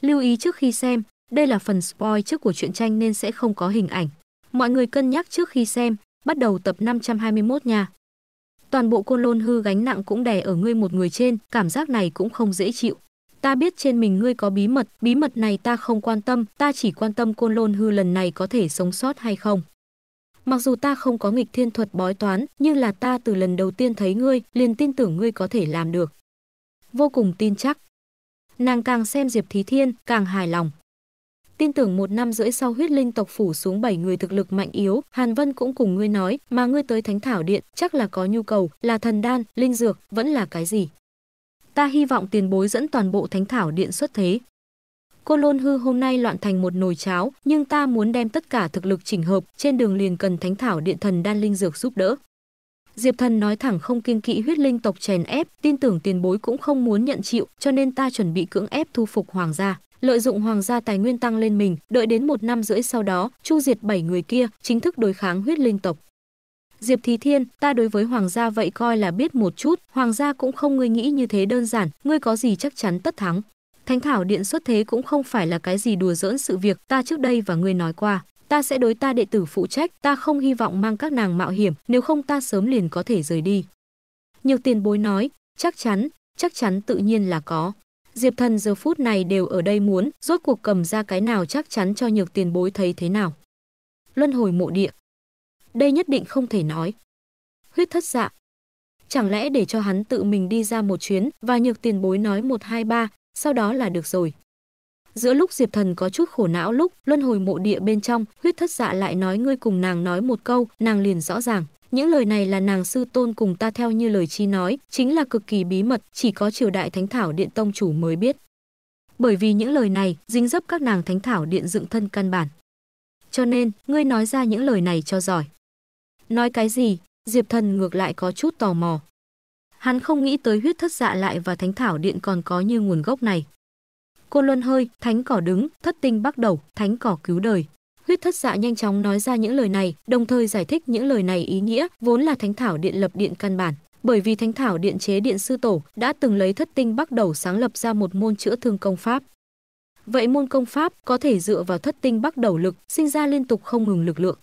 Lưu ý trước khi xem, đây là phần spoil trước của truyện tranh nên sẽ không có hình ảnh. Mọi người cân nhắc trước khi xem, bắt đầu tập 521 nha. Toàn bộ côn lôn hư gánh nặng cũng đè ở ngươi một người trên, cảm giác này cũng không dễ chịu. Ta biết trên mình ngươi có bí mật, bí mật này ta không quan tâm, ta chỉ quan tâm côn lôn hư lần này có thể sống sót hay không. Mặc dù ta không có nghịch thiên thuật bói toán, nhưng là ta từ lần đầu tiên thấy ngươi, liền tin tưởng ngươi có thể làm được. Vô cùng tin chắc, nàng càng xem Diệp Thí Thiên càng hài lòng. Tin tưởng một năm rưỡi sau huyết linh tộc phủ xuống 7 người thực lực mạnh yếu, Hàn Vân cũng cùng ngươi nói, mà ngươi tới Thánh Thảo Điện, chắc là có nhu cầu, là thần đan, linh dược, vẫn là cái gì. Ta hy vọng tiền bối dẫn toàn bộ Thánh Thảo Điện xuất thế. Cô Lôn Hư hôm nay loạn thành một nồi cháo, nhưng ta muốn đem tất cả thực lực chỉnh hợp, trên đường liền cần Thánh Thảo Điện thần đan linh dược giúp đỡ. Diệp Thần nói thẳng không kiêng kỵ huyết linh tộc chèn ép, tin tưởng tiền bối cũng không muốn nhận chịu, cho nên ta chuẩn bị cưỡng ép thu phục hoàng gia lợi dụng hoàng gia tài nguyên tăng lên mình, đợi đến một năm rưỡi sau đó, chu diệt bảy người kia, chính thức đối kháng huyết linh tộc. Diệp Thí Thiên, ta đối với hoàng gia vậy coi là biết một chút, hoàng gia cũng không ngươi nghĩ như thế đơn giản, ngươi có gì chắc chắn tất thắng. Thánh thảo điện xuất thế cũng không phải là cái gì đùa giỡn sự việc, ta trước đây và ngươi nói qua, ta sẽ đối ta đệ tử phụ trách, ta không hy vọng mang các nàng mạo hiểm, nếu không ta sớm liền có thể rời đi. Nhiều tiền bối nói, chắc chắn, chắc chắn tự nhiên là có. Diệp Thần giờ phút này đều ở đây muốn, rốt cuộc cầm ra cái nào chắc chắn cho nhiều tiền bối thấy thế nào. Luân hồi mộ địa. Đây nhất định không thể nói. Huyết thất dạ. Chẳng lẽ để cho hắn tự mình đi ra một chuyến và nhược tiền bối nói 1, 2, 3, sau đó là được rồi. Giữa lúc Diệp Thần có chút khổ não lúc, luân hồi mộ địa bên trong, huyết thất dạ lại nói ngươi cùng nàng nói một câu, nàng liền rõ ràng. Những lời này là nàng sư tôn cùng ta theo như lời chi nói, chính là cực kỳ bí mật, chỉ có triều đại thánh thảo điện tông chủ mới biết. Bởi vì những lời này, dính dấp các nàng thánh thảo điện dựng thân căn bản. Cho nên, ngươi nói ra những lời này cho giỏi. Nói cái gì, Diệp Thần ngược lại có chút tò mò. Hắn không nghĩ tới huyết thất dạ lại và thánh thảo điện còn có như nguồn gốc này. Cô luân hơi, thánh cỏ đứng, thất tinh bắt đầu, thánh cỏ cứu đời. Huyết thất dạ nhanh chóng nói ra những lời này, đồng thời giải thích những lời này ý nghĩa, vốn là thánh thảo điện lập điện căn bản. Bởi vì thánh thảo điện chế điện sư tổ đã từng lấy thất tinh bắt đầu sáng lập ra một môn chữa thương công pháp. Vậy môn công pháp có thể dựa vào thất tinh bắt đầu lực, sinh ra liên tục không ngừng lực lượng.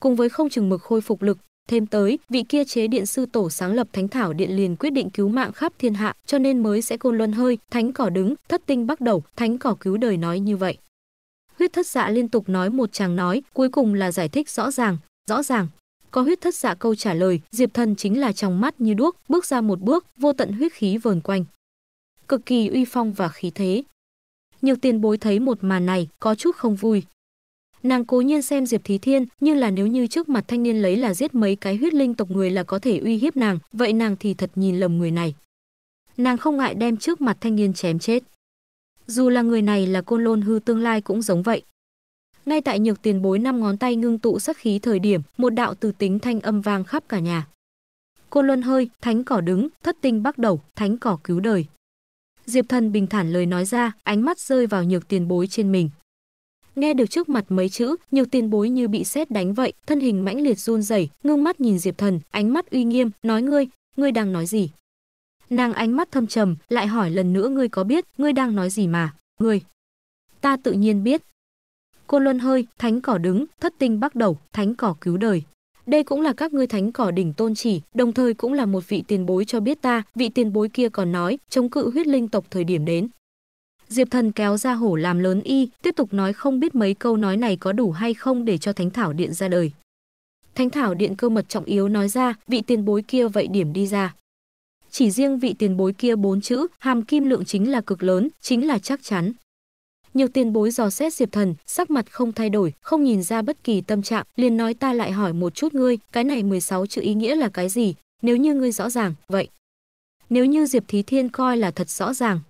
Cùng với không chừng mực khôi phục lực, Thêm tới, vị kia chế điện sư tổ sáng lập Thánh Thảo Điện liền quyết định cứu mạng khắp thiên hạ, cho nên mới sẽ côn luân hơi, thánh cỏ đứng, thất tinh bắt đầu, thánh cỏ cứu đời nói như vậy. Huyết thất dạ liên tục nói một chàng nói, cuối cùng là giải thích rõ ràng, rõ ràng. Có huyết thất dạ câu trả lời, Diệp Thần chính là trong mắt như đuốc, bước ra một bước, vô tận huyết khí vờn quanh. Cực kỳ uy phong và khí thế. Nhiều tiền bối thấy một màn này, có chút không vui, Nàng cố nhiên xem Diệp Thí Thiên, như là nếu như trước mặt thanh niên lấy là giết mấy cái huyết linh tộc người là có thể uy hiếp nàng, vậy nàng thì thật nhìn lầm người này. Nàng không ngại đem trước mặt thanh niên chém chết. Dù là người này là côn lôn hư tương lai cũng giống vậy. Ngay tại nhược tiền bối năm ngón tay ngưng tụ sát khí thời điểm, một đạo từ tính thanh âm vang khắp cả nhà. Côn luân hơi, thánh cỏ đứng, thất tinh bắt đầu, thánh cỏ cứu đời. Diệp thần bình thản lời nói ra, ánh mắt rơi vào nhược tiền bối trên mình nghe được trước mặt mấy chữ, nhiều tiền bối như bị sét đánh vậy, thân hình mãnh liệt run rẩy, ngưng mắt nhìn Diệp Thần, ánh mắt uy nghiêm, nói ngươi, ngươi đang nói gì? Nàng ánh mắt thâm trầm, lại hỏi lần nữa ngươi có biết, ngươi đang nói gì mà? Ngươi? Ta tự nhiên biết. Cô Luân hơi, thánh cỏ đứng, thất tinh bắt đầu, thánh cỏ cứu đời. Đây cũng là các ngươi thánh cỏ đỉnh tôn chỉ, đồng thời cũng là một vị tiền bối cho biết ta, vị tiền bối kia còn nói, chống cự huyết linh tộc thời điểm đến, Diệp Thần kéo ra hổ làm lớn y, tiếp tục nói không biết mấy câu nói này có đủ hay không để cho Thánh Thảo Điện ra đời. Thánh Thảo Điện cơ mật trọng yếu nói ra, vị tiền bối kia vậy điểm đi ra. Chỉ riêng vị tiền bối kia bốn chữ, hàm kim lượng chính là cực lớn, chính là chắc chắn. Nhiều tiền bối dò xét Diệp Thần, sắc mặt không thay đổi, không nhìn ra bất kỳ tâm trạng, liền nói ta lại hỏi một chút ngươi, cái này 16 chữ ý nghĩa là cái gì, nếu như ngươi rõ ràng, vậy. Nếu như Diệp Thí Thiên coi là thật rõ ràng,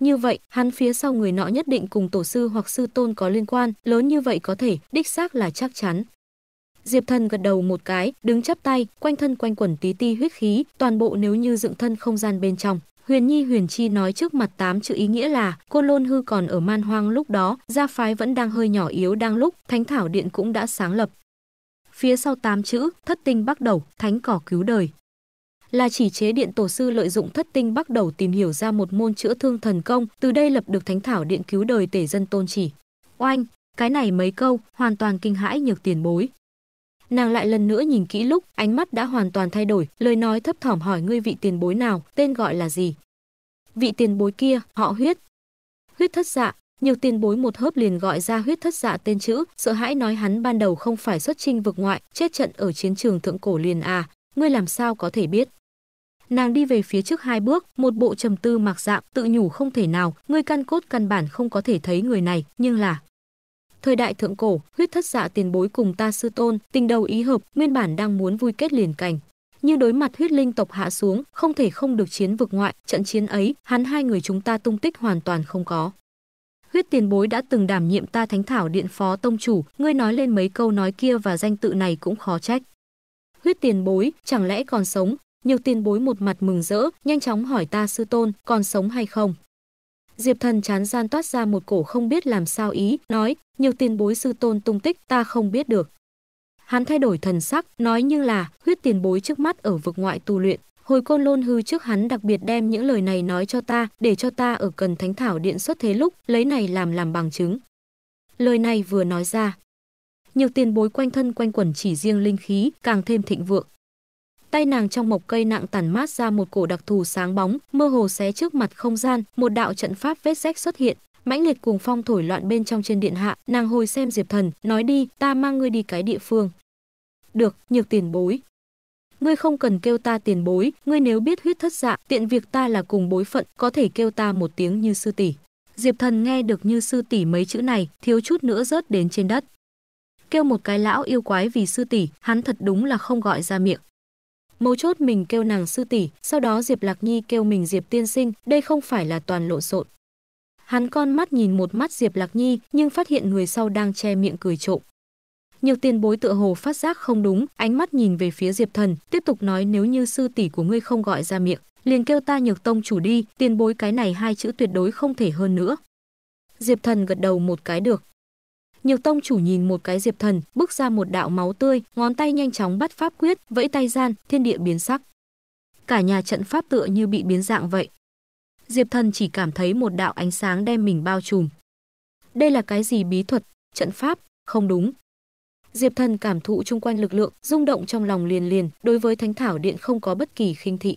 như vậy, hắn phía sau người nọ nhất định cùng tổ sư hoặc sư tôn có liên quan, lớn như vậy có thể, đích xác là chắc chắn. Diệp Thần gật đầu một cái, đứng chắp tay, quanh thân quanh quẩn tí ti huyết khí, toàn bộ nếu như dựng thân không gian bên trong. Huyền Nhi Huyền Chi nói trước mặt tám chữ ý nghĩa là Côn Lôn Hư còn ở man hoang lúc đó, gia phái vẫn đang hơi nhỏ yếu đang lúc, Thánh Thảo Điện cũng đã sáng lập. Phía sau tám chữ, thất tinh bắt đầu, thánh cỏ cứu đời, là chỉ chế điện tổ sư lợi dụng thất tinh bắt đầu tìm hiểu ra một môn chữa thương thần công, từ đây lập được thánh thảo điện cứu đời tể dân tôn chỉ. Oanh, cái này mấy câu, hoàn toàn kinh hãi nhược tiền bối. Nàng lại lần nữa nhìn kỹ lúc, ánh mắt đã hoàn toàn thay đổi, lời nói thấp thỏm hỏi ngươi vị tiền bối nào, tên gọi là gì. Vị tiền bối kia, họ huyết. Huyết thất dạ, nhiều tiền bối một hớp liền gọi ra huyết thất dạ tên chữ, sợ hãi nói hắn ban đầu không phải xuất trinh vực ngoại, chết trận ở chiến trường thượng cổ liền à, ngươi làm sao có thể biết? Nàng đi về phía trước hai bước, một bộ trầm tư mạc dạng, tự nhủ không thể nào, ngươi căn cốt căn bản không có thể thấy người này, nhưng là Thời đại thượng cổ, huyết thất dạ tiền bối cùng ta sư tôn, tình đầu ý hợp, nguyên bản đang muốn vui kết liền cảnh, nhưng đối mặt huyết linh tộc hạ xuống, không thể không được chiến vực ngoại, trận chiến ấy, hắn hai người chúng ta tung tích hoàn toàn không có. Huyết tiền bối đã từng đảm nhiệm ta thánh thảo điện phó tông chủ, ngươi nói lên mấy câu nói kia và danh tự này cũng khó trách huyết tiền bối chẳng lẽ còn sống nhiều tiền bối một mặt mừng rỡ nhanh chóng hỏi ta sư tôn còn sống hay không diệp thần chán gian toát ra một cổ không biết làm sao ý nói nhiều tiền bối sư tôn tung tích ta không biết được hắn thay đổi thần sắc nói như là huyết tiền bối trước mắt ở vực ngoại tu luyện hồi côn lôn hư trước hắn đặc biệt đem những lời này nói cho ta để cho ta ở cần thánh thảo điện xuất thế lúc lấy này làm làm bằng chứng lời này vừa nói ra nhiều tiền bối quanh thân quanh quẩn chỉ riêng linh khí càng thêm thịnh vượng. Tay nàng trong mộc cây nặng tản mát ra một cổ đặc thù sáng bóng, mơ hồ xé trước mặt không gian, một đạo trận pháp vết rách xuất hiện, mãnh liệt cùng phong thổi loạn bên trong trên điện hạ, nàng hồi xem Diệp Thần, nói đi, ta mang ngươi đi cái địa phương. Được, nhược tiền bối. Ngươi không cần kêu ta tiền bối, ngươi nếu biết huyết thất dạ, tiện việc ta là cùng bối phận, có thể kêu ta một tiếng như sư tỷ. Diệp Thần nghe được như sư tỷ mấy chữ này, thiếu chút nữa rớt đến trên đất kêu một cái lão yêu quái vì sư tỷ, hắn thật đúng là không gọi ra miệng. Mấu chốt mình kêu nàng sư tỷ, sau đó Diệp Lạc Nhi kêu mình Diệp tiên sinh, đây không phải là toàn lộn xộn. Hắn con mắt nhìn một mắt Diệp Lạc Nhi, nhưng phát hiện người sau đang che miệng cười trộm. Nhiều tiền bối tựa hồ phát giác không đúng, ánh mắt nhìn về phía Diệp Thần, tiếp tục nói nếu như sư tỷ của ngươi không gọi ra miệng, liền kêu ta nhược tông chủ đi, tiền bối cái này hai chữ tuyệt đối không thể hơn nữa. Diệp Thần gật đầu một cái được, Nhược Tông chủ nhìn một cái Diệp Thần, bước ra một đạo máu tươi, ngón tay nhanh chóng bắt pháp quyết, vẫy tay gian, thiên địa biến sắc. Cả nhà trận pháp tựa như bị biến dạng vậy. Diệp Thần chỉ cảm thấy một đạo ánh sáng đem mình bao trùm. Đây là cái gì bí thuật, trận pháp, không đúng. Diệp Thần cảm thụ chung quanh lực lượng, rung động trong lòng liền liền, đối với Thánh Thảo Điện không có bất kỳ khinh thị.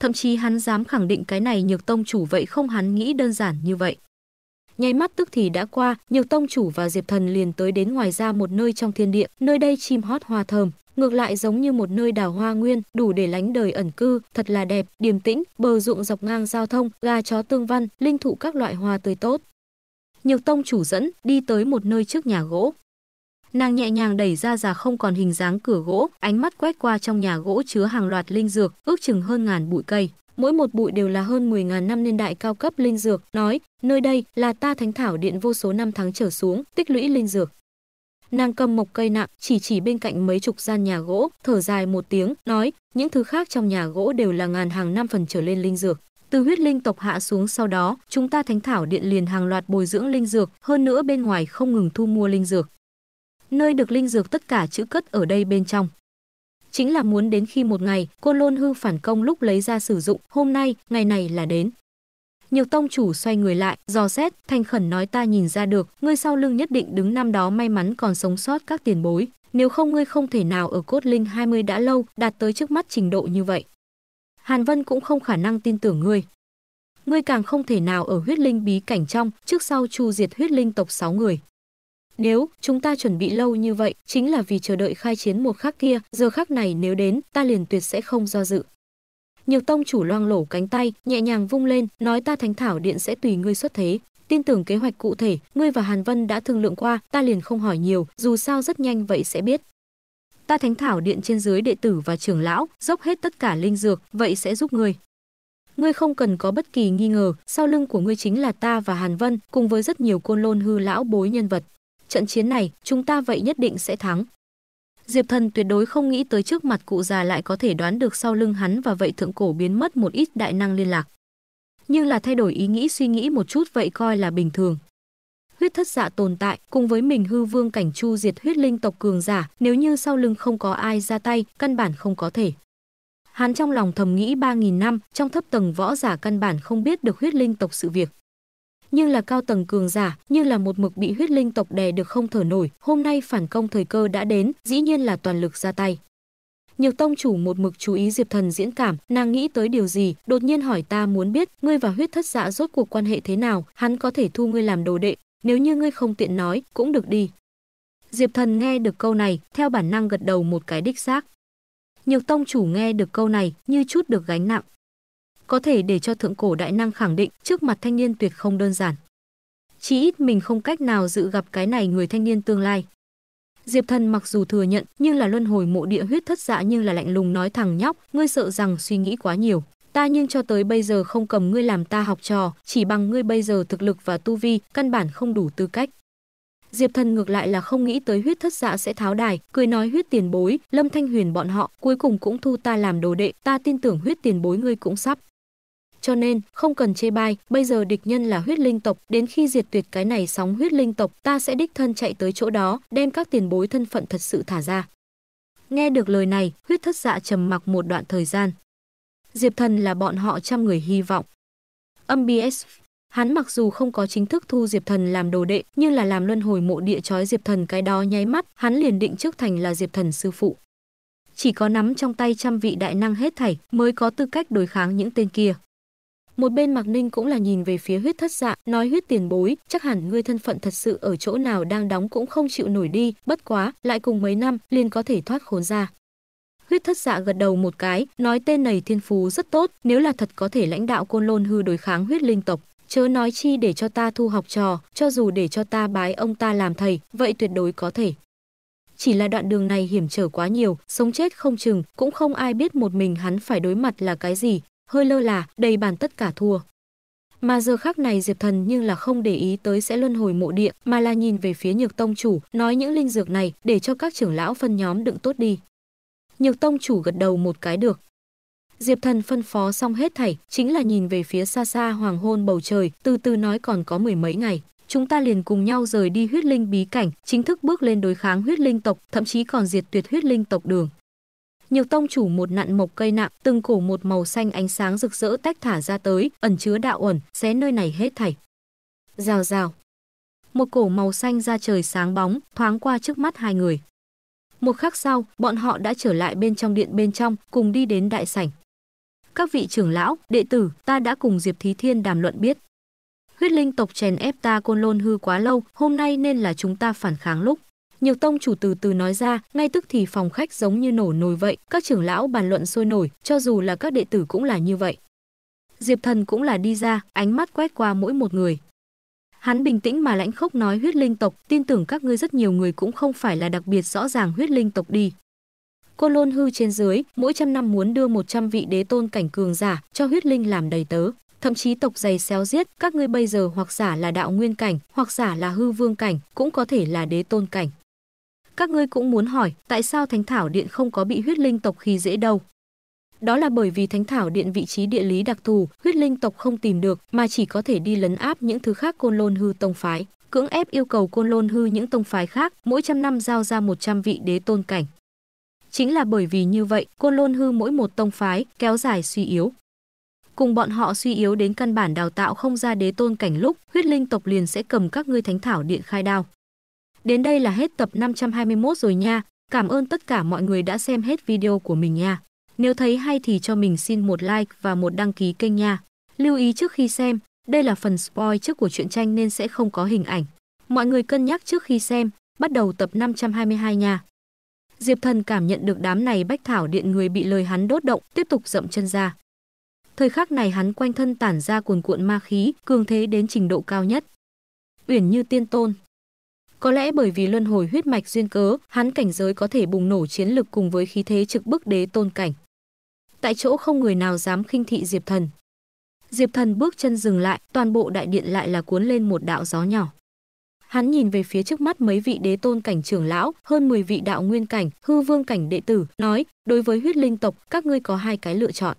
Thậm chí hắn dám khẳng định cái này Nhược Tông chủ vậy không hắn nghĩ đơn giản như vậy nháy mắt tức thì đã qua, nhiều tông chủ và diệp thần liền tới đến ngoài ra một nơi trong thiên địa, nơi đây chim hót hoa thơm, ngược lại giống như một nơi đào hoa nguyên, đủ để lánh đời ẩn cư, thật là đẹp, điềm tĩnh, bờ ruộng dọc ngang giao thông, gà chó tương văn, linh thụ các loại hoa tươi tốt. Nhược Tông chủ dẫn đi tới một nơi trước nhà gỗ. Nàng nhẹ nhàng đẩy ra già không còn hình dáng cửa gỗ, ánh mắt quét qua trong nhà gỗ chứa hàng loạt linh dược, ước chừng hơn ngàn bụi cây mỗi một bụi đều là hơn 10.000 năm niên đại cao cấp linh dược, nói, nơi đây là ta thánh thảo điện vô số năm tháng trở xuống, tích lũy linh dược. Nàng cầm một cây nặng, chỉ chỉ bên cạnh mấy chục gian nhà gỗ, thở dài một tiếng, nói, những thứ khác trong nhà gỗ đều là ngàn hàng năm phần trở lên linh dược. Từ huyết linh tộc hạ xuống sau đó, chúng ta thánh thảo điện liền hàng loạt bồi dưỡng linh dược, hơn nữa bên ngoài không ngừng thu mua linh dược. Nơi được linh dược tất cả chữ cất ở đây bên trong, chính là muốn đến khi một ngày côn lôn hư phản công lúc lấy ra sử dụng, hôm nay, ngày này là đến. Nhiều tông chủ xoay người lại, dò xét, thanh khẩn nói ta nhìn ra được, ngươi sau lưng nhất định đứng năm đó may mắn còn sống sót các tiền bối, nếu không ngươi không thể nào ở cốt linh 20 đã lâu, đạt tới trước mắt trình độ như vậy. Hàn Vân cũng không khả năng tin tưởng ngươi. Ngươi càng không thể nào ở huyết linh bí cảnh trong, trước sau chu diệt huyết linh tộc 6 người. Nếu chúng ta chuẩn bị lâu như vậy, chính là vì chờ đợi khai chiến một khắc kia, giờ khắc này nếu đến, ta liền tuyệt sẽ không do dự. Nhiều tông chủ loang lổ cánh tay, nhẹ nhàng vung lên, nói ta Thánh Thảo Điện sẽ tùy ngươi xuất thế. Tin tưởng kế hoạch cụ thể, ngươi và Hàn Vân đã thương lượng qua, ta liền không hỏi nhiều, dù sao rất nhanh vậy sẽ biết. Ta Thánh Thảo Điện trên dưới đệ tử và trưởng lão, dốc hết tất cả linh dược, vậy sẽ giúp ngươi ngươi không cần có bất kỳ nghi ngờ, sau lưng của ngươi chính là ta và Hàn Vân, cùng với rất nhiều côn lôn hư lão bối nhân vật trận chiến này chúng ta vậy nhất định sẽ thắng. Diệp Thần tuyệt đối không nghĩ tới trước mặt cụ già lại có thể đoán được sau lưng hắn và vậy thượng cổ biến mất một ít đại năng liên lạc. Nhưng là thay đổi ý nghĩ suy nghĩ một chút vậy coi là bình thường. Huyết thất dạ tồn tại cùng với mình hư vương cảnh chu diệt huyết linh tộc cường giả nếu như sau lưng không có ai ra tay căn bản không có thể. Hắn trong lòng thầm nghĩ 3.000 năm trong thấp tầng võ giả căn bản không biết được huyết linh tộc sự việc nhưng là cao tầng cường giả, như là một mực bị huyết linh tộc đè được không thở nổi, hôm nay phản công thời cơ đã đến, dĩ nhiên là toàn lực ra tay. Nhược tông chủ một mực chú ý Diệp Thần diễn cảm, nàng nghĩ tới điều gì, đột nhiên hỏi ta muốn biết, ngươi và huyết thất dạ rốt cuộc quan hệ thế nào, hắn có thể thu ngươi làm đồ đệ, nếu như ngươi không tiện nói, cũng được đi. Diệp Thần nghe được câu này, theo bản năng gật đầu một cái đích xác. Nhược tông chủ nghe được câu này, như chút được gánh nặng có thể để cho thượng cổ đại năng khẳng định trước mặt thanh niên tuyệt không đơn giản. Chỉ ít mình không cách nào dự gặp cái này người thanh niên tương lai. Diệp Thần mặc dù thừa nhận, nhưng là luân hồi mộ địa huyết thất dạ nhưng là lạnh lùng nói thẳng nhóc, ngươi sợ rằng suy nghĩ quá nhiều. Ta nhưng cho tới bây giờ không cầm ngươi làm ta học trò, chỉ bằng ngươi bây giờ thực lực và tu vi, căn bản không đủ tư cách. Diệp Thần ngược lại là không nghĩ tới huyết thất dạ sẽ tháo đài, cười nói huyết tiền bối, Lâm Thanh Huyền bọn họ cuối cùng cũng thu ta làm đồ đệ, ta tin tưởng huyết tiền bối ngươi cũng sắp cho nên không cần chê bai, bây giờ địch nhân là huyết linh tộc, đến khi diệt tuyệt cái này sóng huyết linh tộc, ta sẽ đích thân chạy tới chỗ đó, đem các tiền bối thân phận thật sự thả ra. Nghe được lời này, huyết thất dạ trầm mặc một đoạn thời gian. Diệp thần là bọn họ trăm người hy vọng. Âm BS Hắn mặc dù không có chính thức thu Diệp Thần làm đồ đệ, nhưng là làm luân hồi mộ địa trói Diệp Thần cái đó nháy mắt, hắn liền định trước thành là Diệp Thần sư phụ. Chỉ có nắm trong tay trăm vị đại năng hết thảy mới có tư cách đối kháng những tên kia. Một bên Mạc Ninh cũng là nhìn về phía huyết thất dạ, nói huyết tiền bối, chắc hẳn ngươi thân phận thật sự ở chỗ nào đang đóng cũng không chịu nổi đi, bất quá, lại cùng mấy năm, liền có thể thoát khốn ra. Huyết thất dạ gật đầu một cái, nói tên này thiên phú rất tốt, nếu là thật có thể lãnh đạo côn lôn hư đối kháng huyết linh tộc. Chớ nói chi để cho ta thu học trò, cho dù để cho ta bái ông ta làm thầy, vậy tuyệt đối có thể. Chỉ là đoạn đường này hiểm trở quá nhiều, sống chết không chừng, cũng không ai biết một mình hắn phải đối mặt là cái gì, hơi lơ là, đầy bàn tất cả thua. Mà giờ khắc này Diệp Thần nhưng là không để ý tới sẽ luân hồi mộ địa, mà là nhìn về phía Nhược Tông chủ, nói những linh dược này để cho các trưởng lão phân nhóm đựng tốt đi. Nhược Tông chủ gật đầu một cái được. Diệp Thần phân phó xong hết thảy, chính là nhìn về phía xa xa hoàng hôn bầu trời, từ từ nói còn có mười mấy ngày, chúng ta liền cùng nhau rời đi huyết linh bí cảnh, chính thức bước lên đối kháng huyết linh tộc, thậm chí còn diệt tuyệt huyết linh tộc đường nhiều tông chủ một nặn mộc cây nặng, từng cổ một màu xanh ánh sáng rực rỡ tách thả ra tới, ẩn chứa đạo ẩn, xé nơi này hết thảy. Rào rào. Một cổ màu xanh ra trời sáng bóng, thoáng qua trước mắt hai người. Một khắc sau, bọn họ đã trở lại bên trong điện bên trong, cùng đi đến đại sảnh. Các vị trưởng lão, đệ tử, ta đã cùng Diệp Thí Thiên đàm luận biết. Huyết linh tộc chèn ép ta côn lôn hư quá lâu, hôm nay nên là chúng ta phản kháng lúc. Nhiều tông chủ từ từ nói ra, ngay tức thì phòng khách giống như nổ nồi vậy, các trưởng lão bàn luận sôi nổi, cho dù là các đệ tử cũng là như vậy. Diệp Thần cũng là đi ra, ánh mắt quét qua mỗi một người. Hắn bình tĩnh mà lãnh khốc nói huyết linh tộc, tin tưởng các ngươi rất nhiều người cũng không phải là đặc biệt rõ ràng huyết linh tộc đi. Côn Lôn hư trên dưới, mỗi trăm năm muốn đưa 100 vị đế tôn cảnh cường giả cho huyết linh làm đầy tớ, thậm chí tộc dày xéo giết, các ngươi bây giờ hoặc giả là đạo nguyên cảnh, hoặc giả là hư vương cảnh, cũng có thể là đế tôn cảnh. Các ngươi cũng muốn hỏi, tại sao Thánh Thảo Điện không có bị huyết linh tộc khi dễ đâu? Đó là bởi vì Thánh Thảo Điện vị trí địa lý đặc thù, huyết linh tộc không tìm được mà chỉ có thể đi lấn áp những thứ khác côn lôn hư tông phái, cưỡng ép yêu cầu côn lôn hư những tông phái khác mỗi trăm năm giao ra một trăm vị đế tôn cảnh. Chính là bởi vì như vậy, côn lôn hư mỗi một tông phái kéo dài suy yếu. Cùng bọn họ suy yếu đến căn bản đào tạo không ra đế tôn cảnh lúc, huyết linh tộc liền sẽ cầm các ngươi thánh thảo điện khai đao. Đến đây là hết tập 521 rồi nha. Cảm ơn tất cả mọi người đã xem hết video của mình nha. Nếu thấy hay thì cho mình xin một like và một đăng ký kênh nha. Lưu ý trước khi xem, đây là phần spoil trước của truyện tranh nên sẽ không có hình ảnh. Mọi người cân nhắc trước khi xem, bắt đầu tập 522 nha. Diệp Thần cảm nhận được đám này bách thảo điện người bị lời hắn đốt động, tiếp tục dậm chân ra. Thời khắc này hắn quanh thân tản ra cuồn cuộn ma khí, cường thế đến trình độ cao nhất. Uyển như tiên tôn, có lẽ bởi vì luân hồi huyết mạch duyên cớ, hắn cảnh giới có thể bùng nổ chiến lực cùng với khí thế trực bức đế tôn cảnh. Tại chỗ không người nào dám khinh thị Diệp Thần. Diệp Thần bước chân dừng lại, toàn bộ đại điện lại là cuốn lên một đạo gió nhỏ. Hắn nhìn về phía trước mắt mấy vị đế tôn cảnh trưởng lão, hơn 10 vị đạo nguyên cảnh, hư vương cảnh đệ tử, nói, đối với huyết linh tộc, các ngươi có hai cái lựa chọn.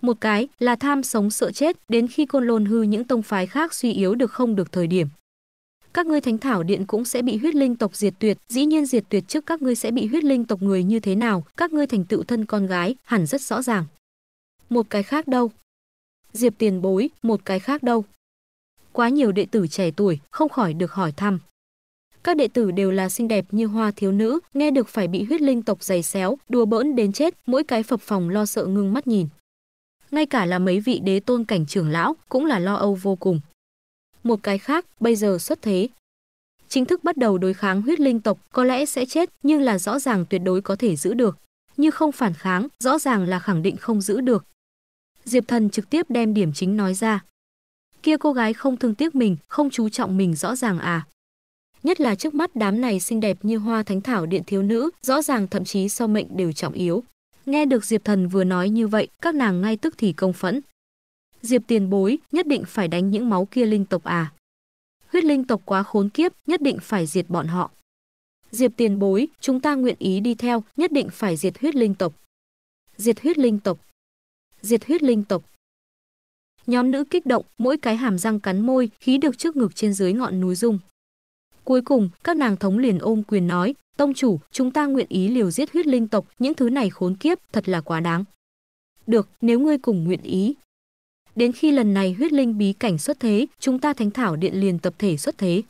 Một cái là tham sống sợ chết, đến khi côn lôn hư những tông phái khác suy yếu được không được thời điểm, các ngươi thánh thảo điện cũng sẽ bị huyết linh tộc diệt tuyệt, dĩ nhiên diệt tuyệt trước các ngươi sẽ bị huyết linh tộc người như thế nào, các ngươi thành tựu thân con gái, hẳn rất rõ ràng. Một cái khác đâu? Diệp tiền bối, một cái khác đâu? Quá nhiều đệ tử trẻ tuổi, không khỏi được hỏi thăm. Các đệ tử đều là xinh đẹp như hoa thiếu nữ, nghe được phải bị huyết linh tộc giày xéo, đùa bỡn đến chết, mỗi cái phập phòng lo sợ ngưng mắt nhìn ngay cả là mấy vị đế tôn cảnh trưởng lão cũng là lo âu vô cùng một cái khác bây giờ xuất thế. Chính thức bắt đầu đối kháng huyết linh tộc có lẽ sẽ chết nhưng là rõ ràng tuyệt đối có thể giữ được. Như không phản kháng, rõ ràng là khẳng định không giữ được. Diệp Thần trực tiếp đem điểm chính nói ra. Kia cô gái không thương tiếc mình, không chú trọng mình rõ ràng à. Nhất là trước mắt đám này xinh đẹp như hoa thánh thảo điện thiếu nữ, rõ ràng thậm chí so mệnh đều trọng yếu. Nghe được Diệp Thần vừa nói như vậy, các nàng ngay tức thì công phẫn. Diệp tiền bối, nhất định phải đánh những máu kia linh tộc à. Huyết linh tộc quá khốn kiếp, nhất định phải diệt bọn họ. Diệp tiền bối, chúng ta nguyện ý đi theo, nhất định phải diệt huyết linh tộc. Diệt huyết linh tộc. Diệt huyết linh tộc. Nhóm nữ kích động, mỗi cái hàm răng cắn môi, khí được trước ngực trên dưới ngọn núi rung. Cuối cùng, các nàng thống liền ôm quyền nói, Tông chủ, chúng ta nguyện ý liều giết huyết linh tộc, những thứ này khốn kiếp, thật là quá đáng. Được, nếu ngươi cùng nguyện ý, Đến khi lần này huyết linh bí cảnh xuất thế, chúng ta thánh thảo điện liền tập thể xuất thế.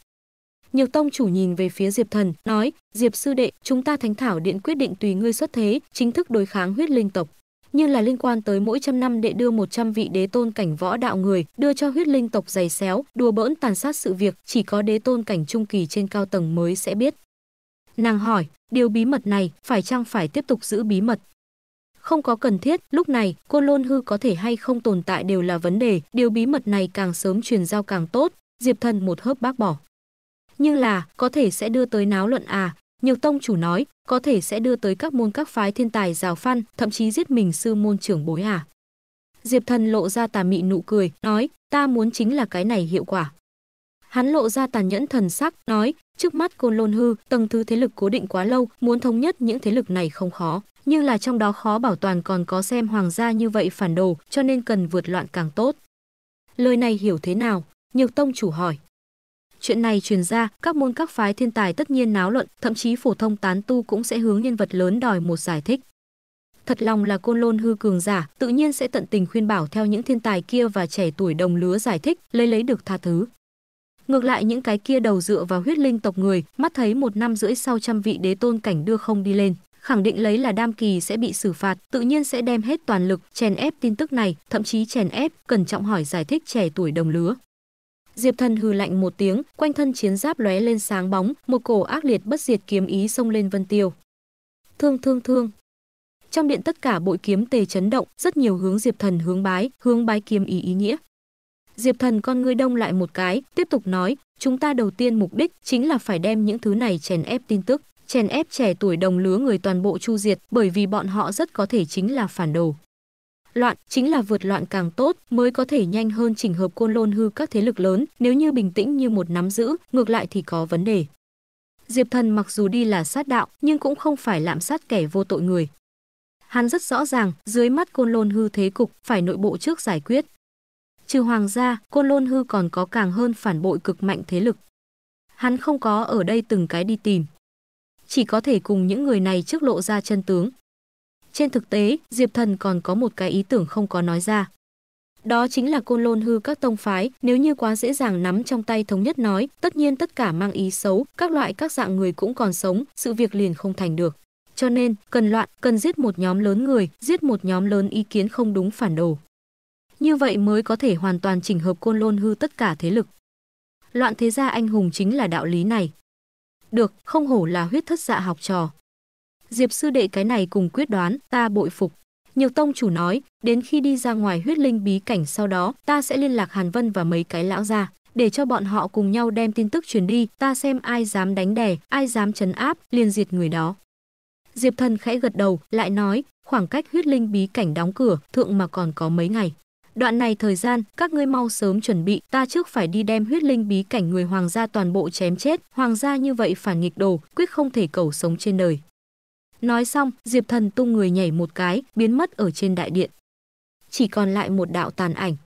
Nhiều tông chủ nhìn về phía Diệp Thần, nói, Diệp sư đệ, chúng ta thánh thảo điện quyết định tùy ngươi xuất thế, chính thức đối kháng huyết linh tộc. Như là liên quan tới mỗi trăm năm đệ đưa một trăm vị đế tôn cảnh võ đạo người, đưa cho huyết linh tộc giày xéo, đùa bỡn tàn sát sự việc, chỉ có đế tôn cảnh trung kỳ trên cao tầng mới sẽ biết. Nàng hỏi, điều bí mật này phải chăng phải tiếp tục giữ bí mật? không có cần thiết, lúc này côn lôn hư có thể hay không tồn tại đều là vấn đề, điều bí mật này càng sớm truyền giao càng tốt, Diệp Thần một hớp bác bỏ. Nhưng là, có thể sẽ đưa tới náo luận à, nhiều tông chủ nói, có thể sẽ đưa tới các môn các phái thiên tài rào phan, thậm chí giết mình sư môn trưởng bối à. Diệp Thần lộ ra tà mị nụ cười, nói, ta muốn chính là cái này hiệu quả. Hắn lộ ra tàn nhẫn thần sắc, nói, trước mắt côn lôn hư, tầng thứ thế lực cố định quá lâu, muốn thống nhất những thế lực này không khó, nhưng là trong đó khó bảo toàn còn có xem hoàng gia như vậy phản đồ, cho nên cần vượt loạn càng tốt. Lời này hiểu thế nào? Nhược tông chủ hỏi. Chuyện này truyền ra, các môn các phái thiên tài tất nhiên náo luận, thậm chí phổ thông tán tu cũng sẽ hướng nhân vật lớn đòi một giải thích. Thật lòng là côn lôn hư cường giả, tự nhiên sẽ tận tình khuyên bảo theo những thiên tài kia và trẻ tuổi đồng lứa giải thích, lấy lấy được tha thứ. Ngược lại những cái kia đầu dựa vào huyết linh tộc người, mắt thấy một năm rưỡi sau trăm vị đế tôn cảnh đưa không đi lên khẳng định lấy là Đam Kỳ sẽ bị xử phạt, tự nhiên sẽ đem hết toàn lực chèn ép tin tức này, thậm chí chèn ép, cẩn trọng hỏi giải thích trẻ tuổi đồng lứa. Diệp Thần hừ lạnh một tiếng, quanh thân chiến giáp lóe lên sáng bóng, một cổ ác liệt bất diệt kiếm ý xông lên Vân Tiêu. Thương thương thương. Trong điện tất cả bội kiếm tề chấn động, rất nhiều hướng Diệp Thần hướng bái, hướng bái kiếm ý ý nghĩa. Diệp Thần con ngươi đông lại một cái, tiếp tục nói, chúng ta đầu tiên mục đích chính là phải đem những thứ này chèn ép tin tức chèn ép trẻ tuổi đồng lứa người toàn bộ chu diệt bởi vì bọn họ rất có thể chính là phản đồ. Loạn chính là vượt loạn càng tốt mới có thể nhanh hơn chỉnh hợp côn lôn hư các thế lực lớn, nếu như bình tĩnh như một nắm giữ, ngược lại thì có vấn đề. Diệp Thần mặc dù đi là sát đạo, nhưng cũng không phải lạm sát kẻ vô tội người. Hắn rất rõ ràng, dưới mắt côn lôn hư thế cục, phải nội bộ trước giải quyết. Trừ hoàng gia, côn lôn hư còn có càng hơn phản bội cực mạnh thế lực. Hắn không có ở đây từng cái đi tìm, chỉ có thể cùng những người này trước lộ ra chân tướng. Trên thực tế, Diệp Thần còn có một cái ý tưởng không có nói ra. Đó chính là côn lôn hư các tông phái, nếu như quá dễ dàng nắm trong tay thống nhất nói, tất nhiên tất cả mang ý xấu, các loại các dạng người cũng còn sống, sự việc liền không thành được. Cho nên, cần loạn, cần giết một nhóm lớn người, giết một nhóm lớn ý kiến không đúng phản đồ. Như vậy mới có thể hoàn toàn chỉnh hợp côn lôn hư tất cả thế lực. Loạn thế gia anh hùng chính là đạo lý này. Được, không hổ là huyết thất dạ học trò. Diệp sư đệ cái này cùng quyết đoán, ta bội phục. Nhiều tông chủ nói, đến khi đi ra ngoài huyết linh bí cảnh sau đó, ta sẽ liên lạc Hàn Vân và mấy cái lão ra, để cho bọn họ cùng nhau đem tin tức truyền đi, ta xem ai dám đánh đẻ ai dám chấn áp, liền diệt người đó. Diệp thần khẽ gật đầu, lại nói, khoảng cách huyết linh bí cảnh đóng cửa, thượng mà còn có mấy ngày. Đoạn này thời gian, các ngươi mau sớm chuẩn bị, ta trước phải đi đem huyết linh bí cảnh người hoàng gia toàn bộ chém chết, hoàng gia như vậy phản nghịch đồ, quyết không thể cầu sống trên đời. Nói xong, Diệp Thần tung người nhảy một cái, biến mất ở trên đại điện. Chỉ còn lại một đạo tàn ảnh.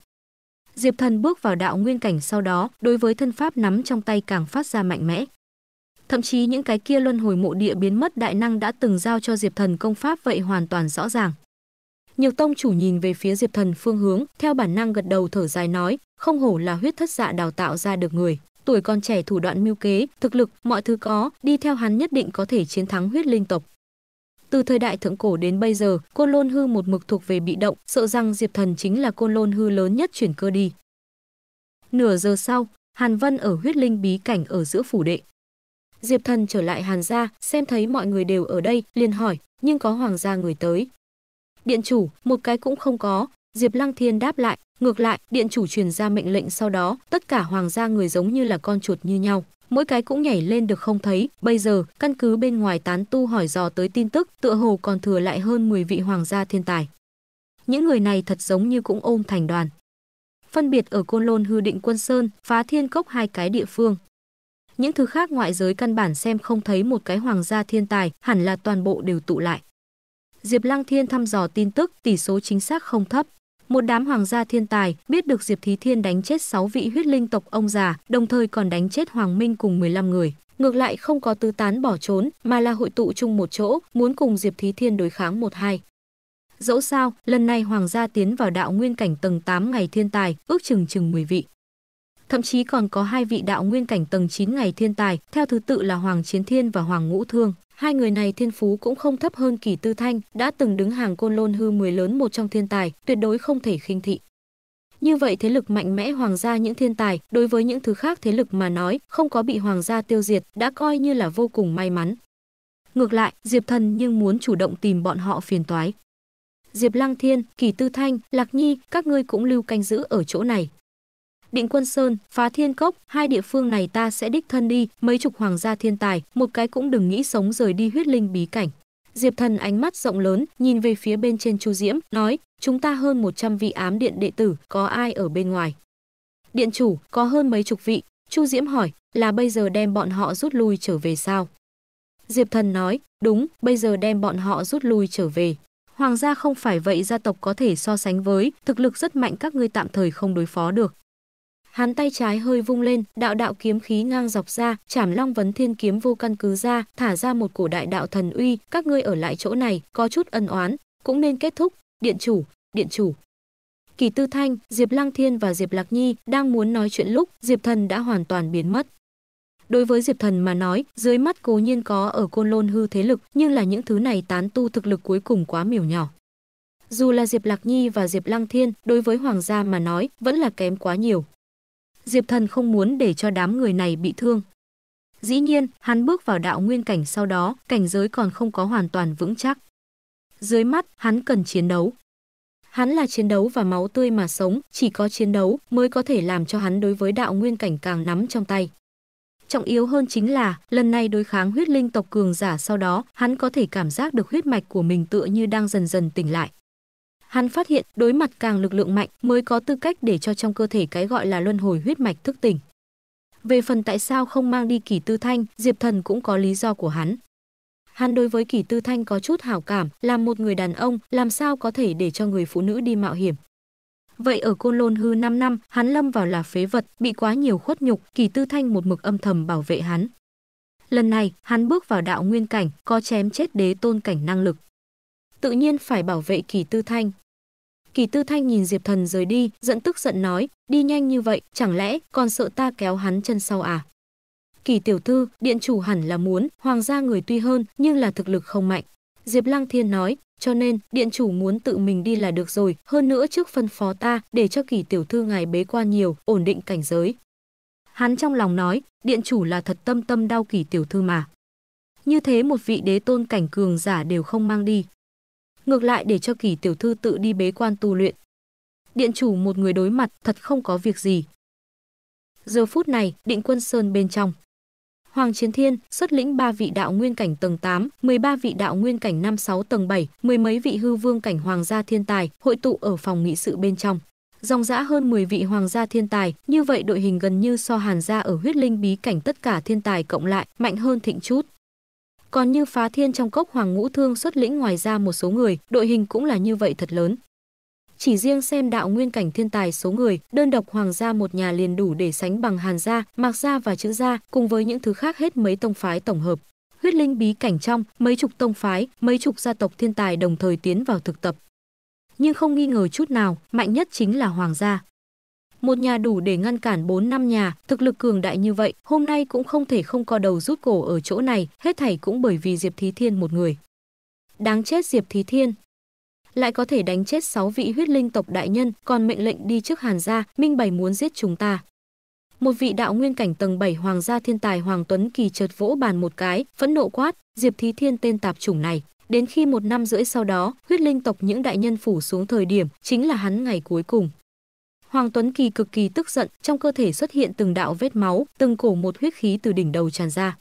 Diệp Thần bước vào đạo nguyên cảnh sau đó, đối với thân pháp nắm trong tay càng phát ra mạnh mẽ. Thậm chí những cái kia luân hồi mộ địa biến mất đại năng đã từng giao cho Diệp Thần công pháp vậy hoàn toàn rõ ràng. Nhiều tông chủ nhìn về phía Diệp Thần phương hướng, theo bản năng gật đầu thở dài nói, không hổ là huyết thất dạ đào tạo ra được người, tuổi còn trẻ thủ đoạn mưu kế, thực lực, mọi thứ có, đi theo hắn nhất định có thể chiến thắng huyết linh tộc. Từ thời đại thượng cổ đến bây giờ, Côn Lôn Hư một mực thuộc về bị động, sợ rằng Diệp Thần chính là Côn Lôn Hư lớn nhất chuyển cơ đi. Nửa giờ sau, Hàn Vân ở huyết linh bí cảnh ở giữa phủ đệ. Diệp Thần trở lại Hàn gia, xem thấy mọi người đều ở đây, liền hỏi, nhưng có hoàng gia người tới, điện chủ, một cái cũng không có. Diệp Lăng Thiên đáp lại, ngược lại, điện chủ truyền ra mệnh lệnh sau đó, tất cả hoàng gia người giống như là con chuột như nhau, mỗi cái cũng nhảy lên được không thấy, bây giờ, căn cứ bên ngoài tán tu hỏi dò tới tin tức, tựa hồ còn thừa lại hơn 10 vị hoàng gia thiên tài. Những người này thật giống như cũng ôm thành đoàn. Phân biệt ở Côn Lôn hư định quân sơn, phá thiên cốc hai cái địa phương, những thứ khác ngoại giới căn bản xem không thấy một cái hoàng gia thiên tài, hẳn là toàn bộ đều tụ lại. Diệp Lăng Thiên thăm dò tin tức, tỷ số chính xác không thấp. Một đám hoàng gia thiên tài biết được Diệp Thí Thiên đánh chết 6 vị huyết linh tộc ông già, đồng thời còn đánh chết Hoàng Minh cùng 15 người. Ngược lại không có tứ tán bỏ trốn, mà là hội tụ chung một chỗ, muốn cùng Diệp Thí Thiên đối kháng một hai. Dẫu sao, lần này hoàng gia tiến vào đạo nguyên cảnh tầng 8 ngày thiên tài, ước chừng chừng 10 vị. Thậm chí còn có hai vị đạo nguyên cảnh tầng 9 ngày thiên tài, theo thứ tự là Hoàng Chiến Thiên và Hoàng Ngũ Thương. Hai người này thiên phú cũng không thấp hơn Kỳ Tư Thanh, đã từng đứng hàng côn lôn hư 10 lớn một trong thiên tài, tuyệt đối không thể khinh thị. Như vậy thế lực mạnh mẽ hoàng gia những thiên tài, đối với những thứ khác thế lực mà nói, không có bị hoàng gia tiêu diệt, đã coi như là vô cùng may mắn. Ngược lại, Diệp Thần nhưng muốn chủ động tìm bọn họ phiền toái. Diệp Lăng Thiên, Kỳ Tư Thanh, Lạc Nhi, các ngươi cũng lưu canh giữ ở chỗ này, Định Quân Sơn, Phá Thiên Cốc, hai địa phương này ta sẽ đích thân đi, mấy chục hoàng gia thiên tài, một cái cũng đừng nghĩ sống rời đi huyết linh bí cảnh. Diệp Thần ánh mắt rộng lớn, nhìn về phía bên trên Chu Diễm, nói: "Chúng ta hơn 100 vị ám điện đệ tử, có ai ở bên ngoài?" "Điện chủ, có hơn mấy chục vị." Chu Diễm hỏi, "Là bây giờ đem bọn họ rút lui trở về sao?" Diệp Thần nói, "Đúng, bây giờ đem bọn họ rút lui trở về." Hoàng gia không phải vậy gia tộc có thể so sánh với, thực lực rất mạnh các ngươi tạm thời không đối phó được hắn tay trái hơi vung lên đạo đạo kiếm khí ngang dọc ra chảm long vấn thiên kiếm vô căn cứ ra thả ra một cổ đại đạo thần uy các ngươi ở lại chỗ này có chút ân oán cũng nên kết thúc điện chủ điện chủ kỳ tư thanh diệp lăng thiên và diệp lạc nhi đang muốn nói chuyện lúc diệp thần đã hoàn toàn biến mất Đối với Diệp Thần mà nói, dưới mắt cố nhiên có ở côn lôn hư thế lực, nhưng là những thứ này tán tu thực lực cuối cùng quá miểu nhỏ. Dù là Diệp Lạc Nhi và Diệp Lăng Thiên, đối với Hoàng gia mà nói, vẫn là kém quá nhiều. Diệp Thần không muốn để cho đám người này bị thương. Dĩ nhiên, hắn bước vào đạo nguyên cảnh sau đó, cảnh giới còn không có hoàn toàn vững chắc. Dưới mắt, hắn cần chiến đấu. Hắn là chiến đấu và máu tươi mà sống, chỉ có chiến đấu mới có thể làm cho hắn đối với đạo nguyên cảnh càng nắm trong tay. Trọng yếu hơn chính là, lần này đối kháng huyết linh tộc cường giả sau đó, hắn có thể cảm giác được huyết mạch của mình tựa như đang dần dần tỉnh lại. Hắn phát hiện đối mặt càng lực lượng mạnh mới có tư cách để cho trong cơ thể cái gọi là luân hồi huyết mạch thức tỉnh. Về phần tại sao không mang đi kỷ Tư Thanh, Diệp Thần cũng có lý do của hắn. Hắn đối với kỷ Tư Thanh có chút hảo cảm, làm một người đàn ông, làm sao có thể để cho người phụ nữ đi mạo hiểm. Vậy ở Côn Lôn hư 5 năm, hắn lâm vào là phế vật, bị quá nhiều khuất nhục, Kỷ Tư Thanh một mực âm thầm bảo vệ hắn. Lần này, hắn bước vào đạo nguyên cảnh, có chém chết đế tôn cảnh năng lực. Tự nhiên phải bảo vệ Kỳ Tư Thanh, Kỳ Tư Thanh nhìn Diệp Thần rời đi, giận tức giận nói, đi nhanh như vậy, chẳng lẽ còn sợ ta kéo hắn chân sau à? Kỳ tiểu thư, điện chủ hẳn là muốn, hoàng gia người tuy hơn, nhưng là thực lực không mạnh. Diệp Lăng Thiên nói, cho nên điện chủ muốn tự mình đi là được rồi, hơn nữa trước phân phó ta để cho kỳ tiểu thư ngài bế quan nhiều, ổn định cảnh giới. Hắn trong lòng nói, điện chủ là thật tâm tâm đau kỳ tiểu thư mà. Như thế một vị đế tôn cảnh cường giả đều không mang đi ngược lại để cho Kỳ tiểu thư tự đi bế quan tu luyện. Điện chủ một người đối mặt thật không có việc gì. Giờ phút này, Định Quân Sơn bên trong. Hoàng Chiến Thiên xuất lĩnh 3 vị đạo nguyên cảnh tầng 8, 13 vị đạo nguyên cảnh 5 6 tầng 7, mười mấy vị hư vương cảnh hoàng gia thiên tài hội tụ ở phòng nghị sự bên trong. Dòng dã hơn 10 vị hoàng gia thiên tài, như vậy đội hình gần như so Hàn gia ở huyết linh bí cảnh tất cả thiên tài cộng lại, mạnh hơn thịnh chút còn như phá thiên trong cốc hoàng ngũ thương xuất lĩnh ngoài ra một số người, đội hình cũng là như vậy thật lớn. Chỉ riêng xem đạo nguyên cảnh thiên tài số người, đơn độc hoàng gia một nhà liền đủ để sánh bằng Hàn gia, Mạc gia và Chữ gia, cùng với những thứ khác hết mấy tông phái tổng hợp. Huyết linh bí cảnh trong, mấy chục tông phái, mấy chục gia tộc thiên tài đồng thời tiến vào thực tập. Nhưng không nghi ngờ chút nào, mạnh nhất chính là hoàng gia một nhà đủ để ngăn cản 4 năm nhà, thực lực cường đại như vậy, hôm nay cũng không thể không co đầu rút cổ ở chỗ này, hết thảy cũng bởi vì Diệp Thí Thiên một người. Đáng chết Diệp Thí Thiên, lại có thể đánh chết 6 vị huyết linh tộc đại nhân, còn mệnh lệnh đi trước Hàn gia, minh bày muốn giết chúng ta. Một vị đạo nguyên cảnh tầng 7 hoàng gia thiên tài Hoàng Tuấn Kỳ chợt vỗ bàn một cái, phẫn nộ quát, Diệp Thí Thiên tên tạp chủng này. Đến khi một năm rưỡi sau đó, huyết linh tộc những đại nhân phủ xuống thời điểm, chính là hắn ngày cuối cùng. Hoàng Tuấn Kỳ cực kỳ tức giận, trong cơ thể xuất hiện từng đạo vết máu, từng cổ một huyết khí từ đỉnh đầu tràn ra.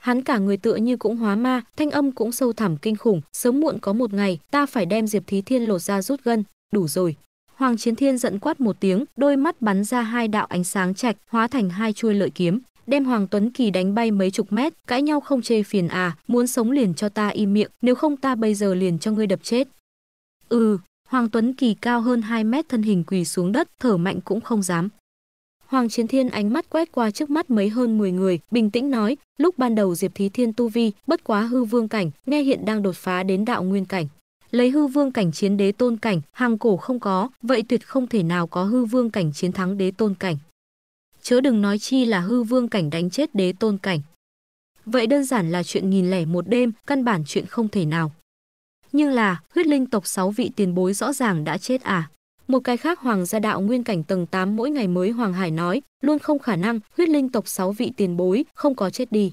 Hắn cả người tựa như cũng hóa ma, thanh âm cũng sâu thẳm kinh khủng, sớm muộn có một ngày, ta phải đem Diệp Thí Thiên lột ra rút gân, đủ rồi. Hoàng Chiến Thiên giận quát một tiếng, đôi mắt bắn ra hai đạo ánh sáng chạch, hóa thành hai chuôi lợi kiếm, đem Hoàng Tuấn Kỳ đánh bay mấy chục mét, cãi nhau không chê phiền à, muốn sống liền cho ta im miệng, nếu không ta bây giờ liền cho ngươi đập chết. Ừ, Hoàng Tuấn Kỳ cao hơn 2 mét thân hình quỳ xuống đất, thở mạnh cũng không dám. Hoàng Chiến Thiên ánh mắt quét qua trước mắt mấy hơn 10 người, bình tĩnh nói, lúc ban đầu Diệp Thí Thiên tu vi, bất quá hư vương cảnh, nghe hiện đang đột phá đến đạo nguyên cảnh. Lấy hư vương cảnh chiến đế tôn cảnh, hàng cổ không có, vậy tuyệt không thể nào có hư vương cảnh chiến thắng đế tôn cảnh. Chớ đừng nói chi là hư vương cảnh đánh chết đế tôn cảnh. Vậy đơn giản là chuyện nghìn lẻ một đêm, căn bản chuyện không thể nào nhưng là huyết linh tộc 6 vị tiền bối rõ ràng đã chết à. Một cái khác hoàng gia đạo nguyên cảnh tầng 8 mỗi ngày mới Hoàng Hải nói, luôn không khả năng huyết linh tộc 6 vị tiền bối không có chết đi.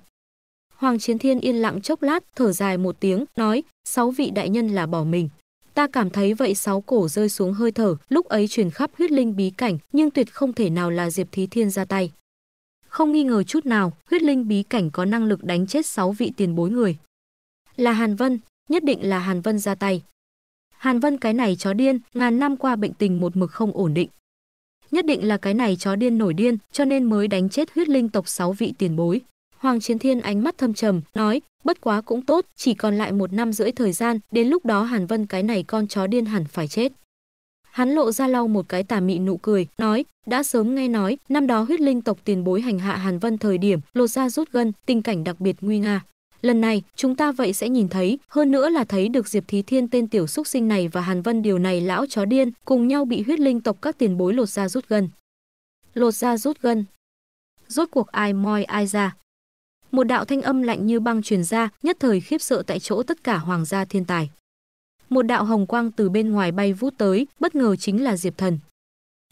Hoàng Chiến Thiên yên lặng chốc lát, thở dài một tiếng, nói, sáu vị đại nhân là bỏ mình. Ta cảm thấy vậy sáu cổ rơi xuống hơi thở, lúc ấy truyền khắp huyết linh bí cảnh, nhưng tuyệt không thể nào là Diệp Thí Thiên ra tay. Không nghi ngờ chút nào, huyết linh bí cảnh có năng lực đánh chết sáu vị tiền bối người. Là Hàn Vân, nhất định là Hàn Vân ra tay. Hàn Vân cái này chó điên, ngàn năm qua bệnh tình một mực không ổn định. Nhất định là cái này chó điên nổi điên, cho nên mới đánh chết huyết linh tộc sáu vị tiền bối. Hoàng Chiến Thiên ánh mắt thâm trầm, nói, bất quá cũng tốt, chỉ còn lại một năm rưỡi thời gian, đến lúc đó Hàn Vân cái này con chó điên hẳn phải chết. Hắn lộ ra lau một cái tà mị nụ cười, nói, đã sớm nghe nói, năm đó huyết linh tộc tiền bối hành hạ Hàn Vân thời điểm, lột ra rút gân, tình cảnh đặc biệt nguy nga. Lần này, chúng ta vậy sẽ nhìn thấy, hơn nữa là thấy được Diệp Thí Thiên tên tiểu xúc sinh này và Hàn Vân điều này lão chó điên, cùng nhau bị huyết linh tộc các tiền bối lột ra rút gân Lột ra rút gân Rốt cuộc ai moi ai ra. Một đạo thanh âm lạnh như băng truyền ra, nhất thời khiếp sợ tại chỗ tất cả hoàng gia thiên tài. Một đạo hồng quang từ bên ngoài bay vút tới, bất ngờ chính là Diệp Thần.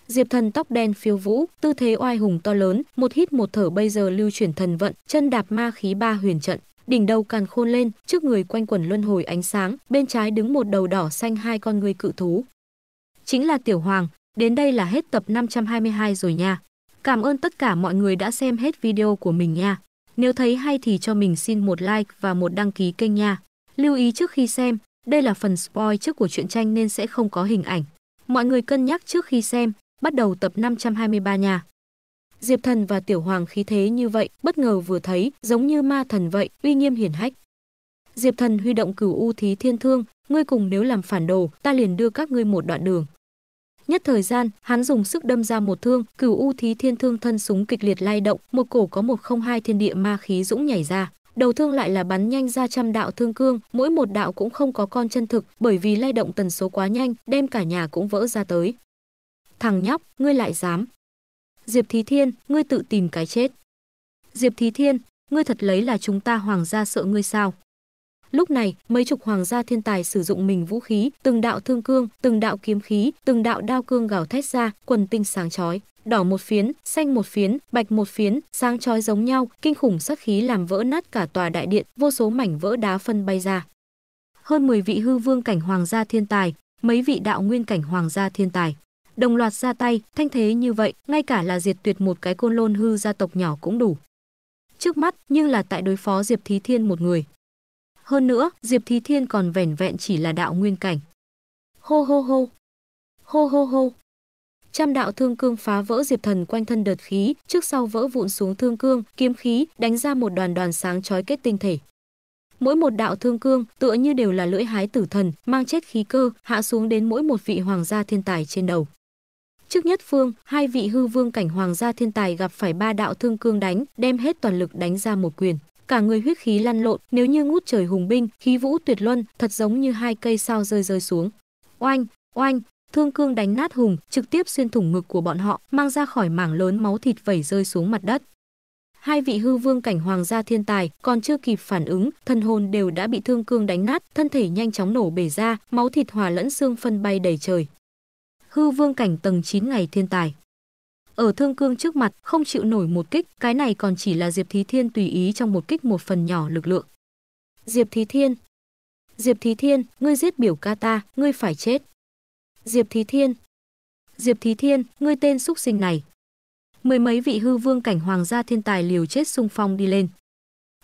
Diệp Thần tóc đen phiêu vũ, tư thế oai hùng to lớn, một hít một thở bây giờ lưu chuyển thần vận, chân đạp ma khí ba huyền trận đỉnh đầu càn khôn lên, trước người quanh quần luân hồi ánh sáng, bên trái đứng một đầu đỏ xanh hai con người cự thú. Chính là Tiểu Hoàng, đến đây là hết tập 522 rồi nha. Cảm ơn tất cả mọi người đã xem hết video của mình nha. Nếu thấy hay thì cho mình xin một like và một đăng ký kênh nha. Lưu ý trước khi xem, đây là phần spoil trước của truyện tranh nên sẽ không có hình ảnh. Mọi người cân nhắc trước khi xem, bắt đầu tập 523 nha. Diệp Thần và Tiểu Hoàng khí thế như vậy, bất ngờ vừa thấy, giống như ma thần vậy, uy nghiêm hiển hách. Diệp Thần huy động cửu u thí thiên thương, ngươi cùng nếu làm phản đồ, ta liền đưa các ngươi một đoạn đường. Nhất thời gian, hắn dùng sức đâm ra một thương, cửu u thí thiên thương thân súng kịch liệt lay động, một cổ có một không hai thiên địa ma khí dũng nhảy ra. Đầu thương lại là bắn nhanh ra trăm đạo thương cương, mỗi một đạo cũng không có con chân thực, bởi vì lay động tần số quá nhanh, đem cả nhà cũng vỡ ra tới. Thằng nhóc, ngươi lại dám, Diệp Thí Thiên, ngươi tự tìm cái chết. Diệp Thí Thiên, ngươi thật lấy là chúng ta hoàng gia sợ ngươi sao? Lúc này, mấy chục hoàng gia thiên tài sử dụng mình vũ khí, từng đạo thương cương, từng đạo kiếm khí, từng đạo đao cương gào thét ra, quần tinh sáng chói, đỏ một phiến, xanh một phiến, bạch một phiến, sáng chói giống nhau, kinh khủng sắc khí làm vỡ nát cả tòa đại điện, vô số mảnh vỡ đá phân bay ra. Hơn 10 vị hư vương cảnh hoàng gia thiên tài, mấy vị đạo nguyên cảnh hoàng gia thiên tài đồng loạt ra tay, thanh thế như vậy, ngay cả là diệt tuyệt một cái côn lôn hư gia tộc nhỏ cũng đủ. Trước mắt, nhưng là tại đối phó Diệp Thí Thiên một người. Hơn nữa, Diệp Thí Thiên còn vẻn vẹn chỉ là đạo nguyên cảnh. Hô hô hô. Hô hô hô. Trăm đạo thương cương phá vỡ Diệp Thần quanh thân đợt khí, trước sau vỡ vụn xuống thương cương, kiếm khí, đánh ra một đoàn đoàn sáng chói kết tinh thể. Mỗi một đạo thương cương tựa như đều là lưỡi hái tử thần, mang chết khí cơ, hạ xuống đến mỗi một vị hoàng gia thiên tài trên đầu. Trước nhất phương, hai vị hư vương cảnh hoàng gia thiên tài gặp phải ba đạo thương cương đánh, đem hết toàn lực đánh ra một quyền. Cả người huyết khí lăn lộn, nếu như ngút trời hùng binh, khí vũ tuyệt luân, thật giống như hai cây sao rơi rơi xuống. Oanh, oanh, thương cương đánh nát hùng, trực tiếp xuyên thủng ngực của bọn họ, mang ra khỏi mảng lớn máu thịt vẩy rơi xuống mặt đất. Hai vị hư vương cảnh hoàng gia thiên tài còn chưa kịp phản ứng, thân hồn đều đã bị thương cương đánh nát, thân thể nhanh chóng nổ bể ra, máu thịt hòa lẫn xương phân bay đầy trời hư vương cảnh tầng 9 ngày thiên tài. Ở thương cương trước mặt, không chịu nổi một kích, cái này còn chỉ là Diệp Thí Thiên tùy ý trong một kích một phần nhỏ lực lượng. Diệp Thí Thiên Diệp Thí Thiên, ngươi giết biểu ca ta, ngươi phải chết. Diệp Thí Thiên Diệp Thí Thiên, ngươi tên xúc sinh này. Mười mấy vị hư vương cảnh hoàng gia thiên tài liều chết xung phong đi lên.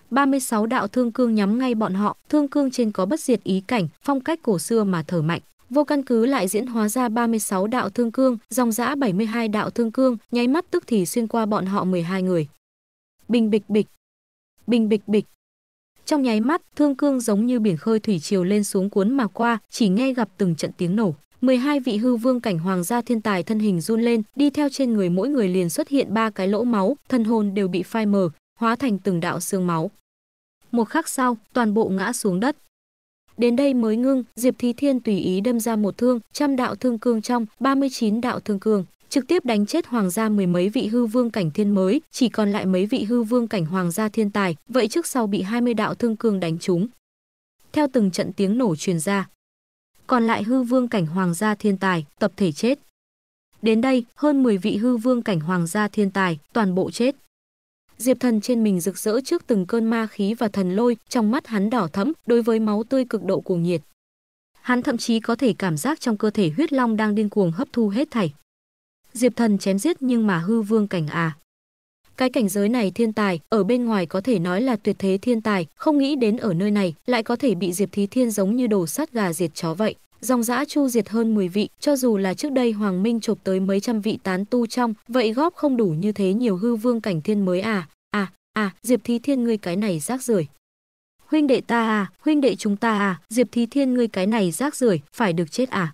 36 đạo thương cương nhắm ngay bọn họ, thương cương trên có bất diệt ý cảnh, phong cách cổ xưa mà thở mạnh vô căn cứ lại diễn hóa ra 36 đạo thương cương, dòng dã 72 đạo thương cương, nháy mắt tức thì xuyên qua bọn họ 12 người. Bình bịch bịch, bình bịch bịch. Trong nháy mắt, thương cương giống như biển khơi thủy triều lên xuống cuốn mà qua, chỉ nghe gặp từng trận tiếng nổ. 12 vị hư vương cảnh hoàng gia thiên tài thân hình run lên, đi theo trên người mỗi người liền xuất hiện ba cái lỗ máu, thân hồn đều bị phai mờ, hóa thành từng đạo xương máu. Một khắc sau, toàn bộ ngã xuống đất. Đến đây mới ngưng, Diệp Thí Thiên tùy ý đâm ra một thương, trăm đạo thương cương trong, 39 đạo thương cương, trực tiếp đánh chết hoàng gia mười mấy vị hư vương cảnh thiên mới, chỉ còn lại mấy vị hư vương cảnh hoàng gia thiên tài, vậy trước sau bị 20 đạo thương cương đánh trúng. Theo từng trận tiếng nổ truyền ra, còn lại hư vương cảnh hoàng gia thiên tài, tập thể chết. Đến đây, hơn 10 vị hư vương cảnh hoàng gia thiên tài, toàn bộ chết. Diệp Thần trên mình rực rỡ trước từng cơn ma khí và thần lôi, trong mắt hắn đỏ thẫm, đối với máu tươi cực độ cuồng nhiệt. Hắn thậm chí có thể cảm giác trong cơ thể huyết long đang điên cuồng hấp thu hết thảy. Diệp Thần chém giết nhưng mà hư vương cảnh à. Cái cảnh giới này thiên tài, ở bên ngoài có thể nói là tuyệt thế thiên tài, không nghĩ đến ở nơi này lại có thể bị Diệp Thí Thiên giống như đồ sát gà diệt chó vậy dòng dã chu diệt hơn 10 vị, cho dù là trước đây Hoàng Minh chộp tới mấy trăm vị tán tu trong, vậy góp không đủ như thế nhiều hư vương cảnh thiên mới à, à, à, Diệp Thí Thiên ngươi cái này rác rưởi. Huynh đệ ta à, huynh đệ chúng ta à, Diệp Thí Thiên ngươi cái này rác rưởi, phải được chết à.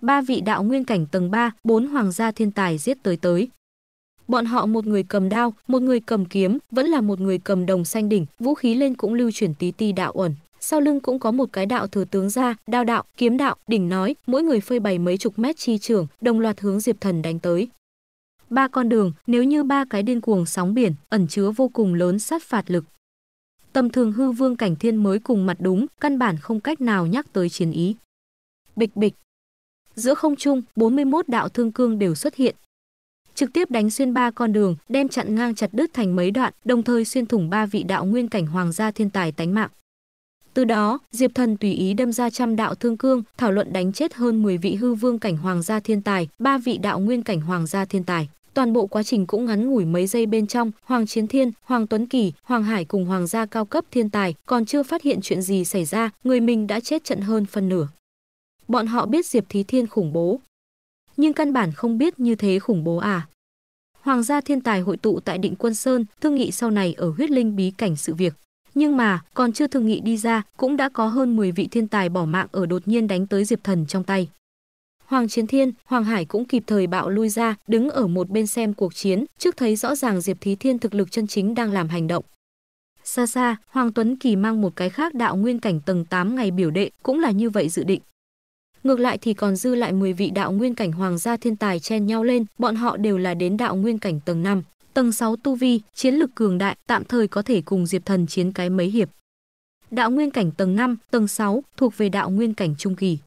Ba vị đạo nguyên cảnh tầng 3, bốn hoàng gia thiên tài giết tới tới, bọn họ một người cầm đao, một người cầm kiếm, vẫn là một người cầm đồng xanh đỉnh, vũ khí lên cũng lưu chuyển tí ti đạo ẩn sau lưng cũng có một cái đạo thừa tướng ra, đao đạo, kiếm đạo, đỉnh nói, mỗi người phơi bày mấy chục mét chi trường, đồng loạt hướng Diệp Thần đánh tới. Ba con đường, nếu như ba cái điên cuồng sóng biển, ẩn chứa vô cùng lớn sát phạt lực. Tầm thường hư vương cảnh thiên mới cùng mặt đúng, căn bản không cách nào nhắc tới chiến ý. Bịch bịch. Giữa không trung, 41 đạo thương cương đều xuất hiện, trực tiếp đánh xuyên ba con đường, đem chặn ngang chặt đứt thành mấy đoạn, đồng thời xuyên thủng ba vị đạo nguyên cảnh hoàng gia thiên tài tánh mạng. Từ đó, Diệp Thần tùy ý đâm ra trăm đạo thương cương, thảo luận đánh chết hơn 10 vị hư vương cảnh hoàng gia thiên tài, ba vị đạo nguyên cảnh hoàng gia thiên tài. Toàn bộ quá trình cũng ngắn ngủi mấy giây bên trong, Hoàng Chiến Thiên, Hoàng Tuấn Kỳ, Hoàng Hải cùng Hoàng gia cao cấp thiên tài còn chưa phát hiện chuyện gì xảy ra, người mình đã chết trận hơn phân nửa. Bọn họ biết Diệp Thí Thiên khủng bố, nhưng căn bản không biết như thế khủng bố à. Hoàng gia thiên tài hội tụ tại Định Quân Sơn, thương nghị sau này ở huyết linh bí cảnh sự việc. Nhưng mà, còn chưa thường nghị đi ra, cũng đã có hơn 10 vị thiên tài bỏ mạng ở đột nhiên đánh tới Diệp Thần trong tay. Hoàng Chiến Thiên, Hoàng Hải cũng kịp thời bạo lui ra, đứng ở một bên xem cuộc chiến, trước thấy rõ ràng Diệp Thí Thiên thực lực chân chính đang làm hành động. Xa xa, Hoàng Tuấn Kỳ mang một cái khác đạo nguyên cảnh tầng 8 ngày biểu đệ, cũng là như vậy dự định. Ngược lại thì còn dư lại 10 vị đạo nguyên cảnh hoàng gia thiên tài chen nhau lên, bọn họ đều là đến đạo nguyên cảnh tầng 5 tầng 6 tu vi, chiến lực cường đại, tạm thời có thể cùng Diệp Thần chiến cái mấy hiệp. Đạo nguyên cảnh tầng 5, tầng 6 thuộc về đạo nguyên cảnh trung kỳ.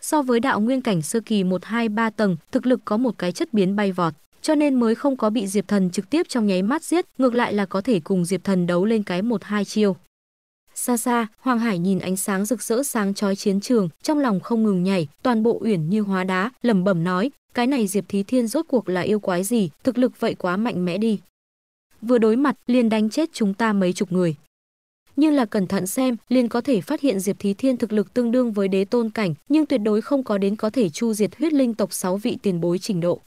So với đạo nguyên cảnh sơ kỳ 1 2 3 tầng, thực lực có một cái chất biến bay vọt, cho nên mới không có bị Diệp Thần trực tiếp trong nháy mắt giết, ngược lại là có thể cùng Diệp Thần đấu lên cái 1 2 chiêu. Xa xa, Hoàng Hải nhìn ánh sáng rực rỡ sáng chói chiến trường, trong lòng không ngừng nhảy, toàn bộ uyển như hóa đá, lẩm bẩm nói, cái này Diệp Thí Thiên rốt cuộc là yêu quái gì, thực lực vậy quá mạnh mẽ đi. Vừa đối mặt liền đánh chết chúng ta mấy chục người. Nhưng là cẩn thận xem, liền có thể phát hiện Diệp Thí Thiên thực lực tương đương với đế tôn cảnh, nhưng tuyệt đối không có đến có thể chu diệt huyết linh tộc 6 vị tiền bối trình độ.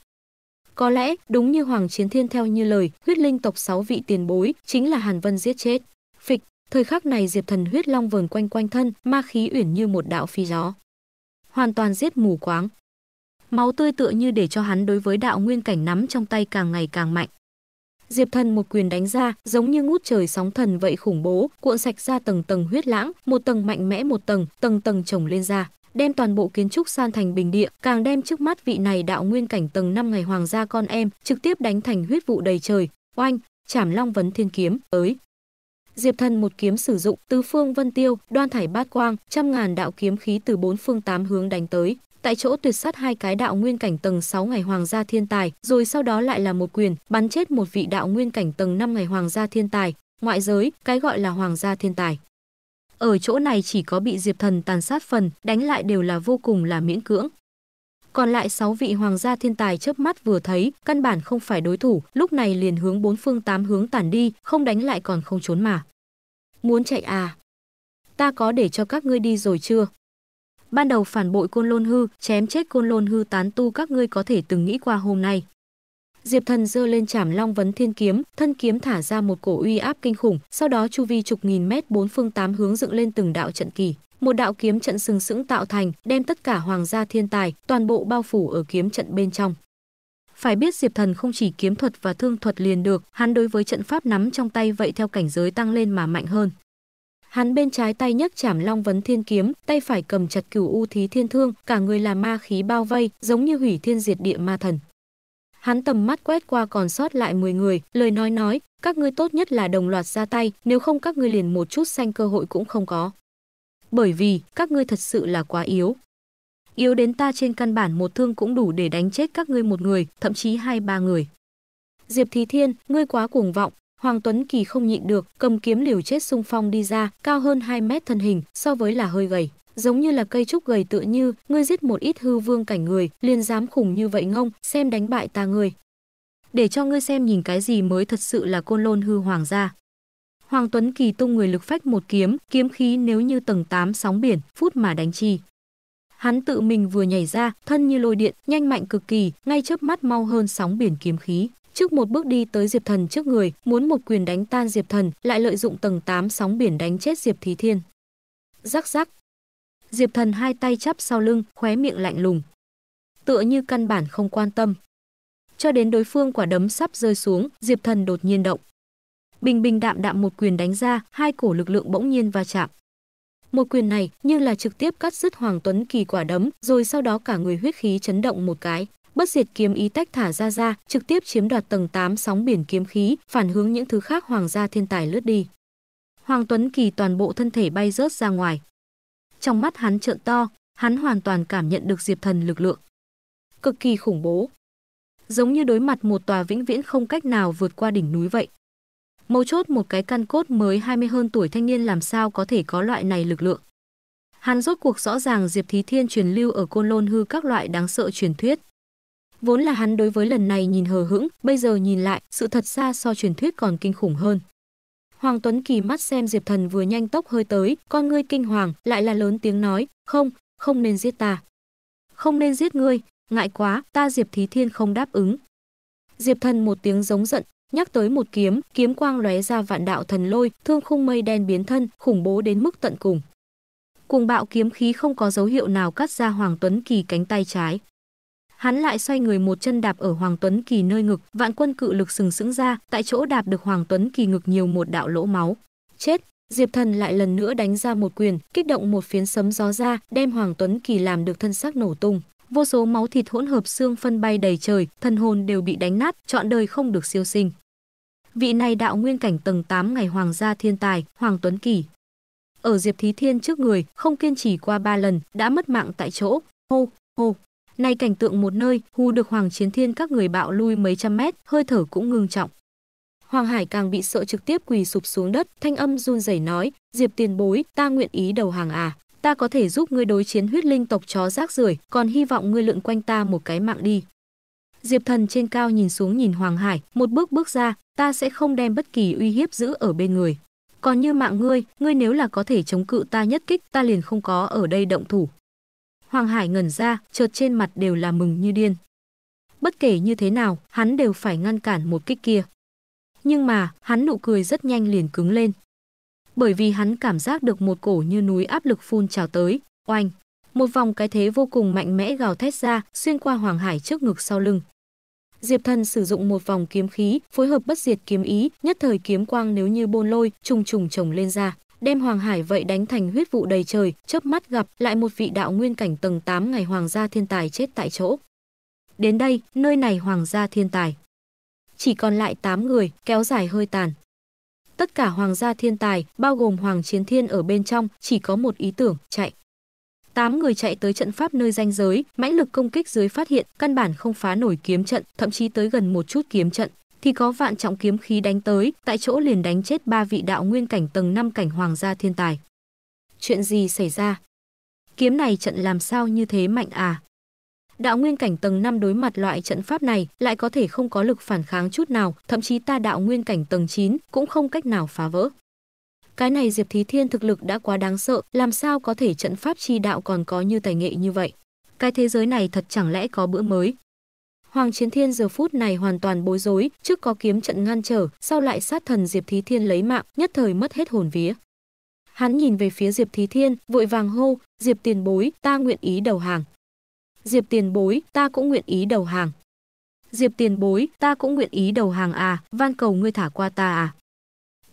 Có lẽ, đúng như Hoàng Chiến Thiên theo như lời, huyết linh tộc 6 vị tiền bối chính là Hàn Vân giết chết. Phịch, thời khắc này Diệp Thần huyết long vờn quanh quanh thân, ma khí uyển như một đạo phi gió. Hoàn toàn giết mù quáng, Máu tươi tựa như để cho hắn đối với đạo nguyên cảnh nắm trong tay càng ngày càng mạnh. Diệp Thần một quyền đánh ra, giống như ngút trời sóng thần vậy khủng bố, cuộn sạch ra tầng tầng huyết lãng, một tầng mạnh mẽ một tầng, tầng tầng chồng lên ra, đem toàn bộ kiến trúc san thành bình địa, càng đem trước mắt vị này đạo nguyên cảnh tầng 5 ngày hoàng gia con em, trực tiếp đánh thành huyết vụ đầy trời. Oanh, Trảm Long vấn thiên kiếm, ới. Diệp Thần một kiếm sử dụng, tứ phương vân tiêu, đoan thải bát quang, trăm ngàn đạo kiếm khí từ bốn phương tám hướng đánh tới tại chỗ tuyệt sát hai cái đạo nguyên cảnh tầng 6 ngày hoàng gia thiên tài, rồi sau đó lại là một quyền, bắn chết một vị đạo nguyên cảnh tầng 5 ngày hoàng gia thiên tài, ngoại giới, cái gọi là hoàng gia thiên tài. Ở chỗ này chỉ có bị Diệp Thần tàn sát phần, đánh lại đều là vô cùng là miễn cưỡng. Còn lại 6 vị hoàng gia thiên tài chớp mắt vừa thấy, căn bản không phải đối thủ, lúc này liền hướng bốn phương tám hướng tản đi, không đánh lại còn không trốn mà. Muốn chạy à? Ta có để cho các ngươi đi rồi chưa? ban đầu phản bội côn lôn hư, chém chết côn lôn hư tán tu các ngươi có thể từng nghĩ qua hôm nay. Diệp Thần giơ lên trảm long vấn thiên kiếm, thân kiếm thả ra một cổ uy áp kinh khủng, sau đó chu vi chục nghìn mét bốn phương tám hướng dựng lên từng đạo trận kỳ. Một đạo kiếm trận sừng sững tạo thành, đem tất cả hoàng gia thiên tài, toàn bộ bao phủ ở kiếm trận bên trong. Phải biết Diệp Thần không chỉ kiếm thuật và thương thuật liền được, hắn đối với trận pháp nắm trong tay vậy theo cảnh giới tăng lên mà mạnh hơn. Hắn bên trái tay nhấc chảm long vấn thiên kiếm, tay phải cầm chặt cửu u thí thiên thương, cả người là ma khí bao vây, giống như hủy thiên diệt địa ma thần. Hắn tầm mắt quét qua còn sót lại 10 người, lời nói nói, các ngươi tốt nhất là đồng loạt ra tay, nếu không các ngươi liền một chút xanh cơ hội cũng không có. Bởi vì, các ngươi thật sự là quá yếu. Yếu đến ta trên căn bản một thương cũng đủ để đánh chết các ngươi một người, thậm chí hai ba người. Diệp Thí Thiên, ngươi quá cuồng vọng, Hoàng Tuấn Kỳ không nhịn được, cầm kiếm liều chết xung phong đi ra, cao hơn 2 mét thân hình, so với là hơi gầy giống như là cây trúc gầy tựa như ngươi giết một ít hư vương cảnh người liền dám khủng như vậy ngông xem đánh bại ta ngươi để cho ngươi xem nhìn cái gì mới thật sự là côn lôn hư hoàng gia hoàng tuấn kỳ tung người lực phách một kiếm kiếm khí nếu như tầng 8 sóng biển phút mà đánh chi hắn tự mình vừa nhảy ra thân như lôi điện nhanh mạnh cực kỳ ngay chớp mắt mau hơn sóng biển kiếm khí trước một bước đi tới Diệp Thần trước người, muốn một quyền đánh tan Diệp Thần, lại lợi dụng tầng 8 sóng biển đánh chết Diệp Thí Thiên. Rắc rắc. Diệp Thần hai tay chắp sau lưng, khóe miệng lạnh lùng. Tựa như căn bản không quan tâm. Cho đến đối phương quả đấm sắp rơi xuống, Diệp Thần đột nhiên động. Bình bình đạm đạm một quyền đánh ra, hai cổ lực lượng bỗng nhiên va chạm. Một quyền này như là trực tiếp cắt dứt Hoàng Tuấn Kỳ quả đấm, rồi sau đó cả người huyết khí chấn động một cái, bất diệt kiếm ý tách thả ra ra, trực tiếp chiếm đoạt tầng 8 sóng biển kiếm khí, phản hướng những thứ khác hoàng gia thiên tài lướt đi. Hoàng Tuấn Kỳ toàn bộ thân thể bay rớt ra ngoài. Trong mắt hắn trợn to, hắn hoàn toàn cảm nhận được Diệp Thần lực lượng. Cực kỳ khủng bố. Giống như đối mặt một tòa vĩnh viễn không cách nào vượt qua đỉnh núi vậy. Mấu chốt một cái căn cốt mới 20 hơn tuổi thanh niên làm sao có thể có loại này lực lượng. Hắn rốt cuộc rõ ràng Diệp Thí Thiên truyền lưu ở Côn Lôn hư các loại đáng sợ truyền thuyết, Vốn là hắn đối với lần này nhìn hờ hững, bây giờ nhìn lại, sự thật xa so truyền thuyết còn kinh khủng hơn. Hoàng Tuấn Kỳ mắt xem Diệp Thần vừa nhanh tốc hơi tới, con ngươi kinh hoàng, lại là lớn tiếng nói, không, không nên giết ta. Không nên giết ngươi, ngại quá, ta Diệp Thí Thiên không đáp ứng. Diệp Thần một tiếng giống giận, nhắc tới một kiếm, kiếm quang lóe ra vạn đạo thần lôi, thương khung mây đen biến thân, khủng bố đến mức tận cùng. Cuồng bạo kiếm khí không có dấu hiệu nào cắt ra Hoàng Tuấn Kỳ cánh tay trái hắn lại xoay người một chân đạp ở Hoàng Tuấn Kỳ nơi ngực, vạn quân cự lực sừng sững ra, tại chỗ đạp được Hoàng Tuấn Kỳ ngực nhiều một đạo lỗ máu. Chết, Diệp Thần lại lần nữa đánh ra một quyền, kích động một phiến sấm gió ra, đem Hoàng Tuấn Kỳ làm được thân xác nổ tung. Vô số máu thịt hỗn hợp xương phân bay đầy trời, thân hồn đều bị đánh nát, trọn đời không được siêu sinh. Vị này đạo nguyên cảnh tầng 8 ngày hoàng gia thiên tài, Hoàng Tuấn Kỳ. Ở Diệp Thí Thiên trước người, không kiên trì qua ba lần, đã mất mạng tại chỗ. Hô, hô, Nay cảnh tượng một nơi, hù được Hoàng Chiến Thiên các người bạo lui mấy trăm mét, hơi thở cũng ngưng trọng. Hoàng Hải càng bị sợ trực tiếp quỳ sụp xuống đất, thanh âm run rẩy nói, Diệp tiền bối, ta nguyện ý đầu hàng à, ta có thể giúp ngươi đối chiến huyết linh tộc chó rác rưởi, còn hy vọng ngươi lượn quanh ta một cái mạng đi. Diệp thần trên cao nhìn xuống nhìn Hoàng Hải, một bước bước ra, ta sẽ không đem bất kỳ uy hiếp giữ ở bên người. Còn như mạng ngươi, ngươi nếu là có thể chống cự ta nhất kích, ta liền không có ở đây động thủ. Hoàng Hải ngẩn ra, chợt trên mặt đều là mừng như điên. Bất kể như thế nào, hắn đều phải ngăn cản một kích kia. Nhưng mà, hắn nụ cười rất nhanh liền cứng lên. Bởi vì hắn cảm giác được một cổ như núi áp lực phun trào tới, oanh. Một vòng cái thế vô cùng mạnh mẽ gào thét ra, xuyên qua Hoàng Hải trước ngực sau lưng. Diệp Thần sử dụng một vòng kiếm khí, phối hợp bất diệt kiếm ý, nhất thời kiếm quang nếu như bôn lôi, trùng trùng chồng lên ra đem Hoàng Hải vậy đánh thành huyết vụ đầy trời, chớp mắt gặp lại một vị đạo nguyên cảnh tầng 8 ngày hoàng gia thiên tài chết tại chỗ. Đến đây, nơi này hoàng gia thiên tài. Chỉ còn lại 8 người, kéo dài hơi tàn. Tất cả hoàng gia thiên tài, bao gồm hoàng chiến thiên ở bên trong, chỉ có một ý tưởng, chạy. 8 người chạy tới trận pháp nơi danh giới, mãnh lực công kích dưới phát hiện, căn bản không phá nổi kiếm trận, thậm chí tới gần một chút kiếm trận, thì có vạn trọng kiếm khí đánh tới, tại chỗ liền đánh chết ba vị đạo nguyên cảnh tầng 5 cảnh hoàng gia thiên tài. Chuyện gì xảy ra? Kiếm này trận làm sao như thế mạnh à? Đạo nguyên cảnh tầng 5 đối mặt loại trận pháp này lại có thể không có lực phản kháng chút nào, thậm chí ta đạo nguyên cảnh tầng 9 cũng không cách nào phá vỡ. Cái này Diệp Thí Thiên thực lực đã quá đáng sợ, làm sao có thể trận pháp chi đạo còn có như tài nghệ như vậy? Cái thế giới này thật chẳng lẽ có bữa mới, Hoàng Chiến Thiên giờ phút này hoàn toàn bối rối, trước có kiếm trận ngăn trở, sau lại sát thần Diệp Thí Thiên lấy mạng, nhất thời mất hết hồn vía. Hắn nhìn về phía Diệp Thí Thiên, vội vàng hô, "Diệp tiền bối, ta nguyện ý đầu hàng." "Diệp tiền bối, ta cũng nguyện ý đầu hàng." "Diệp tiền bối, ta cũng nguyện ý đầu hàng à, van cầu ngươi thả qua ta à?"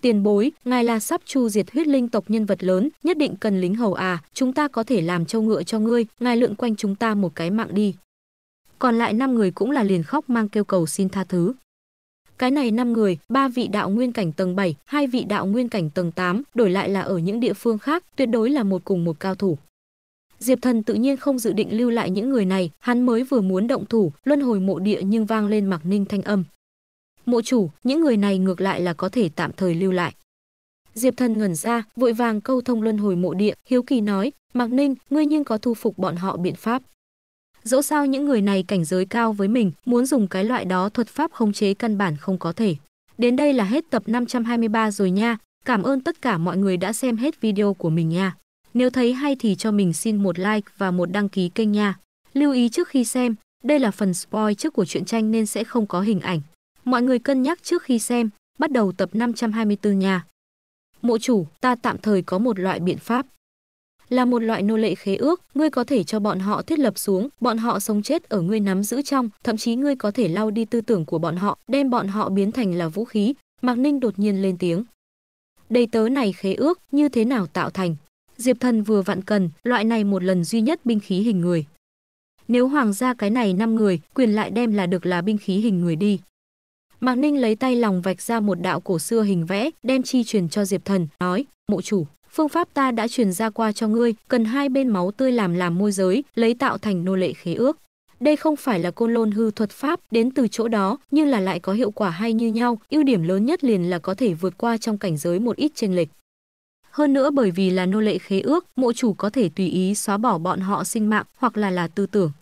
tiền bối ngài là sắp chu diệt huyết linh tộc nhân vật lớn nhất định cần lính hầu à chúng ta có thể làm châu ngựa cho ngươi ngài lượn quanh chúng ta một cái mạng đi còn lại 5 người cũng là liền khóc mang kêu cầu xin tha thứ. Cái này 5 người, ba vị đạo nguyên cảnh tầng 7, hai vị đạo nguyên cảnh tầng 8, đổi lại là ở những địa phương khác, tuyệt đối là một cùng một cao thủ. Diệp Thần tự nhiên không dự định lưu lại những người này, hắn mới vừa muốn động thủ, luân hồi mộ địa nhưng vang lên mặc Ninh thanh âm. Mộ chủ, những người này ngược lại là có thể tạm thời lưu lại. Diệp Thần ngẩn ra, vội vàng câu thông luân hồi mộ địa, hiếu kỳ nói, mặc Ninh, ngươi nhưng có thu phục bọn họ biện pháp. Dẫu sao những người này cảnh giới cao với mình, muốn dùng cái loại đó thuật pháp khống chế căn bản không có thể. Đến đây là hết tập 523 rồi nha. Cảm ơn tất cả mọi người đã xem hết video của mình nha. Nếu thấy hay thì cho mình xin một like và một đăng ký kênh nha. Lưu ý trước khi xem, đây là phần spoil trước của truyện tranh nên sẽ không có hình ảnh. Mọi người cân nhắc trước khi xem, bắt đầu tập 524 nha. Mộ chủ, ta tạm thời có một loại biện pháp là một loại nô lệ khế ước, ngươi có thể cho bọn họ thiết lập xuống, bọn họ sống chết ở ngươi nắm giữ trong, thậm chí ngươi có thể lau đi tư tưởng của bọn họ, đem bọn họ biến thành là vũ khí. Mạc Ninh đột nhiên lên tiếng. Đầy tớ này khế ước như thế nào tạo thành? Diệp Thần vừa vặn cần, loại này một lần duy nhất binh khí hình người. Nếu hoàng gia cái này năm người, quyền lại đem là được là binh khí hình người đi. Mạc Ninh lấy tay lòng vạch ra một đạo cổ xưa hình vẽ, đem chi truyền cho Diệp Thần, nói, mộ chủ, phương pháp ta đã truyền ra qua cho ngươi, cần hai bên máu tươi làm làm môi giới, lấy tạo thành nô lệ khế ước. Đây không phải là côn lôn hư thuật pháp đến từ chỗ đó, nhưng là lại có hiệu quả hay như nhau, ưu điểm lớn nhất liền là có thể vượt qua trong cảnh giới một ít chênh lệch. Hơn nữa bởi vì là nô lệ khế ước, mộ chủ có thể tùy ý xóa bỏ bọn họ sinh mạng hoặc là là tư tưởng.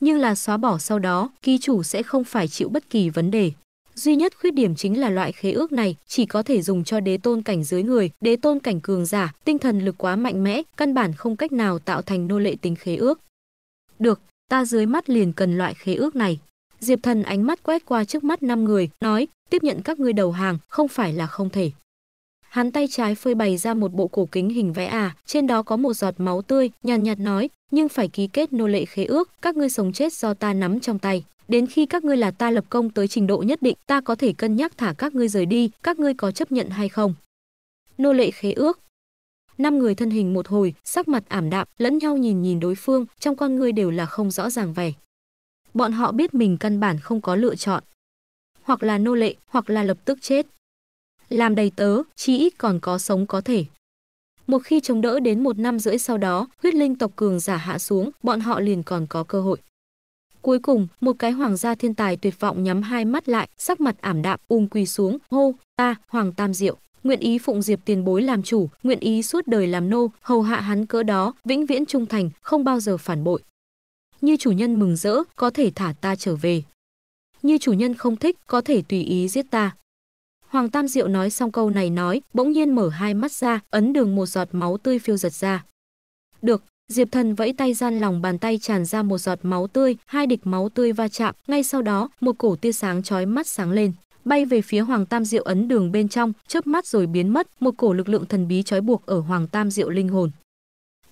Nhưng là xóa bỏ sau đó, ký chủ sẽ không phải chịu bất kỳ vấn đề. Duy nhất khuyết điểm chính là loại khế ước này chỉ có thể dùng cho đế tôn cảnh dưới người, đế tôn cảnh cường giả, tinh thần lực quá mạnh mẽ, căn bản không cách nào tạo thành nô lệ tính khế ước. Được, ta dưới mắt liền cần loại khế ước này. Diệp Thần ánh mắt quét qua trước mắt năm người, nói, tiếp nhận các ngươi đầu hàng, không phải là không thể. Hắn tay trái phơi bày ra một bộ cổ kính hình vẽ à, trên đó có một giọt máu tươi, nhàn nhạt, nhạt nói, nhưng phải ký kết nô lệ khế ước, các ngươi sống chết do ta nắm trong tay đến khi các ngươi là ta lập công tới trình độ nhất định, ta có thể cân nhắc thả các ngươi rời đi, các ngươi có chấp nhận hay không? Nô lệ khế ước. Năm người thân hình một hồi, sắc mặt ảm đạm, lẫn nhau nhìn nhìn đối phương, trong con ngươi đều là không rõ ràng vẻ. Bọn họ biết mình căn bản không có lựa chọn. Hoặc là nô lệ, hoặc là lập tức chết. Làm đầy tớ, chí ít còn có sống có thể. Một khi chống đỡ đến một năm rưỡi sau đó, huyết linh tộc cường giả hạ xuống, bọn họ liền còn có cơ hội. Cuối cùng, một cái hoàng gia thiên tài tuyệt vọng nhắm hai mắt lại, sắc mặt ảm đạm, ung quỳ xuống, hô, ta, hoàng tam diệu, nguyện ý phụng diệp tiền bối làm chủ, nguyện ý suốt đời làm nô, hầu hạ hắn cỡ đó, vĩnh viễn trung thành, không bao giờ phản bội. Như chủ nhân mừng rỡ, có thể thả ta trở về. Như chủ nhân không thích, có thể tùy ý giết ta. Hoàng Tam Diệu nói xong câu này nói, bỗng nhiên mở hai mắt ra, ấn đường một giọt máu tươi phiêu giật ra. Được, Diệp Thần vẫy tay gian lòng bàn tay tràn ra một giọt máu tươi, hai địch máu tươi va chạm, ngay sau đó, một cổ tia sáng chói mắt sáng lên, bay về phía Hoàng Tam Diệu ấn đường bên trong, chớp mắt rồi biến mất, một cổ lực lượng thần bí trói buộc ở Hoàng Tam Diệu linh hồn.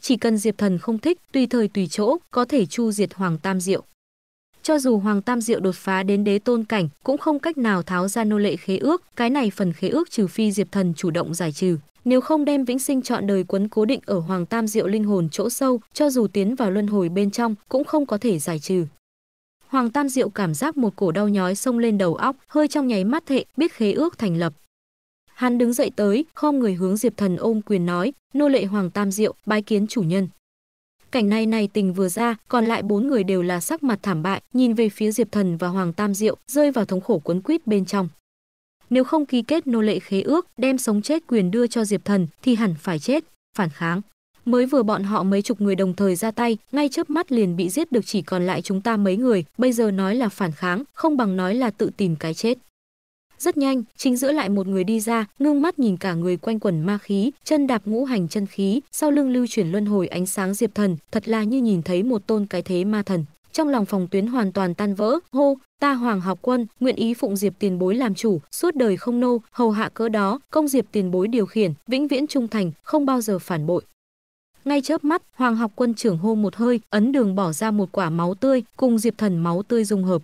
Chỉ cần Diệp Thần không thích, tùy thời tùy chỗ, có thể chu diệt Hoàng Tam Diệu. Cho dù Hoàng Tam Diệu đột phá đến đế tôn cảnh, cũng không cách nào tháo ra nô lệ khế ước, cái này phần khế ước trừ phi Diệp Thần chủ động giải trừ. Nếu không đem vĩnh sinh chọn đời quấn cố định ở Hoàng Tam Diệu linh hồn chỗ sâu, cho dù tiến vào luân hồi bên trong cũng không có thể giải trừ. Hoàng Tam Diệu cảm giác một cổ đau nhói xông lên đầu óc, hơi trong nháy mắt thệ, biết khế ước thành lập. Hắn đứng dậy tới, khom người hướng Diệp Thần ôm quyền nói, nô lệ Hoàng Tam Diệu, bái kiến chủ nhân. Cảnh này này tình vừa ra, còn lại bốn người đều là sắc mặt thảm bại, nhìn về phía Diệp Thần và Hoàng Tam Diệu, rơi vào thống khổ quấn quýt bên trong. Nếu không ký kết nô lệ khế ước, đem sống chết quyền đưa cho Diệp Thần thì hẳn phải chết, phản kháng. Mới vừa bọn họ mấy chục người đồng thời ra tay, ngay chớp mắt liền bị giết được chỉ còn lại chúng ta mấy người, bây giờ nói là phản kháng, không bằng nói là tự tìm cái chết. Rất nhanh, chính giữa lại một người đi ra, ngưng mắt nhìn cả người quanh quần ma khí, chân đạp ngũ hành chân khí, sau lưng lưu chuyển luân hồi ánh sáng diệp thần, thật là như nhìn thấy một tôn cái thế ma thần. Trong lòng phòng tuyến hoàn toàn tan vỡ, hô, ta hoàng học quân, nguyện ý phụng diệp tiền bối làm chủ, suốt đời không nô, hầu hạ cỡ đó, công diệp tiền bối điều khiển, vĩnh viễn trung thành, không bao giờ phản bội ngay chớp mắt hoàng học quân trưởng hô một hơi ấn đường bỏ ra một quả máu tươi cùng diệp thần máu tươi dung hợp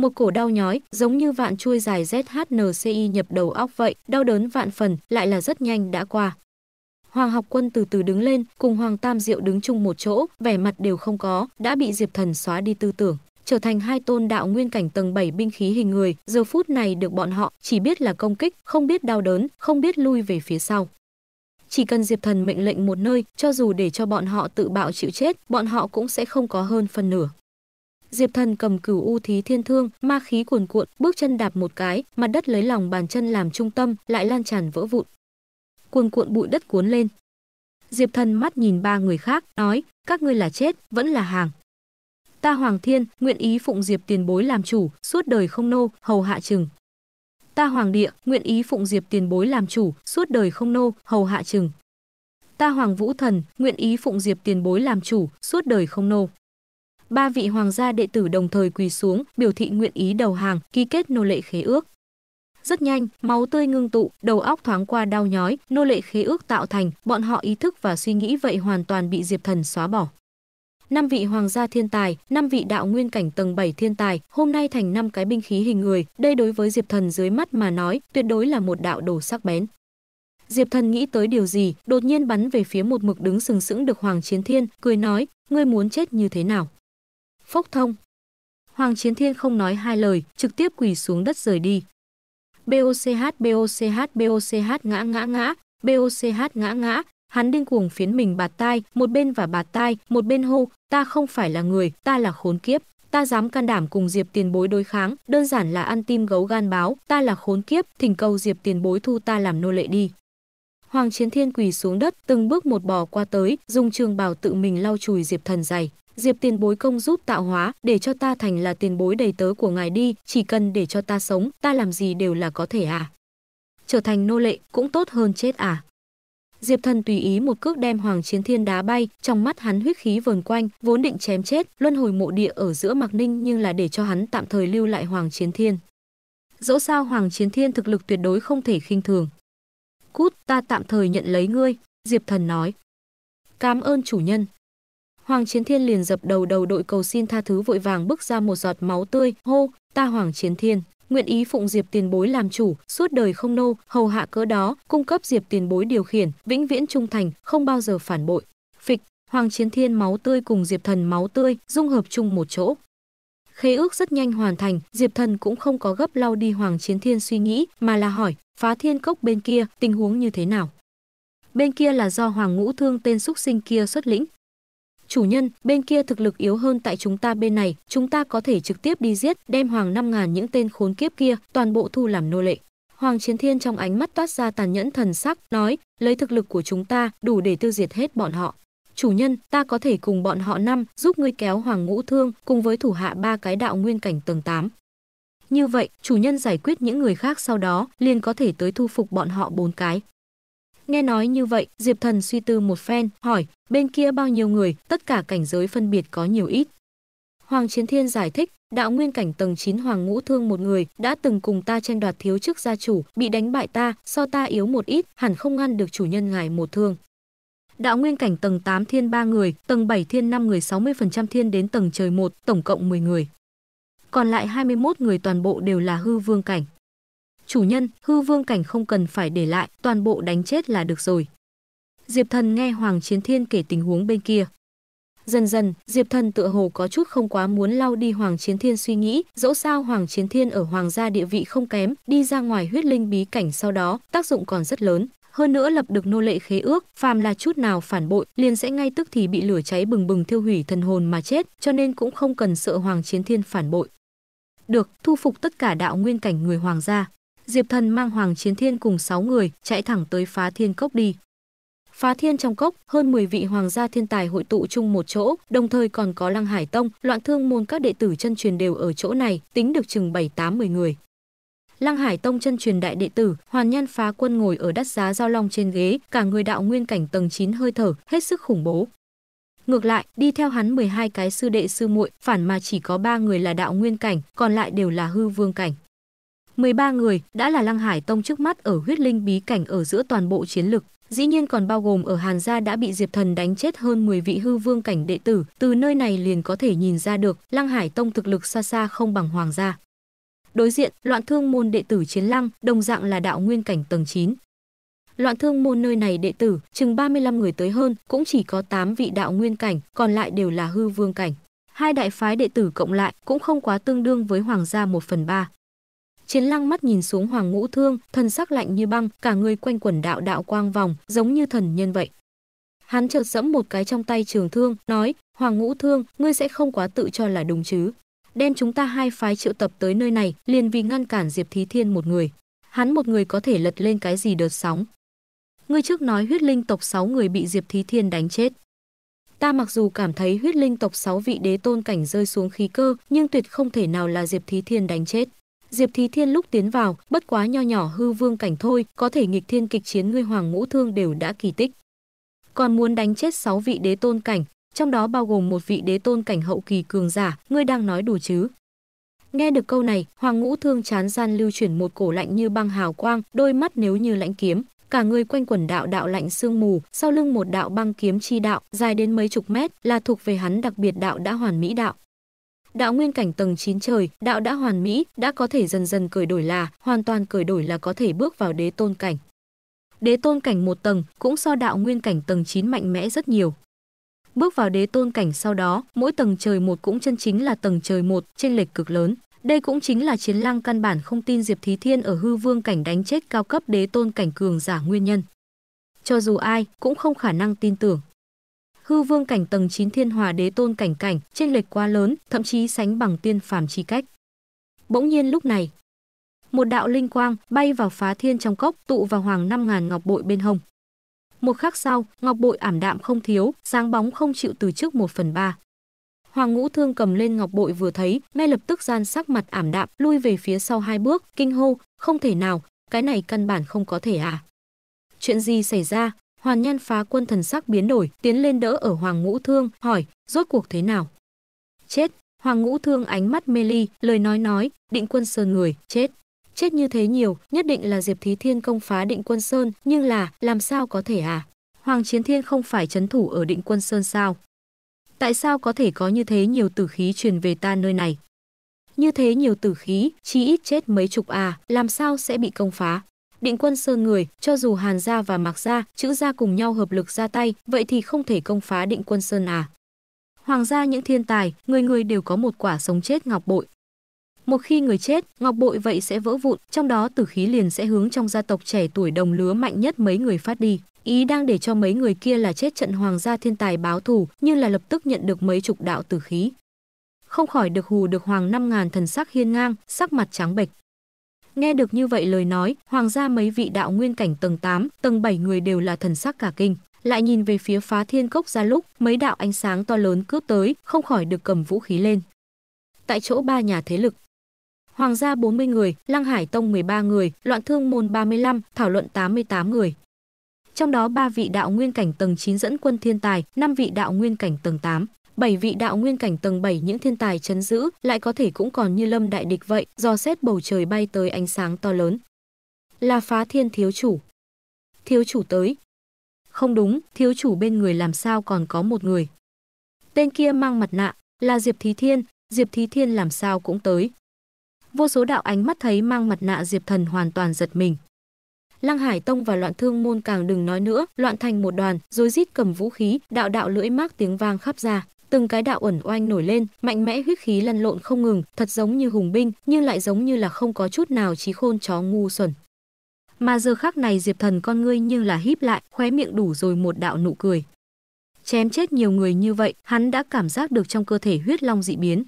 một cổ đau nhói, giống như vạn chui dài ZHNCI nhập đầu óc vậy, đau đớn vạn phần, lại là rất nhanh đã qua. Hoàng Học Quân từ từ đứng lên, cùng Hoàng Tam Diệu đứng chung một chỗ, vẻ mặt đều không có, đã bị Diệp Thần xóa đi tư tưởng, trở thành hai tôn đạo nguyên cảnh tầng 7 binh khí hình người, giờ phút này được bọn họ chỉ biết là công kích, không biết đau đớn, không biết lui về phía sau. Chỉ cần Diệp Thần mệnh lệnh một nơi, cho dù để cho bọn họ tự bạo chịu chết, bọn họ cũng sẽ không có hơn phần nửa. Diệp Thần cầm cửu u thí thiên thương, ma khí cuồn cuộn, bước chân đạp một cái, mặt đất lấy lòng bàn chân làm trung tâm, lại lan tràn vỡ vụn. Cuồn cuộn bụi đất cuốn lên. Diệp Thần mắt nhìn ba người khác, nói: "Các ngươi là chết, vẫn là hàng." Ta Hoàng Thiên, nguyện ý phụng Diệp Tiền Bối làm chủ, suốt đời không nô, hầu hạ chừng. Ta Hoàng Địa, nguyện ý phụng Diệp Tiền Bối làm chủ, suốt đời không nô, hầu hạ chừng. Ta Hoàng Vũ Thần, nguyện ý phụng Diệp Tiền Bối làm chủ, suốt đời không nô ba vị hoàng gia đệ tử đồng thời quỳ xuống, biểu thị nguyện ý đầu hàng, ký kết nô lệ khế ước. Rất nhanh, máu tươi ngưng tụ, đầu óc thoáng qua đau nhói, nô lệ khế ước tạo thành, bọn họ ý thức và suy nghĩ vậy hoàn toàn bị Diệp Thần xóa bỏ. Năm vị hoàng gia thiên tài, năm vị đạo nguyên cảnh tầng 7 thiên tài, hôm nay thành năm cái binh khí hình người, đây đối với Diệp Thần dưới mắt mà nói, tuyệt đối là một đạo đồ sắc bén. Diệp Thần nghĩ tới điều gì, đột nhiên bắn về phía một mực đứng sừng sững được Hoàng Chiến Thiên, cười nói, ngươi muốn chết như thế nào? phốc thông. Hoàng Chiến Thiên không nói hai lời, trực tiếp quỳ xuống đất rời đi. BOCH BOCH BOCH ngã ngã ngã, BOCH ngã ngã, hắn điên cuồng phiến mình bạt tai, một bên và bạt tai, một bên hô, ta không phải là người, ta là khốn kiếp, ta dám can đảm cùng Diệp Tiền Bối đối kháng, đơn giản là ăn tim gấu gan báo, ta là khốn kiếp, thỉnh cầu Diệp Tiền Bối thu ta làm nô lệ đi. Hoàng Chiến Thiên quỳ xuống đất, từng bước một bò qua tới, dùng trường bào tự mình lau chùi Diệp Thần dày. Diệp tiền bối công giúp tạo hóa, để cho ta thành là tiền bối đầy tớ của ngài đi, chỉ cần để cho ta sống, ta làm gì đều là có thể à? Trở thành nô lệ cũng tốt hơn chết à? Diệp Thần tùy ý một cước đem Hoàng Chiến Thiên đá bay, trong mắt hắn huyết khí vờn quanh, vốn định chém chết, luân hồi mộ địa ở giữa Mạc Ninh nhưng là để cho hắn tạm thời lưu lại Hoàng Chiến Thiên. Dẫu sao Hoàng Chiến Thiên thực lực tuyệt đối không thể khinh thường. "Cút, ta tạm thời nhận lấy ngươi." Diệp Thần nói. "Cảm ơn chủ nhân." Hoàng Chiến Thiên liền dập đầu đầu đội cầu xin tha thứ vội vàng bước ra một giọt máu tươi, hô, ta Hoàng Chiến Thiên, nguyện ý phụng Diệp Tiền Bối làm chủ, suốt đời không nô, hầu hạ cỡ đó, cung cấp Diệp Tiền Bối điều khiển, vĩnh viễn trung thành, không bao giờ phản bội. Phịch, Hoàng Chiến Thiên máu tươi cùng Diệp Thần máu tươi dung hợp chung một chỗ. Khế ước rất nhanh hoàn thành, Diệp Thần cũng không có gấp lau đi Hoàng Chiến Thiên suy nghĩ, mà là hỏi, phá thiên cốc bên kia, tình huống như thế nào? Bên kia là do Hoàng Ngũ Thương tên xúc sinh kia xuất lĩnh, chủ nhân bên kia thực lực yếu hơn tại chúng ta bên này chúng ta có thể trực tiếp đi giết đem hoàng năm ngàn những tên khốn kiếp kia toàn bộ thu làm nô lệ hoàng chiến thiên trong ánh mắt toát ra tàn nhẫn thần sắc nói lấy thực lực của chúng ta đủ để tiêu diệt hết bọn họ chủ nhân ta có thể cùng bọn họ năm giúp ngươi kéo hoàng ngũ thương cùng với thủ hạ ba cái đạo nguyên cảnh tầng 8. như vậy chủ nhân giải quyết những người khác sau đó liền có thể tới thu phục bọn họ bốn cái Nghe nói như vậy, Diệp Thần suy tư một phen, hỏi, bên kia bao nhiêu người, tất cả cảnh giới phân biệt có nhiều ít. Hoàng Chiến Thiên giải thích, đạo nguyên cảnh tầng 9 Hoàng Ngũ Thương một người, đã từng cùng ta tranh đoạt thiếu chức gia chủ, bị đánh bại ta, so ta yếu một ít, hẳn không ngăn được chủ nhân ngài một thương. Đạo nguyên cảnh tầng 8 thiên 3 người, tầng 7 thiên 5 người 60% thiên đến tầng trời 1, tổng cộng 10 người. Còn lại 21 người toàn bộ đều là hư vương cảnh chủ nhân, hư vương cảnh không cần phải để lại, toàn bộ đánh chết là được rồi. Diệp Thần nghe Hoàng Chiến Thiên kể tình huống bên kia. Dần dần, Diệp Thần tựa hồ có chút không quá muốn lau đi Hoàng Chiến Thiên suy nghĩ, dẫu sao Hoàng Chiến Thiên ở Hoàng gia địa vị không kém, đi ra ngoài huyết linh bí cảnh sau đó, tác dụng còn rất lớn. Hơn nữa lập được nô lệ khế ước, phàm là chút nào phản bội, liền sẽ ngay tức thì bị lửa cháy bừng bừng thiêu hủy thần hồn mà chết, cho nên cũng không cần sợ Hoàng Chiến Thiên phản bội. Được, thu phục tất cả đạo nguyên cảnh người Hoàng gia, Diệp Thần mang Hoàng Chiến Thiên cùng 6 người chạy thẳng tới Phá Thiên Cốc đi. Phá Thiên trong cốc, hơn 10 vị hoàng gia thiên tài hội tụ chung một chỗ, đồng thời còn có Lăng Hải Tông, Loạn Thương môn các đệ tử chân truyền đều ở chỗ này, tính được chừng 7, 8, 10 người. Lăng Hải Tông chân truyền đại đệ tử, Hoàn Nhân Phá Quân ngồi ở đắt giá giao long trên ghế, cả người đạo nguyên cảnh tầng 9 hơi thở, hết sức khủng bố. Ngược lại, đi theo hắn 12 cái sư đệ sư muội, phản mà chỉ có 3 người là đạo nguyên cảnh, còn lại đều là hư vương cảnh. 13 người đã là Lăng Hải Tông trước mắt ở huyết linh bí cảnh ở giữa toàn bộ chiến lực. Dĩ nhiên còn bao gồm ở Hàn Gia đã bị Diệp Thần đánh chết hơn 10 vị hư vương cảnh đệ tử, từ nơi này liền có thể nhìn ra được Lăng Hải Tông thực lực xa xa không bằng Hoàng Gia. Đối diện, loạn thương môn đệ tử Chiến Lăng, đồng dạng là đạo nguyên cảnh tầng 9. Loạn thương môn nơi này đệ tử, chừng 35 người tới hơn, cũng chỉ có 8 vị đạo nguyên cảnh, còn lại đều là hư vương cảnh. Hai đại phái đệ tử cộng lại cũng không quá tương đương với Hoàng Gia 1 phần 3. Chiến Lăng mắt nhìn xuống Hoàng Ngũ Thương, thân sắc lạnh như băng, cả người quanh quẩn đạo đạo quang vòng, giống như thần nhân vậy. Hắn chợt giẫm một cái trong tay trường thương, nói: "Hoàng Ngũ Thương, ngươi sẽ không quá tự cho là đúng chứ? Đem chúng ta hai phái triệu tập tới nơi này, liền vì ngăn cản Diệp Thí Thiên một người. Hắn một người có thể lật lên cái gì đợt sóng?" Ngươi trước nói huyết linh tộc sáu người bị Diệp Thí Thiên đánh chết ta mặc dù cảm thấy huyết linh tộc sáu vị đế tôn cảnh rơi xuống khí cơ, nhưng tuyệt không thể nào là Diệp Thí Thiên đánh chết. Diệp Thí Thiên lúc tiến vào, bất quá nho nhỏ hư vương cảnh thôi, có thể nghịch thiên kịch chiến ngươi hoàng ngũ thương đều đã kỳ tích. Còn muốn đánh chết 6 vị đế tôn cảnh, trong đó bao gồm một vị đế tôn cảnh hậu kỳ cường giả, ngươi đang nói đủ chứ? Nghe được câu này, Hoàng Ngũ Thương chán gian lưu chuyển một cổ lạnh như băng hào quang, đôi mắt nếu như lãnh kiếm, cả người quanh quần đạo đạo lạnh sương mù, sau lưng một đạo băng kiếm chi đạo, dài đến mấy chục mét, là thuộc về hắn đặc biệt đạo đã hoàn mỹ đạo, Đạo nguyên cảnh tầng 9 trời, đạo đã hoàn mỹ, đã có thể dần dần cởi đổi là, hoàn toàn cởi đổi là có thể bước vào đế tôn cảnh. Đế tôn cảnh một tầng cũng so đạo nguyên cảnh tầng 9 mạnh mẽ rất nhiều. Bước vào đế tôn cảnh sau đó, mỗi tầng trời một cũng chân chính là tầng trời một, trên lệch cực lớn. Đây cũng chính là chiến lăng căn bản không tin Diệp Thí Thiên ở hư vương cảnh đánh chết cao cấp đế tôn cảnh cường giả nguyên nhân. Cho dù ai cũng không khả năng tin tưởng hư vương cảnh tầng 9 thiên hòa đế tôn cảnh cảnh, trên lệch quá lớn, thậm chí sánh bằng tiên phàm chi cách. Bỗng nhiên lúc này, một đạo linh quang bay vào phá thiên trong cốc, tụ vào hoàng năm ngàn ngọc bội bên hông. Một khắc sau, ngọc bội ảm đạm không thiếu, sáng bóng không chịu từ trước một phần ba. Hoàng Ngũ Thương cầm lên ngọc bội vừa thấy, ngay lập tức gian sắc mặt ảm đạm, lui về phía sau hai bước, kinh hô, không thể nào, cái này căn bản không có thể à? Chuyện gì xảy ra, Hoàn Nhan phá quân thần sắc biến đổi, tiến lên đỡ ở Hoàng Ngũ Thương, hỏi, rốt cuộc thế nào? Chết, Hoàng Ngũ Thương ánh mắt mê ly, lời nói nói, định quân sơn người, chết. Chết như thế nhiều, nhất định là Diệp Thí Thiên công phá định quân sơn, nhưng là, làm sao có thể à? Hoàng Chiến Thiên không phải chấn thủ ở định quân sơn sao? Tại sao có thể có như thế nhiều tử khí truyền về ta nơi này? Như thế nhiều tử khí, chí ít chết mấy chục à, làm sao sẽ bị công phá? định quân sơn người cho dù hàn gia và mạc gia chữ gia cùng nhau hợp lực ra tay vậy thì không thể công phá định quân sơn à hoàng gia những thiên tài người người đều có một quả sống chết ngọc bội một khi người chết ngọc bội vậy sẽ vỡ vụn trong đó tử khí liền sẽ hướng trong gia tộc trẻ tuổi đồng lứa mạnh nhất mấy người phát đi ý đang để cho mấy người kia là chết trận hoàng gia thiên tài báo thù như là lập tức nhận được mấy chục đạo tử khí không khỏi được hù được hoàng năm ngàn thần sắc hiên ngang sắc mặt trắng bệch Nghe được như vậy lời nói, hoàng gia mấy vị đạo nguyên cảnh tầng 8, tầng 7 người đều là thần sắc cả kinh, lại nhìn về phía phá thiên cốc ra lúc mấy đạo ánh sáng to lớn cướp tới, không khỏi được cầm vũ khí lên. Tại chỗ ba nhà thế lực, Hoàng gia 40 người, Lăng Hải Tông 13 người, Loạn Thương Môn 35, Thảo Luận 88 người. Trong đó ba vị đạo nguyên cảnh tầng 9 dẫn quân thiên tài, 5 vị đạo nguyên cảnh tầng 8 bảy vị đạo nguyên cảnh tầng 7 những thiên tài chấn giữ lại có thể cũng còn như lâm đại địch vậy, do xét bầu trời bay tới ánh sáng to lớn. Là phá thiên thiếu chủ. Thiếu chủ tới. Không đúng, thiếu chủ bên người làm sao còn có một người. Tên kia mang mặt nạ, là Diệp Thí Thiên, Diệp Thí Thiên làm sao cũng tới. Vô số đạo ánh mắt thấy mang mặt nạ Diệp Thần hoàn toàn giật mình. Lăng Hải Tông và Loạn Thương Môn càng đừng nói nữa, loạn thành một đoàn, rồi rít cầm vũ khí, đạo đạo lưỡi mác tiếng vang khắp ra từng cái đạo ẩn oanh nổi lên, mạnh mẽ huyết khí lăn lộn không ngừng, thật giống như hùng binh, nhưng lại giống như là không có chút nào trí khôn chó ngu xuẩn. Mà giờ khắc này Diệp Thần con ngươi như là híp lại, khóe miệng đủ rồi một đạo nụ cười. Chém chết nhiều người như vậy, hắn đã cảm giác được trong cơ thể huyết long dị biến.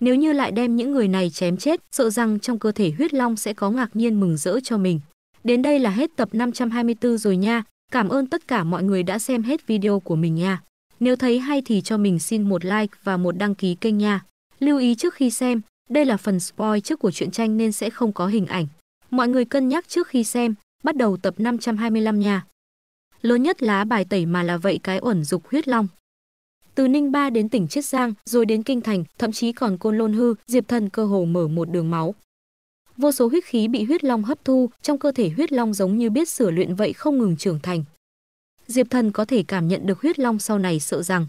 Nếu như lại đem những người này chém chết, sợ rằng trong cơ thể huyết long sẽ có ngạc nhiên mừng rỡ cho mình. Đến đây là hết tập 524 rồi nha. Cảm ơn tất cả mọi người đã xem hết video của mình nha. Nếu thấy hay thì cho mình xin một like và một đăng ký kênh nha. Lưu ý trước khi xem, đây là phần spoil trước của truyện tranh nên sẽ không có hình ảnh. Mọi người cân nhắc trước khi xem, bắt đầu tập 525 nha. Lớn nhất lá bài tẩy mà là vậy cái uẩn dục huyết long. Từ Ninh Ba đến tỉnh Chiết Giang, rồi đến Kinh Thành, thậm chí còn Côn Lôn Hư, Diệp Thần cơ hồ mở một đường máu. Vô số huyết khí bị huyết long hấp thu, trong cơ thể huyết long giống như biết sửa luyện vậy không ngừng trưởng thành. Diệp Thần có thể cảm nhận được huyết long sau này sợ rằng.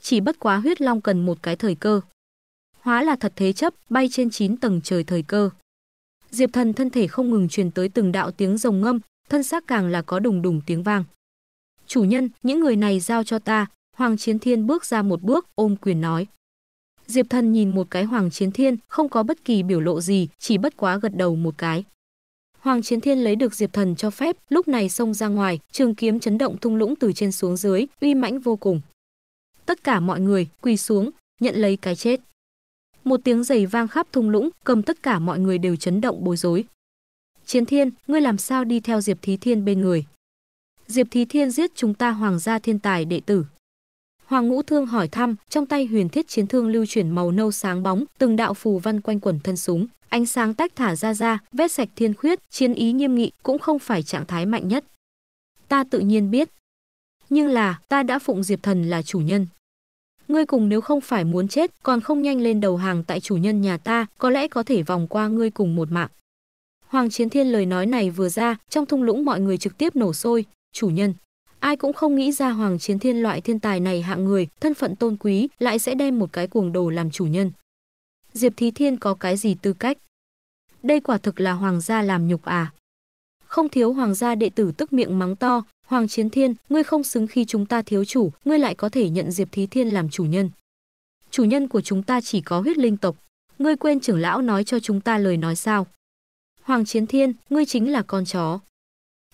Chỉ bất quá huyết long cần một cái thời cơ. Hóa là thật thế chấp, bay trên 9 tầng trời thời cơ. Diệp Thần thân thể không ngừng truyền tới từng đạo tiếng rồng ngâm, thân xác càng là có đùng đùng tiếng vang. Chủ nhân, những người này giao cho ta, Hoàng Chiến Thiên bước ra một bước, ôm quyền nói. Diệp Thần nhìn một cái Hoàng Chiến Thiên, không có bất kỳ biểu lộ gì, chỉ bất quá gật đầu một cái. Hoàng Chiến Thiên lấy được Diệp Thần cho phép, lúc này xông ra ngoài, trường kiếm chấn động thung lũng từ trên xuống dưới, uy mãnh vô cùng. Tất cả mọi người quỳ xuống, nhận lấy cái chết. Một tiếng giày vang khắp thung lũng, cầm tất cả mọi người đều chấn động bối rối. Chiến Thiên, ngươi làm sao đi theo Diệp Thí Thiên bên người? Diệp Thí Thiên giết chúng ta Hoàng gia thiên tài đệ tử. Hoàng Ngũ Thương hỏi thăm, trong tay huyền thiết chiến thương lưu chuyển màu nâu sáng bóng, từng đạo phù văn quanh quẩn thân súng. Ánh sáng tách thả ra ra, vết sạch thiên khuyết, chiến ý nghiêm nghị cũng không phải trạng thái mạnh nhất. Ta tự nhiên biết. Nhưng là, ta đã phụng Diệp Thần là chủ nhân. Ngươi cùng nếu không phải muốn chết, còn không nhanh lên đầu hàng tại chủ nhân nhà ta, có lẽ có thể vòng qua ngươi cùng một mạng. Hoàng Chiến Thiên lời nói này vừa ra, trong thung lũng mọi người trực tiếp nổ sôi, chủ nhân. Ai cũng không nghĩ ra Hoàng Chiến Thiên loại thiên tài này hạng người, thân phận tôn quý, lại sẽ đem một cái cuồng đồ làm chủ nhân. Diệp Thí Thiên có cái gì tư cách? Đây quả thực là hoàng gia làm nhục à? Không thiếu hoàng gia đệ tử tức miệng mắng to, Hoàng Chiến Thiên, ngươi không xứng khi chúng ta thiếu chủ, ngươi lại có thể nhận Diệp Thí Thiên làm chủ nhân. Chủ nhân của chúng ta chỉ có huyết linh tộc, ngươi quên trưởng lão nói cho chúng ta lời nói sao? Hoàng Chiến Thiên, ngươi chính là con chó.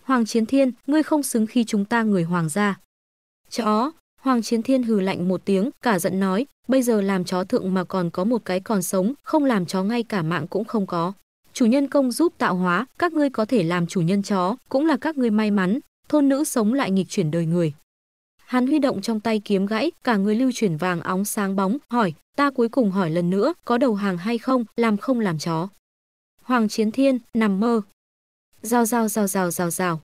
Hoàng Chiến Thiên, ngươi không xứng khi chúng ta người hoàng gia. Chó, Hoàng Chiến Thiên hừ lạnh một tiếng, cả giận nói, bây giờ làm chó thượng mà còn có một cái còn sống, không làm chó ngay cả mạng cũng không có. Chủ nhân công giúp tạo hóa, các ngươi có thể làm chủ nhân chó, cũng là các ngươi may mắn, thôn nữ sống lại nghịch chuyển đời người. Hắn huy động trong tay kiếm gãy, cả người lưu chuyển vàng óng sáng bóng, hỏi, ta cuối cùng hỏi lần nữa, có đầu hàng hay không, làm không làm chó. Hoàng Chiến Thiên, nằm mơ. rào rào rào rào rào rào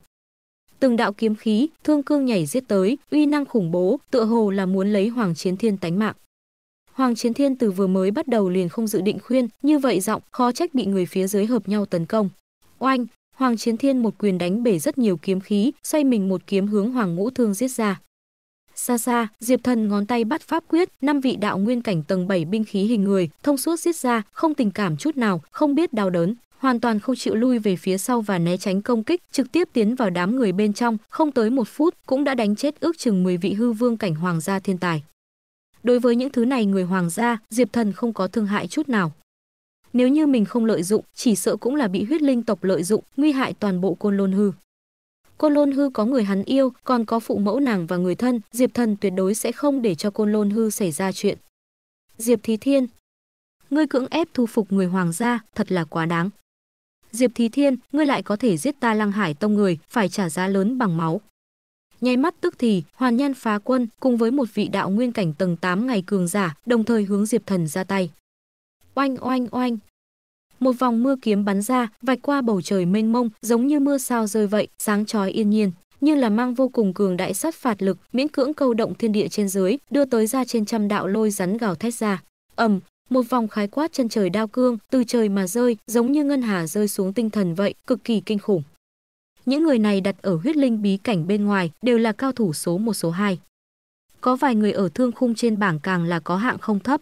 từng đạo kiếm khí, thương cương nhảy giết tới, uy năng khủng bố, tựa hồ là muốn lấy Hoàng Chiến Thiên tánh mạng. Hoàng Chiến Thiên từ vừa mới bắt đầu liền không dự định khuyên, như vậy giọng khó trách bị người phía dưới hợp nhau tấn công. Oanh, Hoàng Chiến Thiên một quyền đánh bể rất nhiều kiếm khí, xoay mình một kiếm hướng Hoàng Ngũ Thương giết ra. Xa xa, Diệp Thần ngón tay bắt pháp quyết, năm vị đạo nguyên cảnh tầng 7 binh khí hình người, thông suốt giết ra, không tình cảm chút nào, không biết đau đớn, hoàn toàn không chịu lui về phía sau và né tránh công kích, trực tiếp tiến vào đám người bên trong, không tới một phút cũng đã đánh chết ước chừng 10 vị hư vương cảnh hoàng gia thiên tài. Đối với những thứ này người hoàng gia, Diệp Thần không có thương hại chút nào. Nếu như mình không lợi dụng, chỉ sợ cũng là bị huyết linh tộc lợi dụng, nguy hại toàn bộ côn lôn hư. Côn Lôn Hư có người hắn yêu, còn có phụ mẫu nàng và người thân, Diệp Thần tuyệt đối sẽ không để cho Côn Lôn Hư xảy ra chuyện. Diệp Thí Thiên, ngươi cưỡng ép thu phục người hoàng gia, thật là quá đáng. Diệp Thí Thiên, ngươi lại có thể giết ta Lăng Hải tông người, phải trả giá lớn bằng máu. Nháy mắt tức thì, Hoàn Nhan Phá Quân cùng với một vị đạo nguyên cảnh tầng 8 ngày cường giả, đồng thời hướng Diệp Thần ra tay. Oanh oanh oanh, một vòng mưa kiếm bắn ra, vạch qua bầu trời mênh mông, giống như mưa sao rơi vậy, sáng chói yên nhiên, như là mang vô cùng cường đại sát phạt lực, miễn cưỡng câu động thiên địa trên dưới, đưa tới ra trên trăm đạo lôi rắn gào thét ra. Ầm, một vòng khái quát chân trời đao cương từ trời mà rơi, giống như ngân hà rơi xuống tinh thần vậy, cực kỳ kinh khủng. Những người này đặt ở huyết linh bí cảnh bên ngoài đều là cao thủ số một số hai Có vài người ở thương khung trên bảng càng là có hạng không thấp.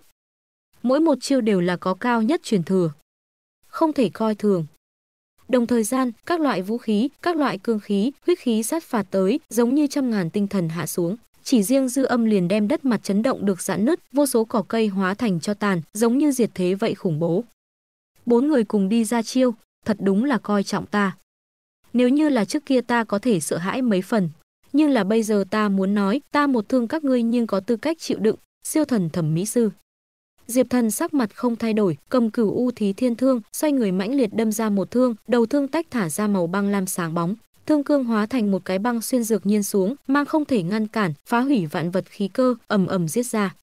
Mỗi một chiêu đều là có cao nhất truyền thừa. Không thể coi thường. Đồng thời gian, các loại vũ khí, các loại cương khí, huyết khí sát phạt tới, giống như trăm ngàn tinh thần hạ xuống. Chỉ riêng dư âm liền đem đất mặt chấn động được giãn nứt, vô số cỏ cây hóa thành cho tàn, giống như diệt thế vậy khủng bố. Bốn người cùng đi ra chiêu, thật đúng là coi trọng ta. Nếu như là trước kia ta có thể sợ hãi mấy phần, nhưng là bây giờ ta muốn nói, ta một thương các ngươi nhưng có tư cách chịu đựng, siêu thần thẩm mỹ sư. Diệp Thần sắc mặt không thay đổi, cầm cửu u thí thiên thương, xoay người mãnh liệt đâm ra một thương, đầu thương tách thả ra màu băng lam sáng bóng, Thương cương hóa thành một cái băng xuyên dược nhiên xuống, mang không thể ngăn cản, phá hủy vạn vật khí cơ, ầm ầm giết ra.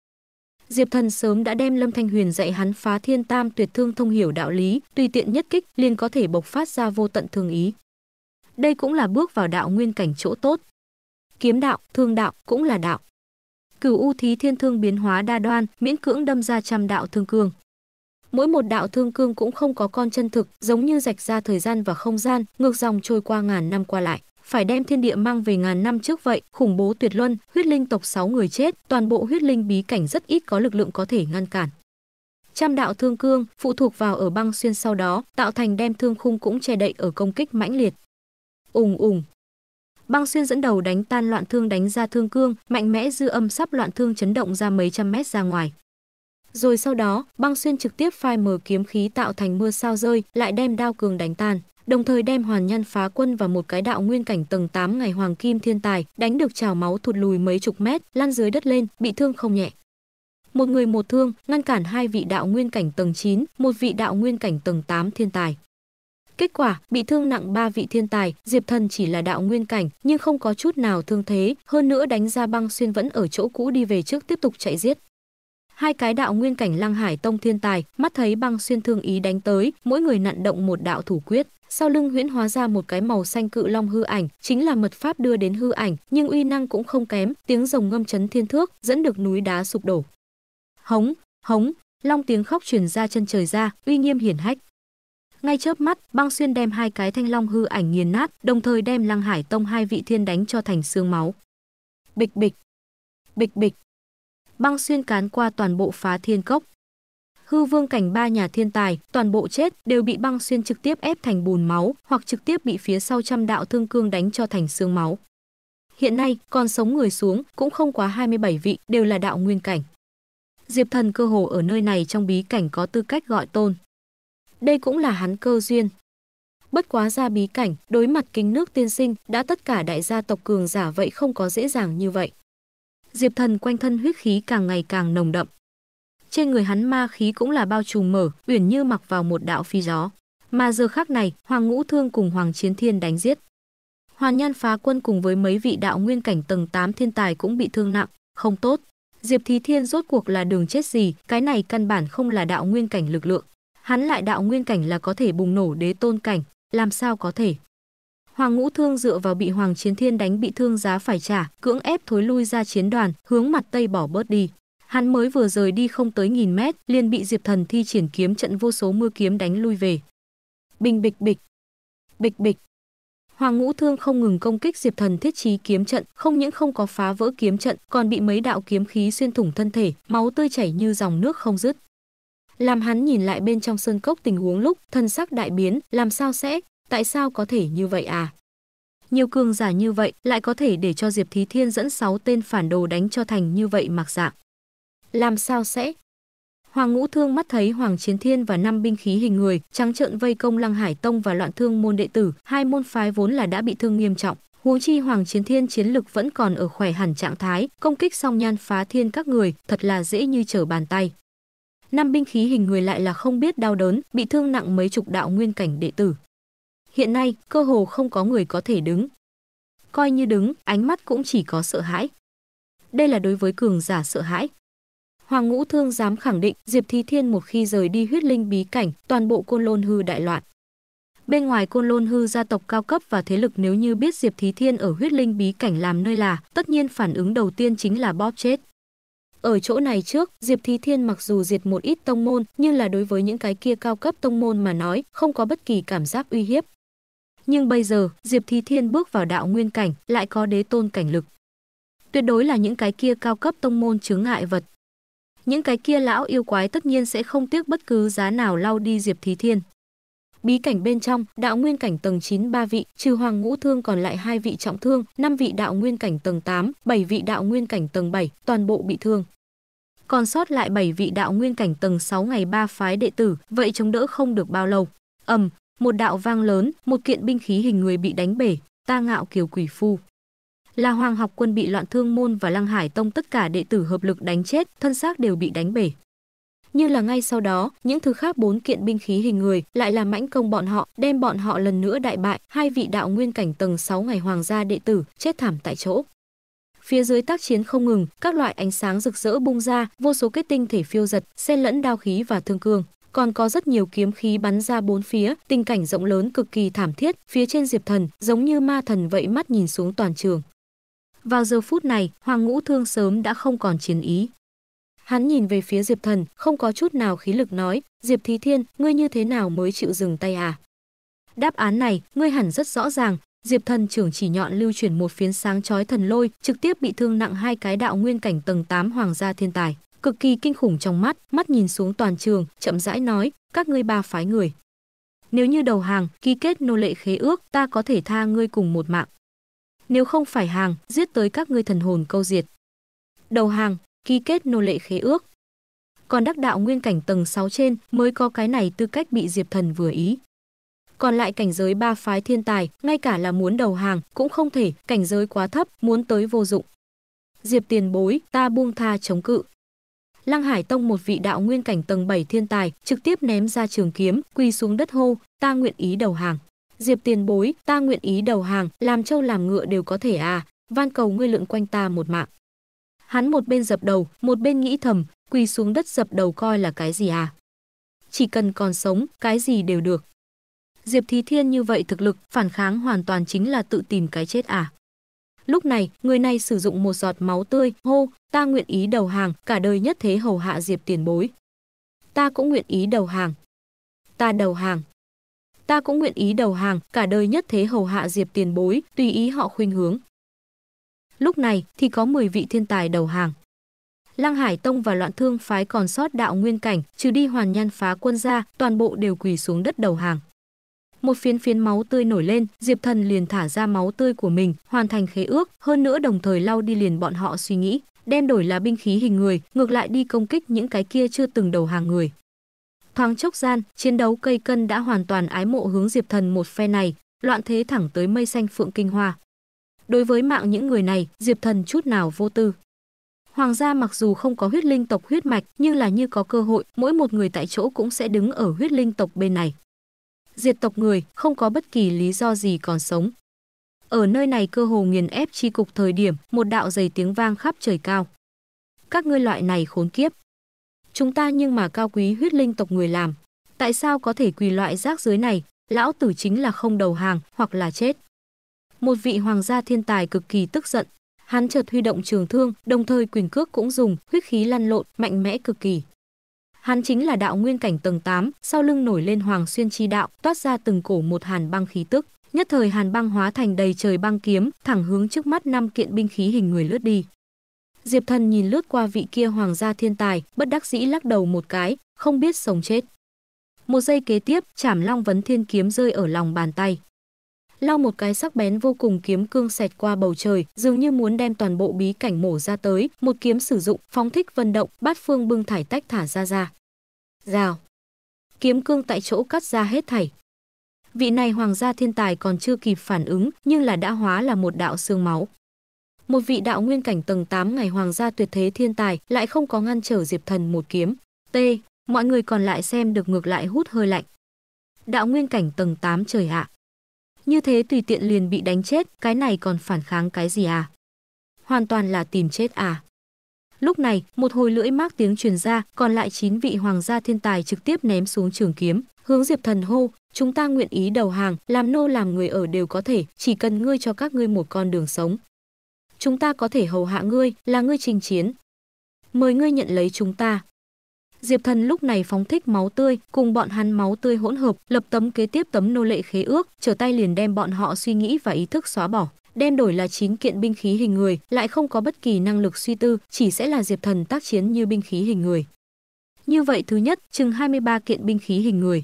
Diệp Thần sớm đã đem Lâm Thanh Huyền dạy hắn phá thiên tam tuyệt thương thông hiểu đạo lý, tùy tiện nhất kích liền có thể bộc phát ra vô tận thương ý. Đây cũng là bước vào đạo nguyên cảnh chỗ tốt. Kiếm đạo, thương đạo cũng là đạo. Cửu U thí thiên thương biến hóa đa đoan, miễn cưỡng đâm ra trăm đạo thương cương. Mỗi một đạo thương cương cũng không có con chân thực, giống như rạch ra thời gian và không gian, ngược dòng trôi qua ngàn năm qua lại phải đem thiên địa mang về ngàn năm trước vậy, khủng bố tuyệt luân, huyết linh tộc 6 người chết, toàn bộ huyết linh bí cảnh rất ít có lực lượng có thể ngăn cản. Trăm đạo thương cương phụ thuộc vào ở băng xuyên sau đó, tạo thành đem thương khung cũng che đậy ở công kích mãnh liệt. Ùng ùng. Băng xuyên dẫn đầu đánh tan loạn thương đánh ra thương cương, mạnh mẽ dư âm sắp loạn thương chấn động ra mấy trăm mét ra ngoài rồi sau đó băng xuyên trực tiếp phai mở kiếm khí tạo thành mưa sao rơi, lại đem đao cường đánh tan đồng thời đem hoàn nhân phá quân và một cái đạo nguyên cảnh tầng 8 ngày hoàng kim thiên tài đánh được trào máu thụt lùi mấy chục mét lăn dưới đất lên bị thương không nhẹ một người một thương ngăn cản hai vị đạo nguyên cảnh tầng 9, một vị đạo nguyên cảnh tầng 8 thiên tài Kết quả, bị thương nặng ba vị thiên tài, Diệp Thần chỉ là đạo nguyên cảnh, nhưng không có chút nào thương thế, hơn nữa đánh ra băng xuyên vẫn ở chỗ cũ đi về trước tiếp tục chạy giết hai cái đạo nguyên cảnh Lăng Hải Tông thiên tài, mắt thấy băng xuyên thương ý đánh tới, mỗi người nặn động một đạo thủ quyết. Sau lưng huyễn hóa ra một cái màu xanh cự long hư ảnh, chính là mật pháp đưa đến hư ảnh, nhưng uy năng cũng không kém, tiếng rồng ngâm chấn thiên thước, dẫn được núi đá sụp đổ. Hống, hống, long tiếng khóc truyền ra chân trời ra, uy nghiêm hiển hách. Ngay chớp mắt, băng xuyên đem hai cái thanh long hư ảnh nghiền nát, đồng thời đem Lăng Hải Tông hai vị thiên đánh cho thành xương máu. Bịch bịch, bịch bịch, băng xuyên cán qua toàn bộ phá thiên cốc. Hư vương cảnh ba nhà thiên tài, toàn bộ chết, đều bị băng xuyên trực tiếp ép thành bùn máu, hoặc trực tiếp bị phía sau trăm đạo thương cương đánh cho thành xương máu. Hiện nay, còn sống người xuống cũng không quá 27 vị, đều là đạo nguyên cảnh. Diệp Thần cơ hồ ở nơi này trong bí cảnh có tư cách gọi tôn. Đây cũng là hắn cơ duyên. Bất quá ra bí cảnh, đối mặt kính nước tiên sinh, đã tất cả đại gia tộc cường giả vậy không có dễ dàng như vậy. Diệp Thần quanh thân huyết khí càng ngày càng nồng đậm. Trên người hắn ma khí cũng là bao trùm mở, uyển như mặc vào một đạo phi gió. Mà giờ khắc này, Hoàng Ngũ Thương cùng Hoàng Chiến Thiên đánh giết. Hoàn Nhân Phá Quân cùng với mấy vị đạo nguyên cảnh tầng 8 thiên tài cũng bị thương nặng, không tốt. Diệp Thí Thiên rốt cuộc là đường chết gì, cái này căn bản không là đạo nguyên cảnh lực lượng. Hắn lại đạo nguyên cảnh là có thể bùng nổ đế tôn cảnh, làm sao có thể? Hoàng Ngũ Thương dựa vào bị Hoàng Chiến Thiên đánh bị thương giá phải trả, cưỡng ép thối lui ra chiến đoàn, hướng mặt Tây bỏ bớt đi. Hắn mới vừa rời đi không tới nghìn mét, liền bị Diệp Thần thi triển kiếm trận vô số mưa kiếm đánh lui về. Bình bịch bịch, bịch bịch. Hoàng Ngũ Thương không ngừng công kích Diệp Thần thiết trí kiếm trận, không những không có phá vỡ kiếm trận, còn bị mấy đạo kiếm khí xuyên thủng thân thể, máu tươi chảy như dòng nước không dứt. Làm hắn nhìn lại bên trong sơn cốc tình huống lúc, thân sắc đại biến, làm sao sẽ, tại sao có thể như vậy à? Nhiều cường giả như vậy lại có thể để cho Diệp Thí Thiên dẫn 6 tên phản đồ đánh cho thành như vậy mặc dạng. Làm sao sẽ? Hoàng Ngũ Thương mắt thấy Hoàng Chiến Thiên và năm binh khí hình người trắng trợn vây công Lăng Hải Tông và Loạn Thương môn đệ tử, hai môn phái vốn là đã bị thương nghiêm trọng, huống chi Hoàng Chiến Thiên chiến lực vẫn còn ở khỏe hẳn trạng thái, công kích song nhan phá thiên các người, thật là dễ như trở bàn tay. Năm binh khí hình người lại là không biết đau đớn, bị thương nặng mấy chục đạo nguyên cảnh đệ tử, Hiện nay, cơ hồ không có người có thể đứng. Coi như đứng, ánh mắt cũng chỉ có sợ hãi. Đây là đối với cường giả sợ hãi. Hoàng Ngũ Thương dám khẳng định Diệp Thí Thiên một khi rời đi huyết linh bí cảnh, toàn bộ côn lôn hư đại loạn. Bên ngoài côn lôn hư gia tộc cao cấp và thế lực nếu như biết Diệp Thí Thiên ở huyết linh bí cảnh làm nơi là, tất nhiên phản ứng đầu tiên chính là bóp chết. Ở chỗ này trước, Diệp Thí Thiên mặc dù diệt một ít tông môn, nhưng là đối với những cái kia cao cấp tông môn mà nói, không có bất kỳ cảm giác uy hiếp nhưng bây giờ diệp thí thiên bước vào đạo nguyên cảnh lại có đế tôn cảnh lực tuyệt đối là những cái kia cao cấp tông môn chướng ngại vật những cái kia lão yêu quái tất nhiên sẽ không tiếc bất cứ giá nào lau đi diệp thí thiên bí cảnh bên trong đạo nguyên cảnh tầng 9 ba vị trừ hoàng ngũ thương còn lại hai vị trọng thương năm vị đạo nguyên cảnh tầng 8, 7 vị đạo nguyên cảnh tầng 7, toàn bộ bị thương còn sót lại 7 vị đạo nguyên cảnh tầng 6 ngày ba phái đệ tử, vậy chống đỡ không được bao lâu. Ầm, một đạo vang lớn, một kiện binh khí hình người bị đánh bể, ta ngạo kiều quỷ phu. Là Hoàng học quân bị loạn thương môn và Lăng Hải Tông tất cả đệ tử hợp lực đánh chết, thân xác đều bị đánh bể. Như là ngay sau đó, những thứ khác bốn kiện binh khí hình người lại là mãnh công bọn họ, đem bọn họ lần nữa đại bại, hai vị đạo nguyên cảnh tầng 6 ngày hoàng gia đệ tử chết thảm tại chỗ. Phía dưới tác chiến không ngừng, các loại ánh sáng rực rỡ bung ra, vô số kết tinh thể phiêu giật, xen lẫn đao khí và thương cương còn có rất nhiều kiếm khí bắn ra bốn phía, tình cảnh rộng lớn cực kỳ thảm thiết, phía trên Diệp Thần giống như ma thần vậy mắt nhìn xuống toàn trường. Vào giờ phút này, Hoàng Ngũ Thương sớm đã không còn chiến ý. Hắn nhìn về phía Diệp Thần, không có chút nào khí lực nói, Diệp Thí Thiên, ngươi như thế nào mới chịu dừng tay à? Đáp án này, ngươi hẳn rất rõ ràng, Diệp Thần trưởng chỉ nhọn lưu chuyển một phiến sáng chói thần lôi, trực tiếp bị thương nặng hai cái đạo nguyên cảnh tầng 8 hoàng gia thiên tài cực kỳ kinh khủng trong mắt, mắt nhìn xuống toàn trường, chậm rãi nói, các ngươi ba phái người. Nếu như đầu hàng, ký kết nô lệ khế ước, ta có thể tha ngươi cùng một mạng. Nếu không phải hàng, giết tới các ngươi thần hồn câu diệt. Đầu hàng, ký kết nô lệ khế ước. Còn đắc đạo nguyên cảnh tầng 6 trên mới có cái này tư cách bị Diệp Thần vừa ý. Còn lại cảnh giới ba phái thiên tài, ngay cả là muốn đầu hàng cũng không thể, cảnh giới quá thấp, muốn tới vô dụng. Diệp tiền bối, ta buông tha chống cự, Lăng Hải Tông một vị đạo nguyên cảnh tầng 7 thiên tài, trực tiếp ném ra trường kiếm, quỳ xuống đất hô, ta nguyện ý đầu hàng. Diệp tiền bối, ta nguyện ý đầu hàng, làm trâu làm ngựa đều có thể à, van cầu ngươi lượng quanh ta một mạng. Hắn một bên dập đầu, một bên nghĩ thầm, quỳ xuống đất dập đầu coi là cái gì à. Chỉ cần còn sống, cái gì đều được. Diệp Thí Thiên như vậy thực lực, phản kháng hoàn toàn chính là tự tìm cái chết à. Lúc này, người này sử dụng một giọt máu tươi, hô, ta nguyện ý đầu hàng, cả đời nhất thế hầu hạ Diệp tiền bối. Ta cũng nguyện ý đầu hàng. Ta đầu hàng. Ta cũng nguyện ý đầu hàng, cả đời nhất thế hầu hạ Diệp tiền bối, tùy ý họ khuynh hướng. Lúc này thì có 10 vị thiên tài đầu hàng. Lăng Hải Tông và Loạn Thương phái còn sót đạo nguyên cảnh, trừ đi Hoàn Nhan phá quân ra, toàn bộ đều quỳ xuống đất đầu hàng một phiến phiến máu tươi nổi lên, Diệp Thần liền thả ra máu tươi của mình, hoàn thành khế ước, hơn nữa đồng thời lau đi liền bọn họ suy nghĩ, đem đổi là binh khí hình người, ngược lại đi công kích những cái kia chưa từng đầu hàng người. Thoáng chốc gian, chiến đấu cây cân đã hoàn toàn ái mộ hướng Diệp Thần một phe này, loạn thế thẳng tới mây xanh phượng kinh hoa. Đối với mạng những người này, Diệp Thần chút nào vô tư. Hoàng gia mặc dù không có huyết linh tộc huyết mạch, nhưng là như có cơ hội, mỗi một người tại chỗ cũng sẽ đứng ở huyết linh tộc bên này diệt tộc người, không có bất kỳ lý do gì còn sống. Ở nơi này cơ hồ nghiền ép chi cục thời điểm, một đạo dày tiếng vang khắp trời cao. Các ngươi loại này khốn kiếp. Chúng ta nhưng mà cao quý huyết linh tộc người làm. Tại sao có thể quỳ loại rác dưới này, lão tử chính là không đầu hàng hoặc là chết. Một vị hoàng gia thiên tài cực kỳ tức giận, hắn chợt huy động trường thương, đồng thời quyền cước cũng dùng, huyết khí lăn lộn, mạnh mẽ cực kỳ. Hắn chính là đạo nguyên cảnh tầng 8, sau lưng nổi lên hoàng xuyên chi đạo, toát ra từng cổ một hàn băng khí tức. Nhất thời hàn băng hóa thành đầy trời băng kiếm, thẳng hướng trước mắt năm kiện binh khí hình người lướt đi. Diệp Thần nhìn lướt qua vị kia hoàng gia thiên tài, bất đắc dĩ lắc đầu một cái, không biết sống chết. Một giây kế tiếp, Trảm Long vấn thiên kiếm rơi ở lòng bàn tay lao một cái sắc bén vô cùng kiếm cương xẹt qua bầu trời, dường như muốn đem toàn bộ bí cảnh mổ ra tới, một kiếm sử dụng, phóng thích vận động, bát phương bưng thải tách thả ra ra. Rào. Kiếm cương tại chỗ cắt ra hết thảy. Vị này hoàng gia thiên tài còn chưa kịp phản ứng, nhưng là đã hóa là một đạo xương máu. Một vị đạo nguyên cảnh tầng 8 ngày hoàng gia tuyệt thế thiên tài lại không có ngăn trở Diệp Thần một kiếm. T, mọi người còn lại xem được ngược lại hút hơi lạnh đạo nguyên cảnh tầng 8 trời ạ. Như thế tùy tiện liền bị đánh chết, cái này còn phản kháng cái gì à? Hoàn toàn là tìm chết à? Lúc này, một hồi lưỡi mác tiếng truyền ra, còn lại 9 vị hoàng gia thiên tài trực tiếp ném xuống trường kiếm, hướng Diệp Thần hô, chúng ta nguyện ý đầu hàng, làm nô làm người ở đều có thể, chỉ cần ngươi cho các ngươi một con đường sống. Chúng ta có thể hầu hạ ngươi, là ngươi trình chiến. Mời ngươi nhận lấy chúng ta. Diệp Thần lúc này phóng thích máu tươi, cùng bọn hắn máu tươi hỗn hợp, lập tấm kế tiếp tấm nô lệ khế ước, trở tay liền đem bọn họ suy nghĩ và ý thức xóa bỏ đem đổi là chín kiện binh khí hình người, lại không có bất kỳ năng lực suy tư, chỉ sẽ là Diệp Thần tác chiến như binh khí hình người. Như vậy thứ nhất, chừng 23 kiện binh khí hình người.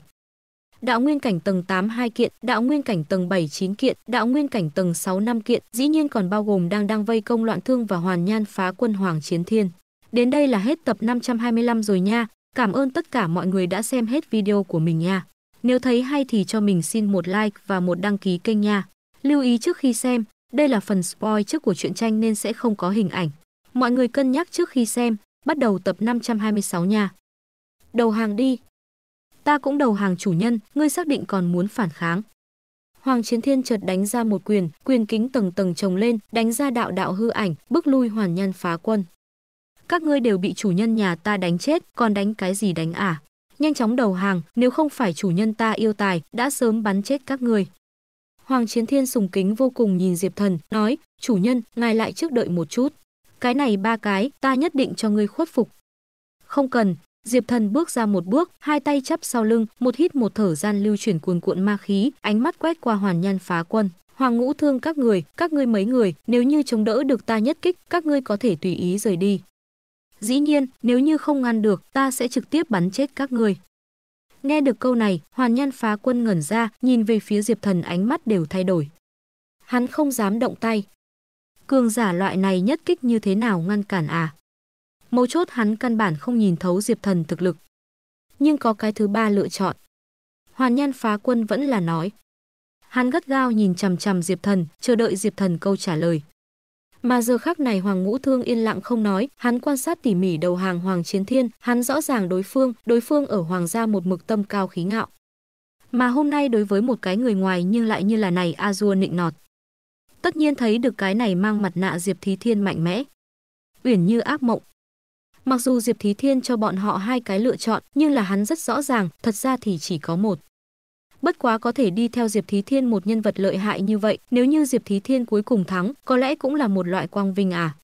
Đạo nguyên cảnh tầng 8 2 kiện, đạo nguyên cảnh tầng 7 9 kiện, đạo nguyên cảnh tầng 6 5 kiện, dĩ nhiên còn bao gồm đang đang vây công loạn thương và hoàn nhan phá quân Hoàng Chiến Thiên. Đến đây là hết tập 525 rồi nha. Cảm ơn tất cả mọi người đã xem hết video của mình nha. Nếu thấy hay thì cho mình xin một like và một đăng ký kênh nha. Lưu ý trước khi xem, đây là phần spoil trước của truyện tranh nên sẽ không có hình ảnh. Mọi người cân nhắc trước khi xem, bắt đầu tập 526 nha. Đầu hàng đi. Ta cũng đầu hàng chủ nhân, ngươi xác định còn muốn phản kháng. Hoàng Chiến Thiên chợt đánh ra một quyền, quyền kính tầng tầng chồng lên, đánh ra đạo đạo hư ảnh, bước lui hoàn nhân phá quân các ngươi đều bị chủ nhân nhà ta đánh chết, còn đánh cái gì đánh à? Nhanh chóng đầu hàng, nếu không phải chủ nhân ta yêu tài, đã sớm bắn chết các ngươi. Hoàng Chiến Thiên sùng kính vô cùng nhìn Diệp Thần, nói, chủ nhân, ngài lại trước đợi một chút. Cái này ba cái, ta nhất định cho ngươi khuất phục. Không cần, Diệp Thần bước ra một bước, hai tay chắp sau lưng, một hít một thở gian lưu chuyển cuồn cuộn ma khí, ánh mắt quét qua hoàn nhan phá quân. Hoàng ngũ thương các người, các ngươi mấy người, nếu như chống đỡ được ta nhất kích, các ngươi có thể tùy ý rời đi. Dĩ nhiên, nếu như không ngăn được, ta sẽ trực tiếp bắn chết các người. Nghe được câu này, hoàn nhan phá quân ngẩn ra, nhìn về phía Diệp Thần ánh mắt đều thay đổi. Hắn không dám động tay. Cường giả loại này nhất kích như thế nào ngăn cản à? Mấu chốt hắn căn bản không nhìn thấu Diệp Thần thực lực. Nhưng có cái thứ ba lựa chọn. Hoàn nhan phá quân vẫn là nói. Hắn gắt gao nhìn chằm chằm Diệp Thần, chờ đợi Diệp Thần câu trả lời. Mà giờ khắc này Hoàng Ngũ Thương yên lặng không nói, hắn quan sát tỉ mỉ đầu hàng Hoàng Chiến Thiên, hắn rõ ràng đối phương, đối phương ở Hoàng gia một mực tâm cao khí ngạo. Mà hôm nay đối với một cái người ngoài nhưng lại như là này a Azure nịnh nọt. Tất nhiên thấy được cái này mang mặt nạ Diệp Thí Thiên mạnh mẽ. Uyển như ác mộng. Mặc dù Diệp Thí Thiên cho bọn họ hai cái lựa chọn, nhưng là hắn rất rõ ràng, thật ra thì chỉ có một. Bất quá có thể đi theo Diệp Thí Thiên một nhân vật lợi hại như vậy, nếu như Diệp Thí Thiên cuối cùng thắng, có lẽ cũng là một loại quang vinh à.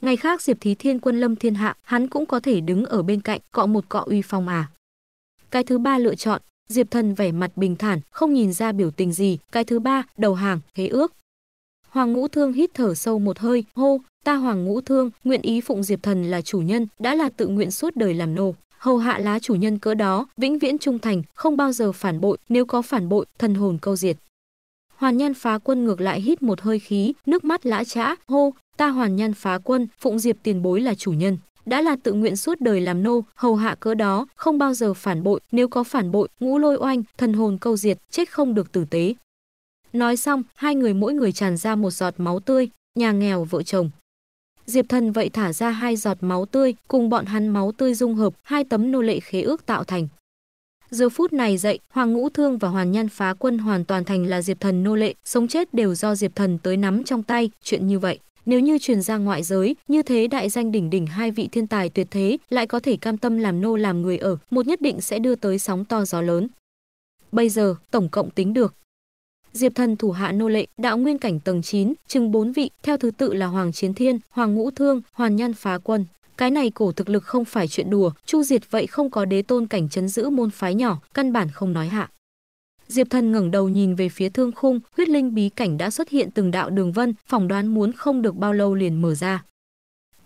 Ngày khác Diệp Thí Thiên quân lâm thiên hạ, hắn cũng có thể đứng ở bên cạnh, cọ một cọ uy phong à. Cái thứ ba lựa chọn, Diệp Thần vẻ mặt bình thản, không nhìn ra biểu tình gì. Cái thứ ba, đầu hàng, thế ước. Hoàng Ngũ Thương hít thở sâu một hơi, hô, ta Hoàng Ngũ Thương, nguyện ý phụng Diệp Thần là chủ nhân, đã là tự nguyện suốt đời làm nô hầu hạ lá chủ nhân cỡ đó, vĩnh viễn trung thành, không bao giờ phản bội, nếu có phản bội, thần hồn câu diệt. Hoàn nhân Phá Quân ngược lại hít một hơi khí, nước mắt lã chã, hô, ta Hoàn nhân Phá Quân, phụng diệp tiền bối là chủ nhân, đã là tự nguyện suốt đời làm nô, hầu hạ cỡ đó, không bao giờ phản bội, nếu có phản bội, ngũ lôi oanh, thần hồn câu diệt, chết không được tử tế. Nói xong, hai người mỗi người tràn ra một giọt máu tươi, nhà nghèo vợ chồng, Diệp Thần vậy thả ra hai giọt máu tươi, cùng bọn hắn máu tươi dung hợp, hai tấm nô lệ khế ước tạo thành. Giờ phút này dậy, Hoàng Ngũ Thương và Hoàn Nhan Phá Quân hoàn toàn thành là Diệp Thần nô lệ, sống chết đều do Diệp Thần tới nắm trong tay, chuyện như vậy. Nếu như truyền ra ngoại giới, như thế đại danh đỉnh đỉnh hai vị thiên tài tuyệt thế lại có thể cam tâm làm nô làm người ở, một nhất định sẽ đưa tới sóng to gió lớn. Bây giờ, tổng cộng tính được, Diệp Thần thủ hạ nô lệ, đạo nguyên cảnh tầng 9, chừng 4 vị, theo thứ tự là Hoàng Chiến Thiên, Hoàng Ngũ Thương, Hoàn Nhan Phá Quân. Cái này cổ thực lực không phải chuyện đùa, Chu Diệt vậy không có đế tôn cảnh chấn giữ môn phái nhỏ, căn bản không nói hạ. Diệp Thần ngẩng đầu nhìn về phía thương khung, huyết linh bí cảnh đã xuất hiện từng đạo đường vân, phỏng đoán muốn không được bao lâu liền mở ra.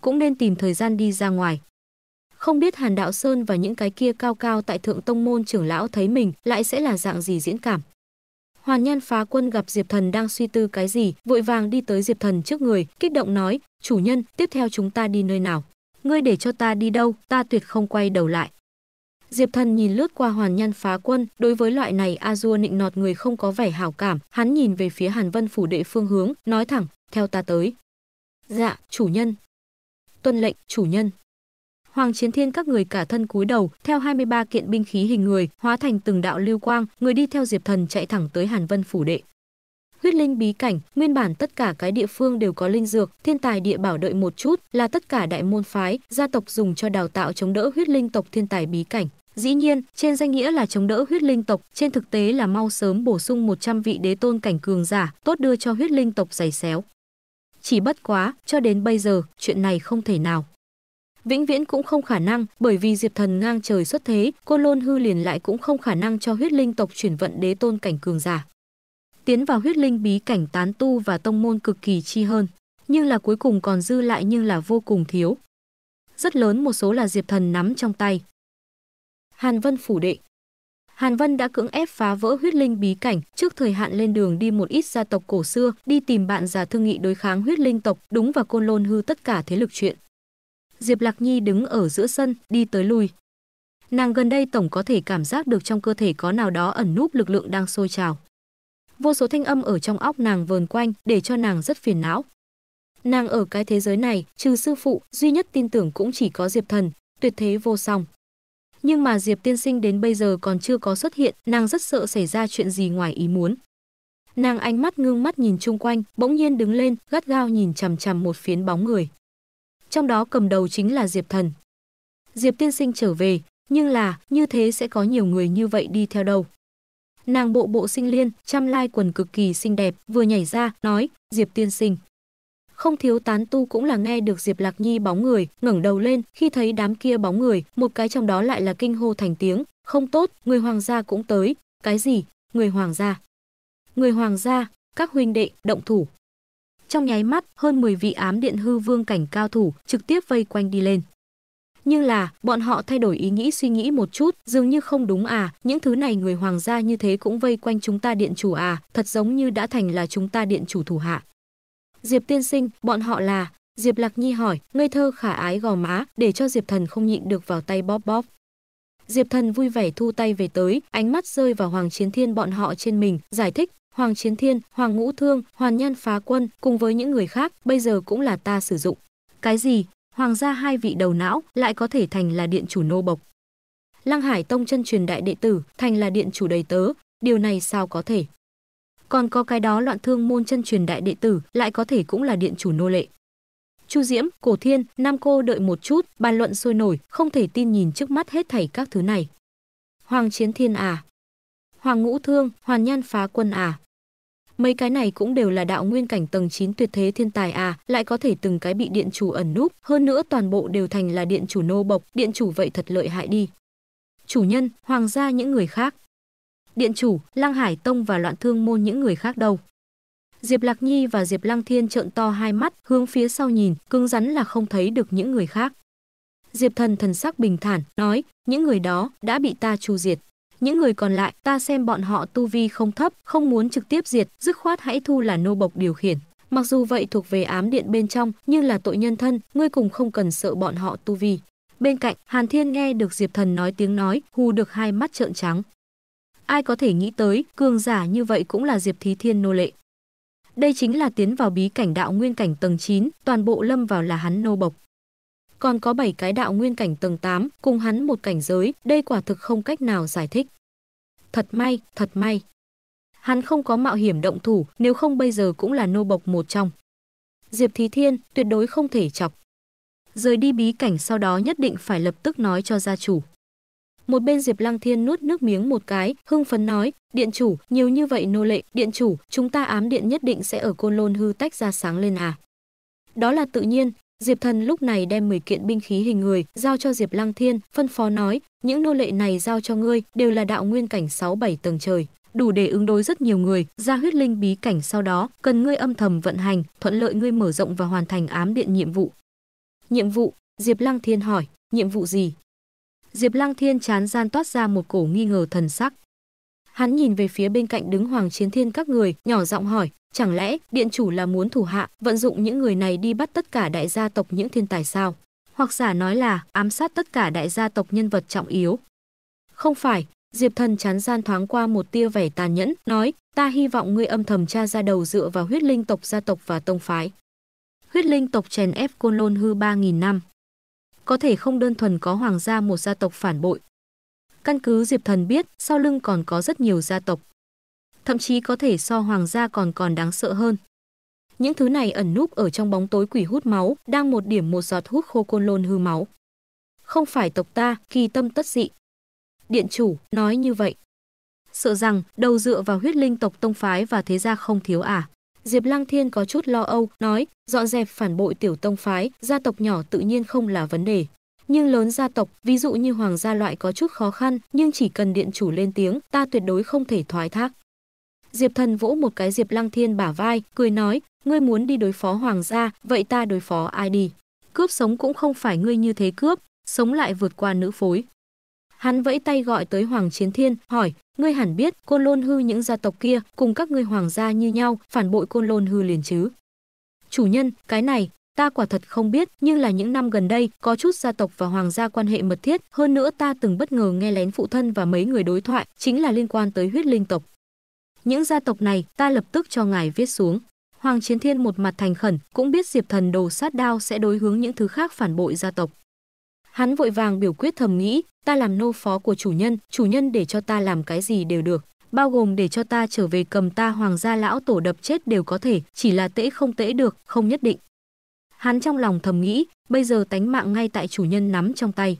Cũng nên tìm thời gian đi ra ngoài. Không biết Hàn Đạo Sơn và những cái kia cao cao tại thượng tông môn trưởng lão thấy mình lại sẽ là dạng gì diễn cảm. Hoàn Nhan phá quân gặp Diệp Thần đang suy tư cái gì, vội vàng đi tới Diệp Thần trước người, kích động nói, chủ nhân, tiếp theo chúng ta đi nơi nào? Ngươi để cho ta đi đâu, ta tuyệt không quay đầu lại. Diệp Thần nhìn lướt qua Hoàn Nhan Phá Quân, đối với loại này A Dua nịnh nọt người không có vẻ hảo cảm, hắn nhìn về phía Hàn Vân phủ đệ phương hướng, nói thẳng, theo ta tới. Dạ, chủ nhân. Tuân lệnh, chủ nhân. Hoàng Chiến Thiên các người cả thân cúi đầu, theo 23 kiện binh khí hình người, hóa thành từng đạo lưu quang, người đi theo Diệp Thần chạy thẳng tới Hàn Vân phủ đệ. Huyết linh bí cảnh, nguyên bản tất cả cái địa phương đều có linh dược, thiên tài địa bảo đợi một chút, là tất cả đại môn phái, gia tộc dùng cho đào tạo chống đỡ huyết linh tộc thiên tài bí cảnh. Dĩ nhiên, trên danh nghĩa là chống đỡ huyết linh tộc, trên thực tế là mau sớm bổ sung 100 vị đế tôn cảnh cường giả, tốt đưa cho huyết linh tộc giày xéo. Chỉ bất quá, cho đến bây giờ, chuyện này không thể nào vĩnh viễn cũng không khả năng, bởi vì Diệp Thần ngang trời xuất thế, Côn Lôn hư liền lại cũng không khả năng cho huyết linh tộc chuyển vận đế tôn cảnh cường giả. Tiến vào huyết linh bí cảnh tán tu và tông môn cực kỳ chi hơn, nhưng là cuối cùng còn dư lại nhưng là vô cùng thiếu. Rất lớn một số là Diệp Thần nắm trong tay. Hàn Vân phủ đệ Hàn Vân đã cưỡng ép phá vỡ huyết linh bí cảnh, trước thời hạn lên đường đi một ít gia tộc cổ xưa, đi tìm bạn già thương nghị đối kháng huyết linh tộc, đúng và côn lôn hư tất cả thế lực chuyện. Diệp Lạc Nhi đứng ở giữa sân, đi tới lui. Nàng gần đây tổng có thể cảm giác được trong cơ thể có nào đó ẩn núp lực lượng đang sôi trào. Vô số thanh âm ở trong óc nàng vờn quanh, để cho nàng rất phiền não. Nàng ở cái thế giới này, trừ sư phụ, duy nhất tin tưởng cũng chỉ có Diệp Thần, tuyệt thế vô song. Nhưng mà Diệp Tiên Sinh đến bây giờ còn chưa có xuất hiện, nàng rất sợ xảy ra chuyện gì ngoài ý muốn. Nàng ánh mắt ngưng mắt nhìn chung quanh, bỗng nhiên đứng lên, gắt gao nhìn chằm chằm một phiến bóng người trong đó cầm đầu chính là Diệp Thần. Diệp tiên sinh trở về, nhưng là như thế sẽ có nhiều người như vậy đi theo đâu. Nàng bộ bộ sinh liên, trăm lai quần cực kỳ xinh đẹp, vừa nhảy ra, nói, Diệp tiên sinh. Không thiếu tán tu cũng là nghe được Diệp Lạc Nhi bóng người, ngẩng đầu lên, khi thấy đám kia bóng người, một cái trong đó lại là kinh hô thành tiếng, không tốt, người hoàng gia cũng tới, cái gì, người hoàng gia. Người hoàng gia, các huynh đệ, động thủ, trong nháy mắt, hơn 10 vị ám điện hư vương cảnh cao thủ trực tiếp vây quanh đi lên. Nhưng là, bọn họ thay đổi ý nghĩ suy nghĩ một chút, dường như không đúng à, những thứ này người hoàng gia như thế cũng vây quanh chúng ta điện chủ à, thật giống như đã thành là chúng ta điện chủ thủ hạ. Diệp tiên sinh, bọn họ là, Diệp Lạc Nhi hỏi, ngây thơ khả ái gò má, để cho Diệp Thần không nhịn được vào tay bóp bóp. Diệp Thần vui vẻ thu tay về tới, ánh mắt rơi vào Hoàng Chiến Thiên bọn họ trên mình, giải thích, Hoàng Chiến Thiên, Hoàng Ngũ Thương, Hoàn nhân Phá Quân cùng với những người khác bây giờ cũng là ta sử dụng. Cái gì? Hoàng gia hai vị đầu não lại có thể thành là điện chủ nô bộc. Lăng Hải Tông chân truyền đại đệ tử thành là điện chủ đầy tớ, điều này sao có thể? Còn có cái đó loạn thương môn chân truyền đại đệ tử lại có thể cũng là điện chủ nô lệ. Chu Diễm, Cổ Thiên, Nam Cô đợi một chút, bàn luận sôi nổi, không thể tin nhìn trước mắt hết thảy các thứ này. Hoàng Chiến Thiên à? Hoàng Ngũ Thương, Hoàn Nhan Phá Quân à? Mấy cái này cũng đều là đạo nguyên cảnh tầng 9 tuyệt thế thiên tài à, lại có thể từng cái bị điện chủ ẩn núp, hơn nữa toàn bộ đều thành là điện chủ nô bộc, điện chủ vậy thật lợi hại đi. Chủ nhân, hoàng gia những người khác. Điện chủ, Lăng Hải Tông và Loạn Thương môn những người khác đâu? Diệp Lạc Nhi và Diệp Lăng Thiên trợn to hai mắt, hướng phía sau nhìn, cứng rắn là không thấy được những người khác. Diệp Thần thần sắc bình thản, nói, những người đó đã bị ta tru diệt. Những người còn lại, ta xem bọn họ tu vi không thấp, không muốn trực tiếp diệt, dứt khoát hãy thu là nô bộc điều khiển. Mặc dù vậy thuộc về ám điện bên trong, nhưng là tội nhân thân, ngươi cùng không cần sợ bọn họ tu vi. Bên cạnh, Hàn Thiên nghe được Diệp Thần nói tiếng nói, hù được hai mắt trợn trắng. Ai có thể nghĩ tới, cường giả như vậy cũng là Diệp Thí Thiên nô lệ. Đây chính là tiến vào bí cảnh đạo nguyên cảnh tầng 9, toàn bộ lâm vào là hắn nô bộc còn có 7 cái đạo nguyên cảnh tầng 8, cùng hắn một cảnh giới, đây quả thực không cách nào giải thích. Thật may, thật may. Hắn không có mạo hiểm động thủ, nếu không bây giờ cũng là nô bộc một trong. Diệp Thí Thiên tuyệt đối không thể chọc. Rời đi bí cảnh sau đó nhất định phải lập tức nói cho gia chủ. Một bên Diệp Lăng Thiên nuốt nước miếng một cái, hưng phấn nói, điện chủ, nhiều như vậy nô lệ, điện chủ, chúng ta ám điện nhất định sẽ ở côn lôn hư tách ra sáng lên à. Đó là tự nhiên, Diệp Thần lúc này đem 10 kiện binh khí hình người giao cho Diệp Lăng Thiên, phân phó nói, những nô lệ này giao cho ngươi đều là đạo nguyên cảnh 6 7 tầng trời, đủ để ứng đối rất nhiều người, ra huyết linh bí cảnh sau đó, cần ngươi âm thầm vận hành, thuận lợi ngươi mở rộng và hoàn thành ám điện nhiệm vụ. Nhiệm vụ? Diệp Lăng Thiên hỏi, nhiệm vụ gì? Diệp Lăng Thiên chán gian toát ra một cổ nghi ngờ thần sắc. Hắn nhìn về phía bên cạnh đứng Hoàng Chiến Thiên các người, nhỏ giọng hỏi, Chẳng lẽ điện chủ là muốn thủ hạ vận dụng những người này đi bắt tất cả đại gia tộc những thiên tài sao? Hoặc giả nói là ám sát tất cả đại gia tộc nhân vật trọng yếu? Không phải, Diệp Thần chán gian thoáng qua một tia vẻ tàn nhẫn, nói, ta hy vọng ngươi âm thầm tra ra đầu dựa vào huyết linh tộc gia tộc và tông phái. Huyết linh tộc chèn ép côn lôn hư ba nghìn năm. Có thể không đơn thuần có hoàng gia một gia tộc phản bội. Căn cứ Diệp Thần biết, sau lưng còn có rất nhiều gia tộc, thậm chí có thể so hoàng gia còn còn đáng sợ hơn. Những thứ này ẩn núp ở trong bóng tối quỷ hút máu, đang một điểm một giọt hút khô côn lôn hư máu. Không phải tộc ta, kỳ tâm tất dị. Điện chủ nói như vậy. Sợ rằng đầu dựa vào huyết linh tộc tông phái và thế gia không thiếu à. Diệp Lăng Thiên có chút lo âu, nói, dọn dẹp phản bội tiểu tông phái, gia tộc nhỏ tự nhiên không là vấn đề. Nhưng lớn gia tộc, ví dụ như hoàng gia loại có chút khó khăn, nhưng chỉ cần điện chủ lên tiếng, ta tuyệt đối không thể thoái thác. Diệp Thần vỗ một cái Diệp Lăng Thiên bả vai, cười nói, ngươi muốn đi đối phó hoàng gia, vậy ta đối phó ai đi? Cướp sống cũng không phải ngươi như thế cướp, sống lại vượt qua nữ phối. Hắn vẫy tay gọi tới Hoàng Chiến Thiên, hỏi, ngươi hẳn biết côn lôn hư những gia tộc kia cùng các ngươi hoàng gia như nhau, phản bội côn lôn hư liền chứ. Chủ nhân, cái này, ta quả thật không biết, nhưng là những năm gần đây, có chút gia tộc và hoàng gia quan hệ mật thiết, hơn nữa ta từng bất ngờ nghe lén phụ thân và mấy người đối thoại, chính là liên quan tới huyết linh tộc. Những gia tộc này ta lập tức cho ngài viết xuống. Hoàng Chiến Thiên một mặt thành khẩn, cũng biết Diệp Thần đồ sát đao sẽ đối hướng những thứ khác phản bội gia tộc. Hắn vội vàng biểu quyết thầm nghĩ, ta làm nô phó của chủ nhân, chủ nhân để cho ta làm cái gì đều được, bao gồm để cho ta trở về cầm ta hoàng gia lão tổ đập chết đều có thể, chỉ là tễ không tễ được, không nhất định. Hắn trong lòng thầm nghĩ, bây giờ tánh mạng ngay tại chủ nhân nắm trong tay.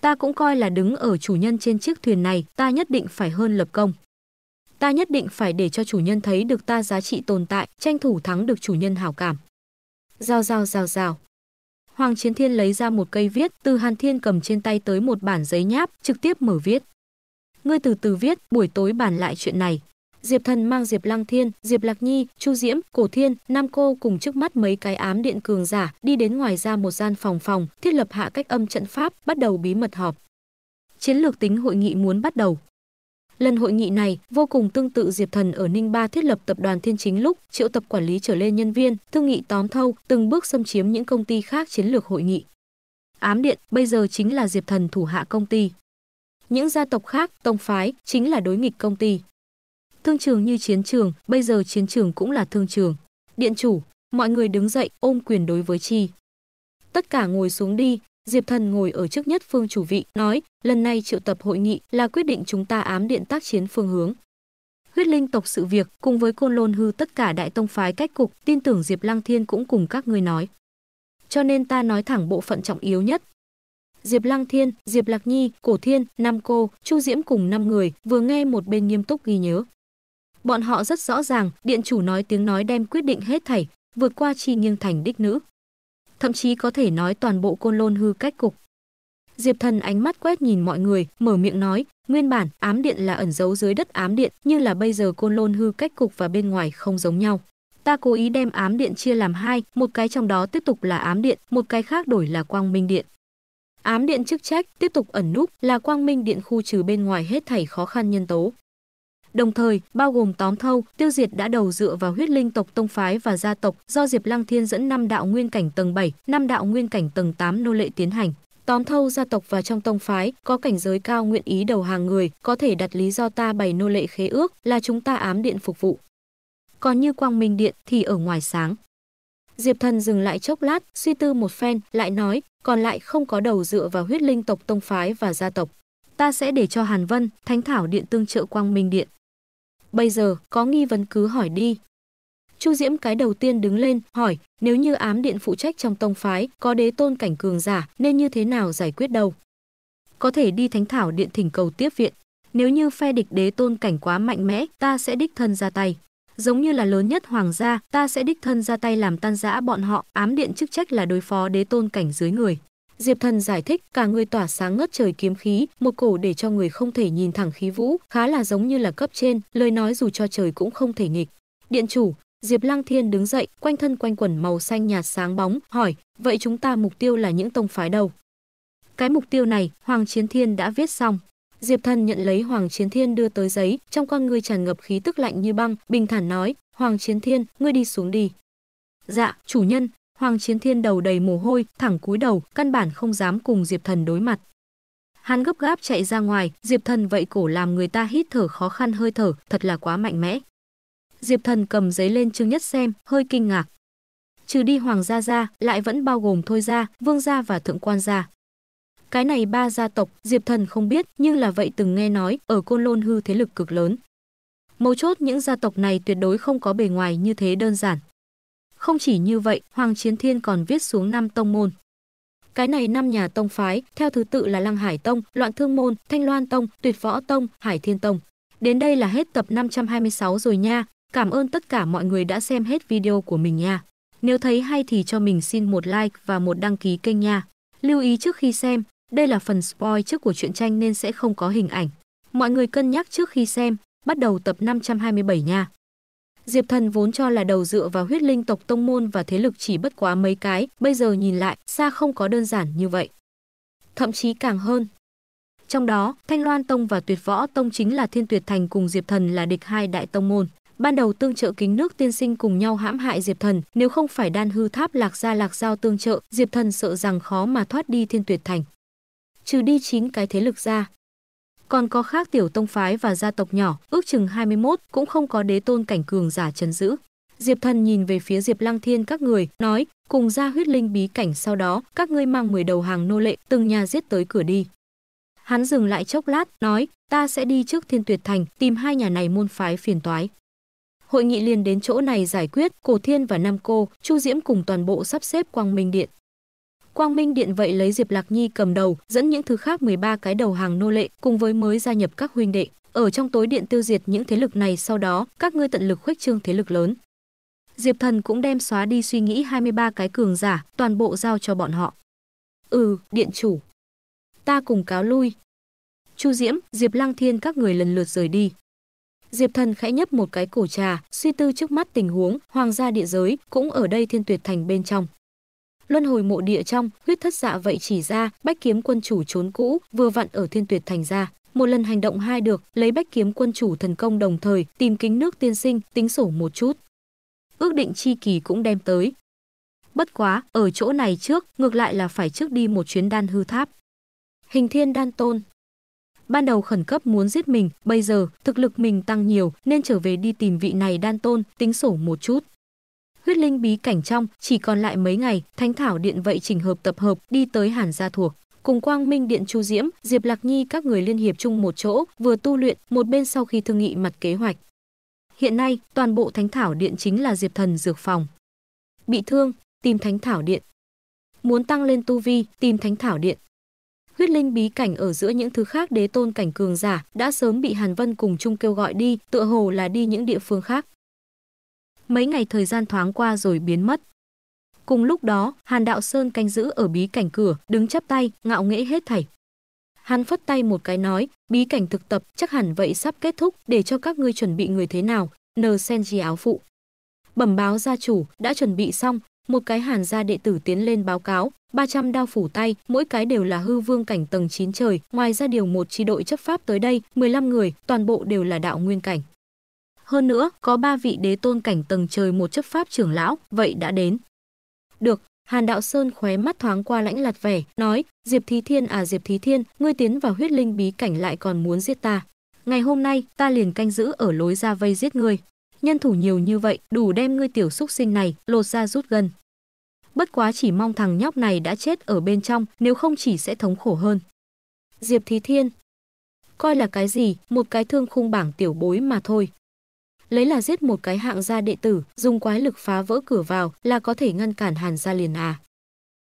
Ta cũng coi là đứng ở chủ nhân trên chiếc thuyền này, ta nhất định phải hơn lập công. Ta nhất định phải để cho chủ nhân thấy được ta giá trị tồn tại, tranh thủ thắng được chủ nhân hảo cảm. rào rào rào rào Hoàng Chiến Thiên lấy ra một cây viết, Từ Hàn Thiên cầm trên tay tới một bản giấy nháp, trực tiếp mở viết. Ngươi từ từ viết, buổi tối bàn lại chuyện này. Diệp Thần mang Diệp Lăng Thiên, Diệp Lạc Nhi, Chu Diễm, Cổ Thiên, Nam Cô cùng trước mắt mấy cái ám điện cường giả, đi đến ngoài ra một gian phòng phòng, thiết lập hạ cách âm trận pháp, bắt đầu bí mật họp. Chiến lược tính hội nghị muốn bắt đầu. Lần hội nghị này vô cùng tương tự Diệp Thần ở Ninh Ba thiết lập tập đoàn Thiên Chính lúc triệu tập quản lý trở lên nhân viên, thương nghị tóm thâu, từng bước xâm chiếm những công ty khác chiến lược hội nghị. Ám Điện bây giờ chính là Diệp Thần thủ hạ công ty. Những gia tộc khác, tông phái chính là đối nghịch công ty. Thương trường như chiến trường, bây giờ chiến trường cũng là thương trường. Điện chủ, mọi người đứng dậy ôm quyền đối với chi. Tất cả ngồi xuống đi, Diệp Thần ngồi ở trước nhất phương chủ vị, nói, lần này triệu tập hội nghị là quyết định chúng ta ám điện tác chiến phương hướng. Huyết linh tộc sự việc cùng với côn lôn hư tất cả đại tông phái cách cục, tin tưởng Diệp Lăng Thiên cũng cùng các ngươi nói. Cho nên ta nói thẳng bộ phận trọng yếu nhất. Diệp Lăng Thiên, Diệp Lạc Nhi, Cổ Thiên, Nam Cô, Chu Diễm cùng năm người vừa nghe một bên nghiêm túc ghi nhớ. Bọn họ rất rõ ràng, điện chủ nói tiếng nói đem quyết định hết thảy, vượt qua chi nghiêng thành đích nữ thậm chí có thể nói toàn bộ côn lôn hư cách cục. Diệp Thần ánh mắt quét nhìn mọi người, mở miệng nói, nguyên bản ám điện là ẩn giấu dưới đất ám điện, như là bây giờ côn lôn hư cách cục và bên ngoài không giống nhau. Ta cố ý đem ám điện chia làm hai, một cái trong đó tiếp tục là ám điện, một cái khác đổi là quang minh điện. Ám điện chức trách tiếp tục ẩn núp là quang minh điện khu trừ bên ngoài hết thảy khó khăn nhân tố đồng thời bao gồm tóm thâu, tiêu diệt đã đầu dựa vào huyết linh tộc tông phái và gia tộc do Diệp Lăng Thiên dẫn năm đạo nguyên cảnh tầng 7, năm đạo nguyên cảnh tầng 8 nô lệ tiến hành. Tóm thâu gia tộc và trong tông phái có cảnh giới cao nguyện ý đầu hàng người, có thể đặt lý do ta bày nô lệ khế ước là chúng ta ám điện phục vụ. Còn như quang minh điện thì ở ngoài sáng. Diệp Thần dừng lại chốc lát, suy tư một phen, lại nói, còn lại không có đầu dựa vào huyết linh tộc tông phái và gia tộc. Ta sẽ để cho Hàn Vân, Thánh Thảo Điện tương trợ Quang Minh Điện bây giờ có nghi vấn cứ hỏi đi. Chu Diễm cái đầu tiên đứng lên, hỏi, nếu như ám điện phụ trách trong tông phái có đế tôn cảnh cường giả nên như thế nào giải quyết đâu Có thể đi thánh thảo điện thỉnh cầu tiếp viện. Nếu như phe địch đế tôn cảnh quá mạnh mẽ, ta sẽ đích thân ra tay. Giống như là lớn nhất hoàng gia, ta sẽ đích thân ra tay làm tan rã bọn họ, ám điện chức trách là đối phó đế tôn cảnh dưới người. Diệp Thần giải thích, cả người tỏa sáng ngất trời kiếm khí, một cổ để cho người không thể nhìn thẳng khí vũ, khá là giống như là cấp trên, lời nói dù cho trời cũng không thể nghịch. Điện chủ, Diệp Lăng Thiên đứng dậy, quanh thân quanh quần màu xanh nhạt sáng bóng, hỏi, vậy chúng ta mục tiêu là những tông phái đâu? Cái mục tiêu này, Hoàng Chiến Thiên đã viết xong. Diệp Thần nhận lấy Hoàng Chiến Thiên đưa tới giấy, trong con người tràn ngập khí tức lạnh như băng, bình thản nói, Hoàng Chiến Thiên, ngươi đi xuống đi. Dạ, chủ nhân, Hoàng Chiến Thiên đầu đầy mồ hôi, thẳng cúi đầu, căn bản không dám cùng Diệp Thần đối mặt. Hắn gấp gáp chạy ra ngoài, Diệp Thần vậy cổ làm người ta hít thở khó khăn hơi thở, thật là quá mạnh mẽ. Diệp Thần cầm giấy lên Trương Nhất xem, hơi kinh ngạc. Trừ đi Hoàng gia gia, lại vẫn bao gồm Thôi gia, Vương gia và Thượng quan gia. Cái này ba gia tộc, Diệp Thần không biết, nhưng là vậy từng nghe nói, ở Côn Lôn hư thế lực cực lớn. Mấu chốt những gia tộc này tuyệt đối không có bề ngoài như thế đơn giản, không chỉ như vậy, Hoàng Chiến Thiên còn viết xuống năm tông môn. Cái này năm nhà tông phái, theo thứ tự là Lăng Hải Tông, Loạn Thương Môn, Thanh Loan Tông, Tuyệt Võ Tông, Hải Thiên Tông. Đến đây là hết tập 526 rồi nha. Cảm ơn tất cả mọi người đã xem hết video của mình nha. Nếu thấy hay thì cho mình xin một like và một đăng ký kênh nha. Lưu ý trước khi xem, đây là phần spoil trước của truyện tranh nên sẽ không có hình ảnh. Mọi người cân nhắc trước khi xem, bắt đầu tập 527 nha. Diệp Thần vốn cho là đầu dựa vào huyết linh tộc tông môn và thế lực chỉ bất quá mấy cái, bây giờ nhìn lại, xa không có đơn giản như vậy. Thậm chí càng hơn. Trong đó, Thanh Loan Tông và Tuyệt Võ Tông chính là Thiên Tuyệt Thành cùng Diệp Thần là địch hai đại tông môn. Ban đầu tương trợ kính nước tiên sinh cùng nhau hãm hại Diệp Thần, nếu không phải đan hư tháp lạc gia lạc giao tương trợ, Diệp Thần sợ rằng khó mà thoát đi Thiên Tuyệt Thành. Trừ đi chính cái thế lực ra, còn có khác tiểu tông phái và gia tộc nhỏ, ước chừng 21 cũng không có đế tôn cảnh cường giả trấn giữ. Diệp Thần nhìn về phía Diệp Lăng Thiên các người, nói, cùng ra huyết linh bí cảnh sau đó, các ngươi mang 10 đầu hàng nô lệ, từng nhà giết tới cửa đi. Hắn dừng lại chốc lát, nói, ta sẽ đi trước Thiên Tuyệt Thành, tìm hai nhà này môn phái phiền toái. Hội nghị liền đến chỗ này giải quyết, Cổ Thiên và Nam Cô, Chu Diễm cùng toàn bộ sắp xếp Quang Minh Điện. Quang Minh Điện vậy lấy Diệp Lạc Nhi cầm đầu, dẫn những thứ khác 13 cái đầu hàng nô lệ cùng với mới gia nhập các huynh đệ, ở trong tối điện tiêu diệt những thế lực này sau đó, các ngươi tận lực khuếch trương thế lực lớn. Diệp Thần cũng đem xóa đi suy nghĩ 23 cái cường giả, toàn bộ giao cho bọn họ. Ừ, điện chủ. Ta cùng cáo lui. Chu Diễm, Diệp Lăng Thiên các người lần lượt rời đi. Diệp Thần khẽ nhấp một cái cổ trà, suy tư trước mắt tình huống, hoàng gia địa giới cũng ở đây Thiên Tuyệt Thành bên trong. Luân hồi mộ địa trong, huyết thất dạ vậy chỉ ra, bách kiếm quân chủ trốn cũ, vừa vặn ở thiên tuyệt thành ra. Một lần hành động hai được, lấy bách kiếm quân chủ thần công đồng thời, tìm kính nước tiên sinh, tính sổ một chút. Ước định chi kỳ cũng đem tới. Bất quá, ở chỗ này trước, ngược lại là phải trước đi một chuyến đan hư tháp. Hình thiên đan tôn, ban đầu khẩn cấp muốn giết mình, bây giờ thực lực mình tăng nhiều nên trở về đi tìm vị này đan tôn, tính sổ một chút. Huyết linh bí cảnh trong chỉ còn lại mấy ngày, Thánh thảo điện vậy chỉnh hợp tập hợp đi tới Hàn gia thuộc cùng Quang Minh Điện Chu Diễm, Diệp Lạc Nhi các người liên hiệp chung một chỗ, vừa tu luyện, một bên sau khi thương nghị mặt kế hoạch. Hiện nay, toàn bộ Thánh Thảo Điện chính là Diệp Thần dược phòng. Bị thương, tìm Thánh Thảo Điện. Muốn tăng lên tu vi, tìm Thánh Thảo Điện. Huyết linh bí cảnh ở giữa những thứ khác đế tôn cảnh cường giả đã sớm bị Hàn Vân cùng chung kêu gọi đi, tựa hồ là đi những địa phương khác mấy ngày thời gian thoáng qua rồi biến mất. Cùng lúc đó, Hàn Đạo Sơn canh giữ ở bí cảnh cửa, đứng chắp tay, ngạo nghễ hết thảy. Hắn phất tay một cái nói, bí cảnh thực tập chắc hẳn vậy sắp kết thúc để cho các ngươi chuẩn bị người thế nào, nờ senji áo phụ. Bẩm báo gia chủ, đã chuẩn bị xong, một cái hàn gia đệ tử tiến lên báo cáo, 300 đao phủ tay, mỗi cái đều là hư vương cảnh tầng 9 trời, ngoài ra điều một chi đội chấp pháp tới đây, 15 người, toàn bộ đều là đạo nguyên cảnh. Hơn nữa, có ba vị đế tôn cảnh tầng trời một chấp pháp trưởng lão, vậy đã đến. Được, Hàn Đạo Sơn khóe mắt thoáng qua lãnh lặt vẻ, nói, Diệp Thí Thiên à Diệp Thí Thiên, ngươi tiến vào huyết linh bí cảnh lại còn muốn giết ta. Ngày hôm nay, ta liền canh giữ ở lối ra vây giết ngươi. Nhân thủ nhiều như vậy, đủ đem ngươi tiểu xúc sinh này, lột ra rút gần. Bất quá chỉ mong thằng nhóc này đã chết ở bên trong, nếu không chỉ sẽ thống khổ hơn. Diệp Thí Thiên Coi là cái gì, một cái thương khung bảng tiểu bối mà thôi lấy là giết một cái hạng gia đệ tử, dùng quái lực phá vỡ cửa vào là có thể ngăn cản Hàn gia liền à.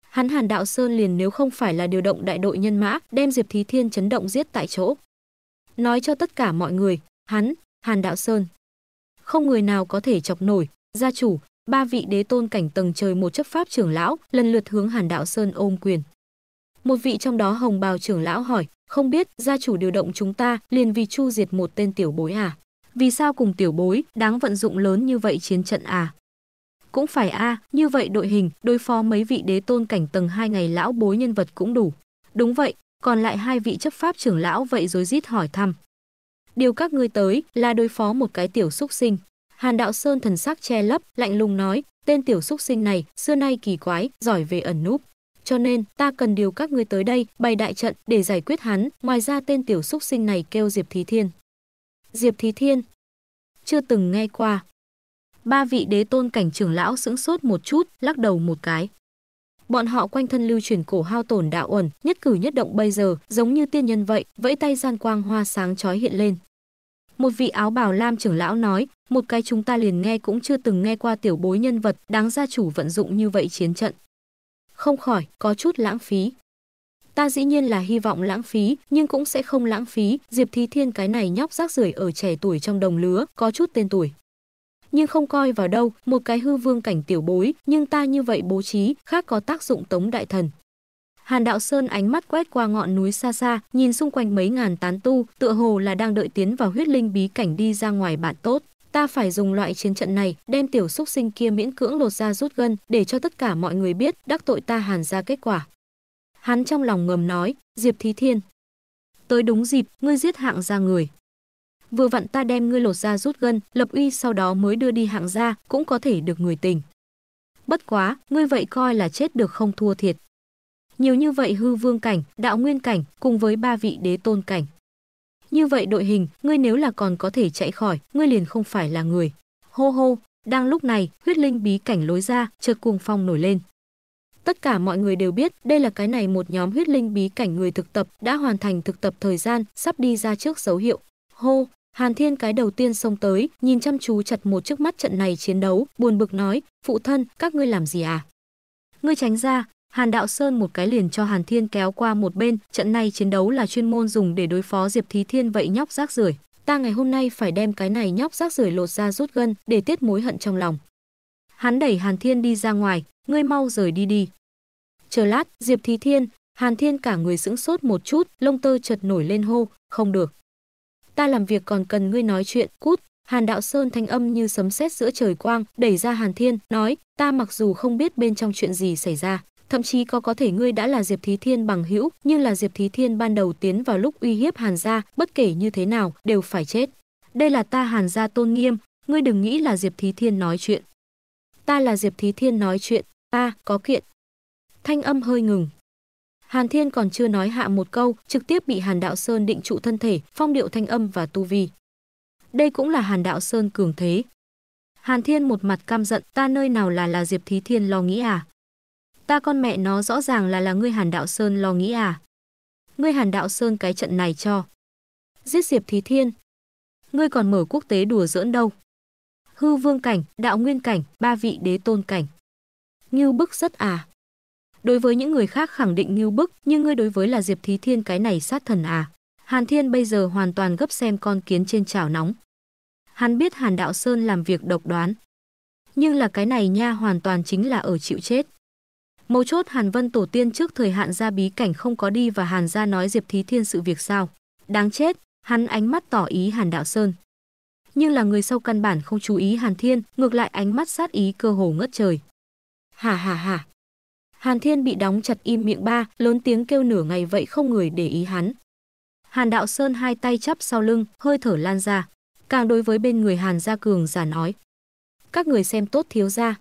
Hắn Hàn Đạo Sơn liền nếu không phải là điều động đại đội nhân mã, đem Diệp Thí Thiên chấn động giết tại chỗ. Nói cho tất cả mọi người, hắn, Hàn Đạo Sơn. Không người nào có thể chọc nổi, gia chủ, ba vị đế tôn cảnh tầng trời một chấp pháp trưởng lão lần lượt hướng Hàn Đạo Sơn ôm quyền. Một vị trong đó hồng bào trưởng lão hỏi, không biết gia chủ điều động chúng ta liền vì chu diệt một tên tiểu bối à? vì sao cùng tiểu bối, đáng vận dụng lớn như vậy chiến trận à? Cũng phải a, à, như vậy đội hình, đối phó mấy vị đế tôn cảnh tầng hai ngày lão bối nhân vật cũng đủ. Đúng vậy, còn lại hai vị chấp pháp trưởng lão vậy rồi rít hỏi thăm. Điều các ngươi tới là đối phó một cái tiểu xúc sinh. Hàn Đạo Sơn thần sắc che lấp, lạnh lùng nói, tên tiểu xúc sinh này xưa nay kỳ quái, giỏi về ẩn núp. Cho nên, ta cần điều các ngươi tới đây bày đại trận để giải quyết hắn, ngoài ra tên tiểu xúc sinh này kêu Diệp Thí Thiên, Diệp Thí Thiên. Chưa từng nghe qua. Ba vị đế tôn cảnh trưởng lão sững sốt một chút, lắc đầu một cái. Bọn họ quanh thân lưu truyền cổ hao tổn đạo ẩn, nhất cử nhất động bây giờ, giống như tiên nhân vậy, vẫy tay gian quang hoa sáng chói hiện lên. Một vị áo bào lam trưởng lão nói, một cái chúng ta liền nghe cũng chưa từng nghe qua tiểu bối nhân vật đáng gia chủ vận dụng như vậy chiến trận. Không khỏi, có chút lãng phí ta dĩ nhiên là hy vọng lãng phí nhưng cũng sẽ không lãng phí diệp thí thiên cái này nhóc rác rưởi ở trẻ tuổi trong đồng lứa có chút tên tuổi nhưng không coi vào đâu một cái hư vương cảnh tiểu bối nhưng ta như vậy bố trí khác có tác dụng tống đại thần Hàn Đạo Sơn ánh mắt quét qua ngọn núi xa xa, nhìn xung quanh mấy ngàn tán tu, tựa hồ là đang đợi tiến vào huyết linh bí cảnh đi ra ngoài bạn tốt. Ta phải dùng loại chiến trận này, đem tiểu xúc sinh kia miễn cưỡng lột ra rút gân, để cho tất cả mọi người biết đắc tội ta Hàn ra kết quả hắn trong lòng ngầm nói, Diệp Thí Thiên. Tới đúng dịp, ngươi giết hạng ra người. Vừa vặn ta đem ngươi lột ra rút gân, lập uy sau đó mới đưa đi hạng ra, cũng có thể được người tình. Bất quá, ngươi vậy coi là chết được không thua thiệt. Nhiều như vậy hư vương cảnh, đạo nguyên cảnh, cùng với ba vị đế tôn cảnh. Như vậy đội hình, ngươi nếu là còn có thể chạy khỏi, ngươi liền không phải là người. Hô hô, đang lúc này, huyết linh bí cảnh lối ra, chợt cuồng phong nổi lên. Tất cả mọi người đều biết đây là cái này một nhóm huyết linh bí cảnh người thực tập đã hoàn thành thực tập thời gian, sắp đi ra trước dấu hiệu. Hô, Hàn Thiên cái đầu tiên xông tới, nhìn chăm chú chặt một chiếc mắt trận này chiến đấu, buồn bực nói, phụ thân, các ngươi làm gì à? Ngươi tránh ra, Hàn Đạo Sơn một cái liền cho Hàn Thiên kéo qua một bên, trận này chiến đấu là chuyên môn dùng để đối phó Diệp Thí Thiên vậy nhóc rác rưởi. Ta ngày hôm nay phải đem cái này nhóc rác rưởi lột ra rút gân để tiết mối hận trong lòng. Hắn đẩy Hàn Thiên đi ra ngoài, ngươi mau rời đi đi. Chờ lát, Diệp Thí Thiên, Hàn Thiên cả người sững sốt một chút, lông tơ chợt nổi lên hô, không được. Ta làm việc còn cần ngươi nói chuyện, cút. Hàn Đạo Sơn thanh âm như sấm sét giữa trời quang, đẩy ra Hàn Thiên, nói, ta mặc dù không biết bên trong chuyện gì xảy ra, thậm chí có có thể ngươi đã là Diệp Thí Thiên bằng hữu, nhưng là Diệp Thí Thiên ban đầu tiến vào lúc uy hiếp Hàn gia, bất kể như thế nào đều phải chết. Đây là ta Hàn gia tôn nghiêm, ngươi đừng nghĩ là Diệp Thí Thiên nói chuyện. Ta là Diệp Thí Thiên nói chuyện, ta có kiện, thanh âm hơi ngừng. Hàn Thiên còn chưa nói hạ một câu, trực tiếp bị Hàn Đạo Sơn định trụ thân thể, phong điệu thanh âm và tu vi. Đây cũng là Hàn Đạo Sơn cường thế. Hàn Thiên một mặt cam giận, ta nơi nào là là Diệp Thí Thiên lo nghĩ à? Ta con mẹ nó rõ ràng là là ngươi Hàn Đạo Sơn lo nghĩ à? Ngươi Hàn Đạo Sơn cái trận này cho. Giết Diệp Thí Thiên. Ngươi còn mở quốc tế đùa giỡn đâu. Hư vương cảnh, đạo nguyên cảnh, ba vị đế tôn cảnh. Như bức rất à. Đối với những người khác khẳng định ngưu bức, nhưng ngươi đối với là Diệp Thí Thiên cái này sát thần à? Hàn Thiên bây giờ hoàn toàn gấp xem con kiến trên chảo nóng. Hắn biết Hàn Đạo Sơn làm việc độc đoán, nhưng là cái này nha hoàn toàn chính là ở chịu chết. Mấu chốt Hàn Vân tổ tiên trước thời hạn ra bí cảnh không có đi và Hàn gia nói Diệp Thí Thiên sự việc sao? Đáng chết, hắn ánh mắt tỏ ý Hàn Đạo Sơn. Nhưng là người sau căn bản không chú ý Hàn Thiên, ngược lại ánh mắt sát ý cơ hồ ngất trời. Hà hà hà, Hàn Thiên bị đóng chặt im miệng ba, lớn tiếng kêu nửa ngày vậy không người để ý hắn. Hàn Đạo Sơn hai tay chắp sau lưng, hơi thở lan ra. Càng đối với bên người Hàn Gia Cường giả nói. Các người xem tốt thiếu gia.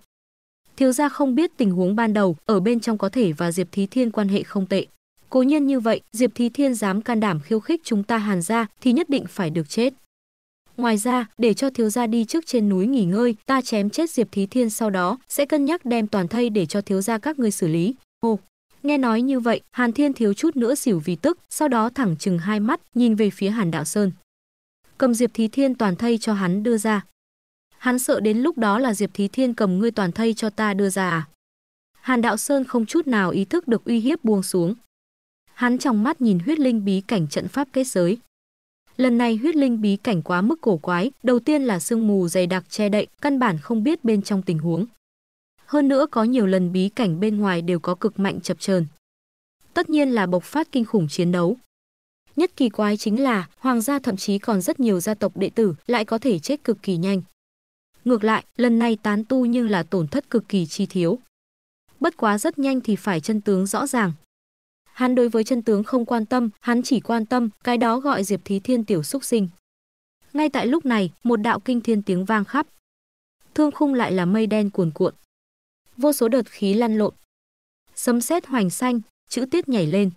Thiếu gia không biết tình huống ban đầu, ở bên trong có thể và Diệp Thí Thiên quan hệ không tệ. Cố nhiên như vậy, Diệp Thí Thiên dám can đảm khiêu khích chúng ta Hàn gia thì nhất định phải được chết. Ngoài ra, để cho thiếu gia đi trước trên núi nghỉ ngơi, ta chém chết Diệp Thí Thiên sau đó sẽ cân nhắc đem toàn thây để cho thiếu gia các ngươi xử lý. Ồ, nghe nói như vậy, Hàn Thiên thiếu chút nữa xỉu vì tức, sau đó thẳng chừng hai mắt, nhìn về phía Hàn Đạo Sơn. Cầm Diệp Thí Thiên toàn thây cho hắn đưa ra. Hắn sợ đến lúc đó là Diệp Thí Thiên cầm ngươi toàn thây cho ta đưa ra à? Hàn Đạo Sơn không chút nào ý thức được uy hiếp buông xuống. Hắn trong mắt nhìn huyết linh bí cảnh trận pháp kết giới. Lần này huyết linh bí cảnh quá mức cổ quái, đầu tiên là sương mù dày đặc che đậy, căn bản không biết bên trong tình huống. Hơn nữa có nhiều lần bí cảnh bên ngoài đều có cực mạnh chập chờn. Tất nhiên là bộc phát kinh khủng chiến đấu. Nhất kỳ quái chính là hoàng gia thậm chí còn rất nhiều gia tộc đệ tử lại có thể chết cực kỳ nhanh. Ngược lại, lần này tán tu nhưng là tổn thất cực kỳ chi thiếu. Bất quá rất nhanh thì phải chân tướng rõ ràng, hắn đối với chân tướng không quan tâm, hắn chỉ quan tâm, cái đó gọi Diệp Thí Thiên tiểu xúc sinh. Ngay tại lúc này, một đạo kinh thiên tiếng vang khắp. Thương khung lại là mây đen cuồn cuộn. Vô số đợt khí lăn lộn. Sấm sét hoành xanh, chữ tiết nhảy lên.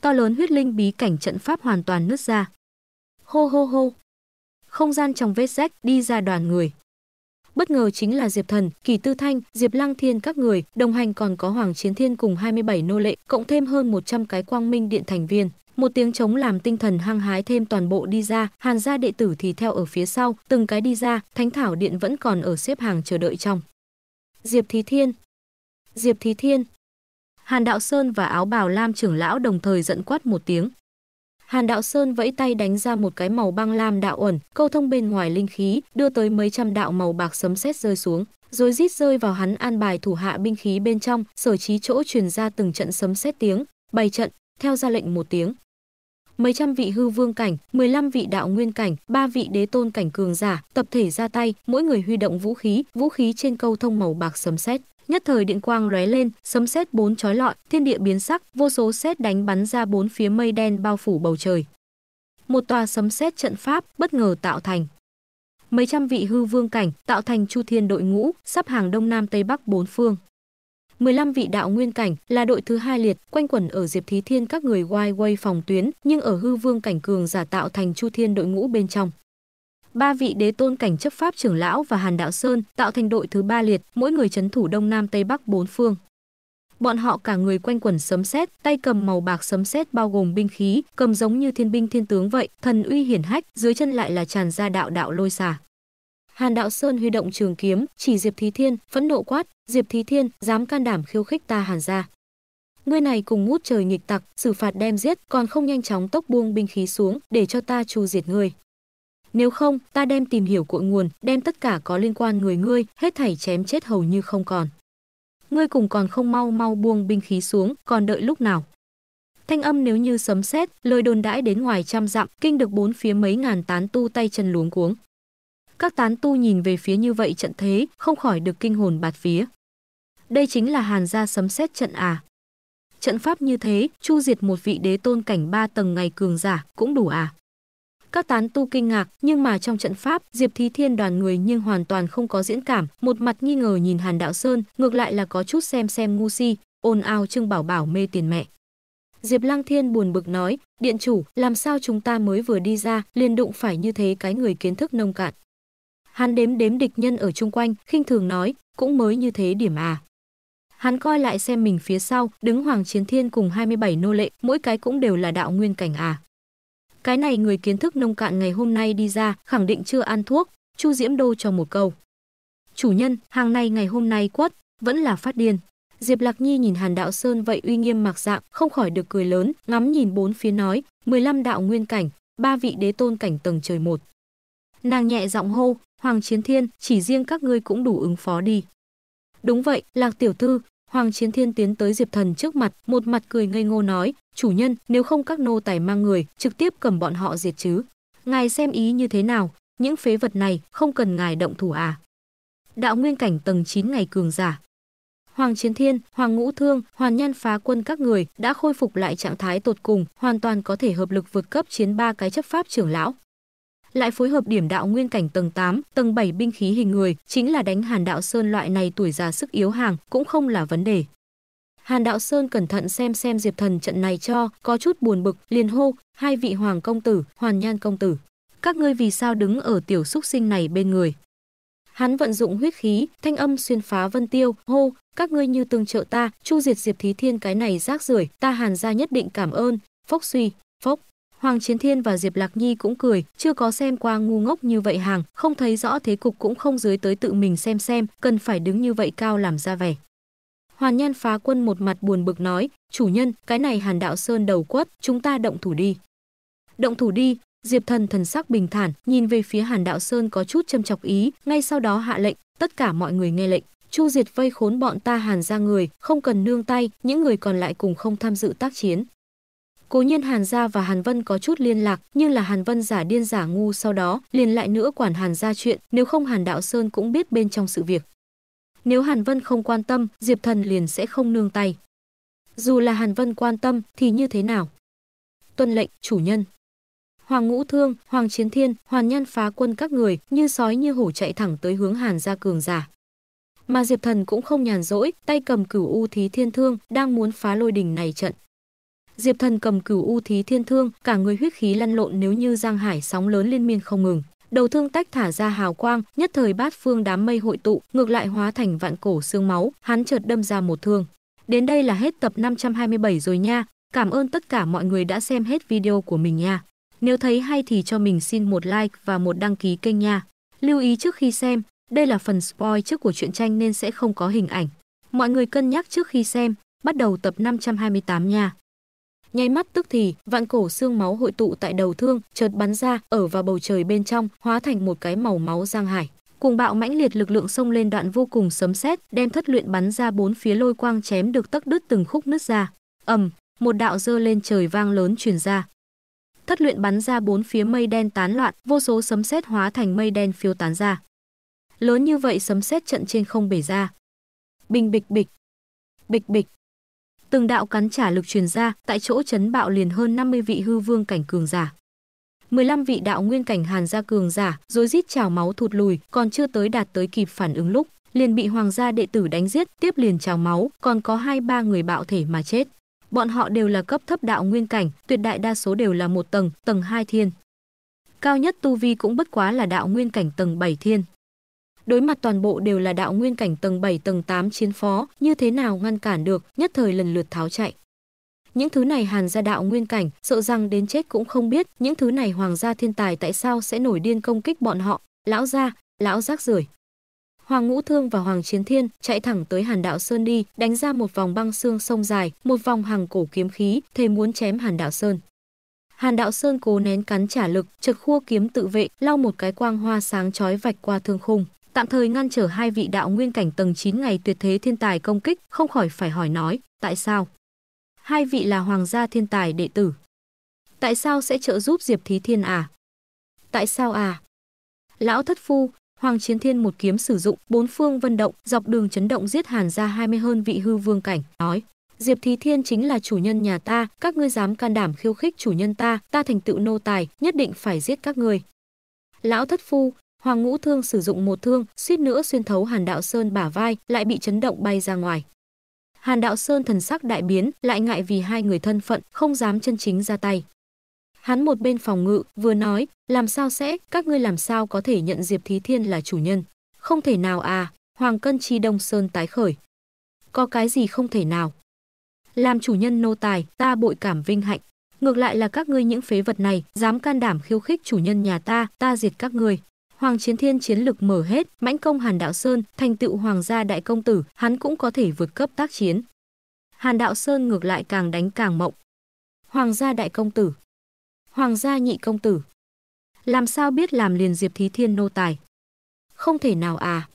To lớn huyết linh bí cảnh trận pháp hoàn toàn nứt ra. Hô hô hô. Không gian trong vết rách đi ra đoàn người bất ngờ chính là Diệp Thần, Kỳ Tư Thanh, Diệp Lăng Thiên các người, đồng hành còn có Hoàng Chiến Thiên cùng 27 nô lệ, cộng thêm hơn 100 cái Quang Minh Điện thành viên. Một tiếng trống làm tinh thần hăng hái thêm toàn bộ đi ra, Hàn gia đệ tử thì theo ở phía sau, từng cái đi ra, Thánh Thảo Điện vẫn còn ở xếp hàng chờ đợi trong. Diệp Thí Thiên, Diệp Thí Thiên, Hàn Đạo Sơn và áo bào Lam trưởng lão đồng thời giận quát một tiếng, Hàn Đạo Sơn vẫy tay đánh ra một cái màu băng lam đạo ẩn, câu thông bên ngoài linh khí, đưa tới mấy trăm đạo màu bạc sấm sét rơi xuống, rồi rít rơi vào hắn an bài thủ hạ binh khí bên trong, sở trí chỗ truyền ra từng trận sấm sét tiếng, bày trận, theo ra lệnh một tiếng. Mấy trăm vị hư vương cảnh, 15 vị đạo nguyên cảnh, ba vị đế tôn cảnh cường giả, tập thể ra tay, mỗi người huy động vũ khí, vũ khí trên câu thông màu bạc sấm sét nhất thời điện quang lóe lên, sấm sét bốn chói lọi, thiên địa biến sắc, vô số sét đánh bắn ra bốn phía mây đen bao phủ bầu trời. Một tòa sấm sét trận pháp bất ngờ tạo thành. Mấy trăm vị hư vương cảnh tạo thành chu thiên đội ngũ, sắp hàng đông nam tây bắc bốn phương. 15 vị đạo nguyên cảnh là đội thứ hai liệt, quanh quẩn ở Diệp Thí Thiên các người quay quay phòng tuyến, nhưng ở hư vương cảnh cường giả tạo thành chu thiên đội ngũ bên trong. Ba vị đế tôn cảnh chấp pháp trưởng lão và Hàn Đạo Sơn tạo thành đội thứ ba liệt, mỗi người chấn thủ đông nam tây bắc bốn phương. Bọn họ cả người quanh quẩn sấm sét, tay cầm màu bạc sấm sét bao gồm binh khí, cầm giống như thiên binh thiên tướng vậy, thần uy hiển hách, dưới chân lại là tràn ra đạo đạo lôi xả. Hàn Đạo Sơn huy động trường kiếm, chỉ Diệp Thí Thiên, phẫn nộ quát, "Diệp Thí Thiên, dám can đảm khiêu khích ta Hàn gia, ngươi này cùng ngút trời nghịch tặc, xử phạt đem giết, còn không nhanh chóng tốc buông binh khí xuống để cho ta trù diệt ngươi. Nếu không, ta đem tìm hiểu cội nguồn, đem tất cả có liên quan người ngươi, hết thảy chém chết hầu như không còn. Ngươi cùng còn không mau mau buông binh khí xuống, còn đợi lúc nào? Thanh âm nếu như sấm sét, lời đồn đãi đến ngoài trăm dặm, kinh được bốn phía mấy ngàn tán tu tay chân luống cuống. Các tán tu nhìn về phía như vậy trận thế, không khỏi được kinh hồn bạt phía. Đây chính là Hàn gia sấm sét trận à? Trận pháp như thế, chu diệt một vị đế tôn cảnh ba tầng ngày cường giả cũng đủ à? Các tán tu kinh ngạc, nhưng mà trong trận pháp, Diệp Thí Thiên đoàn người nhưng hoàn toàn không có diễn cảm, một mặt nghi ngờ nhìn Hàn Đạo Sơn, ngược lại là có chút xem xem ngu si, ồn ào trưng bảo bảo mê tiền mẹ. Diệp Lăng Thiên buồn bực nói, điện chủ, làm sao chúng ta mới vừa đi ra, liền đụng phải như thế cái người kiến thức nông cạn. Hắn đếm đếm địch nhân ở chung quanh, khinh thường nói, cũng mới như thế điểm à. Hắn coi lại xem mình phía sau, đứng Hoàng Chiến Thiên cùng 27 nô lệ, mỗi cái cũng đều là đạo nguyên cảnh à. Cái này người kiến thức nông cạn ngày hôm nay đi ra, khẳng định chưa ăn thuốc, Chu Diễm Đô cho một câu. Chủ nhân, hàng này ngày hôm nay quất, vẫn là phát điên. Diệp Lạc Nhi nhìn Hàn Đạo Sơn vậy uy nghiêm mặc dạng, không khỏi được cười lớn, ngắm nhìn bốn phía nói, 15 đạo nguyên cảnh, ba vị đế tôn cảnh tầng trời một. Nàng nhẹ giọng hô, Hoàng Chiến Thiên, chỉ riêng các ngươi cũng đủ ứng phó đi. Đúng vậy, Lạc tiểu thư, Hoàng Chiến Thiên tiến tới Diệp Thần trước mặt, một mặt cười ngây ngô nói, chủ nhân, nếu không các nô tài mang người, trực tiếp cầm bọn họ diệt chứ. Ngài xem ý như thế nào, những phế vật này không cần ngài động thủ à? Đạo nguyên cảnh tầng 9 ngày cường giả. Hoàng Chiến Thiên, Hoàng Ngũ Thương, Hoàn Nhan Phá Quân các người đã khôi phục lại trạng thái tột cùng, hoàn toàn có thể hợp lực vượt cấp chiến ba cái chấp pháp trưởng lão. Lại phối hợp điểm đạo nguyên cảnh tầng 8, tầng 7 binh khí hình người, chính là đánh Hàn Đạo Sơn loại này tuổi già sức yếu hàng cũng không là vấn đề. Hàn Đạo Sơn cẩn thận xem xem Diệp Thần trận này cho, có chút buồn bực, liền hô, hai vị hoàng công tử, hoàn nhan công tử. Các ngươi vì sao đứng ở tiểu xúc sinh này bên người? Hắn vận dụng huyết khí, thanh âm xuyên phá vân tiêu, hô, các ngươi như tương trợ ta, chu diệt Diệp Thí Thiên cái này rác rưởi, ta Hàn ra nhất định cảm ơn, phốc suy, phốc. Hoàng Chiến Thiên và Diệp Lạc Nhi cũng cười, chưa có xem qua ngu ngốc như vậy hàng, không thấy rõ thế cục cũng không dưới tới tự mình xem xem, cần phải đứng như vậy cao làm ra vẻ. Hoàn Nhan phá quân một mặt buồn bực nói, chủ nhân, cái này Hàn Đạo Sơn đầu quất, chúng ta động thủ đi. Động thủ đi, Diệp Thần thần sắc bình thản, nhìn về phía Hàn Đạo Sơn có chút châm chọc ý, ngay sau đó hạ lệnh, tất cả mọi người nghe lệnh. Chu diệt vây khốn bọn ta Hàn ra người, không cần nương tay, những người còn lại cùng không tham dự tác chiến. Cố nhiên Hàn Gia và Hàn Vân có chút liên lạc, nhưng là Hàn Vân giả điên giả ngu sau đó, liền lại nữa quản Hàn Gia chuyện, nếu không Hàn Đạo Sơn cũng biết bên trong sự việc. Nếu Hàn Vân không quan tâm, Diệp Thần liền sẽ không nương tay. Dù là Hàn Vân quan tâm thì như thế nào? Tuân lệnh, chủ nhân. Hoàng Ngũ Thương, Hoàng Chiến Thiên, Hoàn Nhân phá quân các người như sói như hổ chạy thẳng tới hướng Hàn gia cường giả. Mà Diệp Thần cũng không nhàn rỗi, tay cầm cửu u thí thiên thương, đang muốn phá lôi đỉnh này trận. Diệp Thần cầm cửu u thí thiên thương, cả người huyết khí lăn lộn nếu như giang hải sóng lớn liên miên không ngừng đầu thương tách thả ra hào quang, nhất thời bát phương đám mây hội tụ, ngược lại hóa thành vạn cổ xương máu, hắn chợt đâm ra một thương. Đến đây là hết tập 527 rồi nha, cảm ơn tất cả mọi người đã xem hết video của mình nha. Nếu thấy hay thì cho mình xin một like và một đăng ký kênh nha. Lưu ý trước khi xem, đây là phần spoil trước của truyện tranh nên sẽ không có hình ảnh. Mọi người cân nhắc trước khi xem, bắt đầu tập 528 nha nháy mắt tức thì vạn cổ xương máu hội tụ tại đầu thương chợt bắn ra ở vào bầu trời bên trong hóa thành một cái màu máu giang hải cùng bạo mãnh liệt lực lượng xông lên đoạn vô cùng sấm sét đem thất luyện bắn ra bốn phía lôi quang chém được tắc đứt từng khúc nứt ra ầm một đạo dơ lên trời vang lớn truyền ra thất luyện bắn ra bốn phía mây đen tán loạn vô số sấm sét hóa thành mây đen phiêu tán ra lớn như vậy sấm sét trận trên không bể ra bình bịch bịch bịch bịch từng đạo cắn trả lực truyền ra, tại chỗ chấn bạo liền hơn 50 vị hư vương cảnh cường giả. 15 vị đạo nguyên cảnh Hàn gia cường giả, rồi rít trào máu thụt lùi, còn chưa tới đạt tới kịp phản ứng lúc, liền bị hoàng gia đệ tử đánh giết, tiếp liền trào máu, còn có hai ba người bạo thể mà chết. Bọn họ đều là cấp thấp đạo nguyên cảnh, tuyệt đại đa số đều là một tầng, tầng 2 thiên. Cao nhất tu vi cũng bất quá là đạo nguyên cảnh tầng 7 thiên đối mặt toàn bộ đều là đạo nguyên cảnh tầng 7 tầng 8 chiến phó, như thế nào ngăn cản được, nhất thời lần lượt tháo chạy. Những thứ này hàn gia đạo nguyên cảnh, sợ rằng đến chết cũng không biết, những thứ này hoàng gia thiên tài tại sao sẽ nổi điên công kích bọn họ, lão gia, lão rác rưởi. Hoàng Ngũ Thương và Hoàng Chiến Thiên chạy thẳng tới Hàn Đạo Sơn đi, đánh ra một vòng băng xương sông dài, một vòng hàng cổ kiếm khí, thề muốn chém Hàn Đạo Sơn. Hàn Đạo Sơn cố nén cắn trả lực, chật khua kiếm tự vệ, lau một cái quang hoa sáng chói vạch qua thương khung tạm thời ngăn trở hai vị đạo nguyên cảnh tầng 9 ngày tuyệt thế thiên tài công kích, không khỏi phải hỏi nói, tại sao? Hai vị là hoàng gia thiên tài đệ tử. Tại sao sẽ trợ giúp Diệp Thí Thiên à? Tại sao à? Lão thất phu, Hoàng Chiến Thiên một kiếm sử dụng, bốn phương vân động, dọc đường chấn động giết Hàn ra 20 hơn vị hư vương cảnh, nói: "Diệp Thí Thiên chính là chủ nhân nhà ta, các ngươi dám can đảm khiêu khích chủ nhân ta, ta thành tựu nô tài, nhất định phải giết các ngươi." Lão thất phu, Hoàng Ngũ Thương sử dụng một thương, suýt nữa xuyên thấu Hàn Đạo Sơn bả vai, lại bị chấn động bay ra ngoài. Hàn Đạo Sơn thần sắc đại biến, lại ngại vì hai người thân phận, không dám chân chính ra tay. Hắn một bên phòng ngự, vừa nói, làm sao sẽ, các ngươi làm sao có thể nhận Diệp Thí Thiên là chủ nhân? Không thể nào à, Hoàng Cân Chi Đông Sơn tái khởi. Có cái gì không thể nào? Làm chủ nhân nô tài, ta bội cảm vinh hạnh. Ngược lại là các ngươi những phế vật này, dám can đảm khiêu khích chủ nhân nhà ta, ta diệt các ngươi. Hoàng Chiến Thiên chiến lực mở hết, mãnh công Hàn Đạo Sơn, thành tựu hoàng gia đại công tử, hắn cũng có thể vượt cấp tác chiến. Hàn Đạo Sơn ngược lại càng đánh càng mộng. Hoàng gia đại công tử, hoàng gia nhị công tử. Làm sao biết làm liền Diệp Thí Thiên nô tài? Không thể nào à?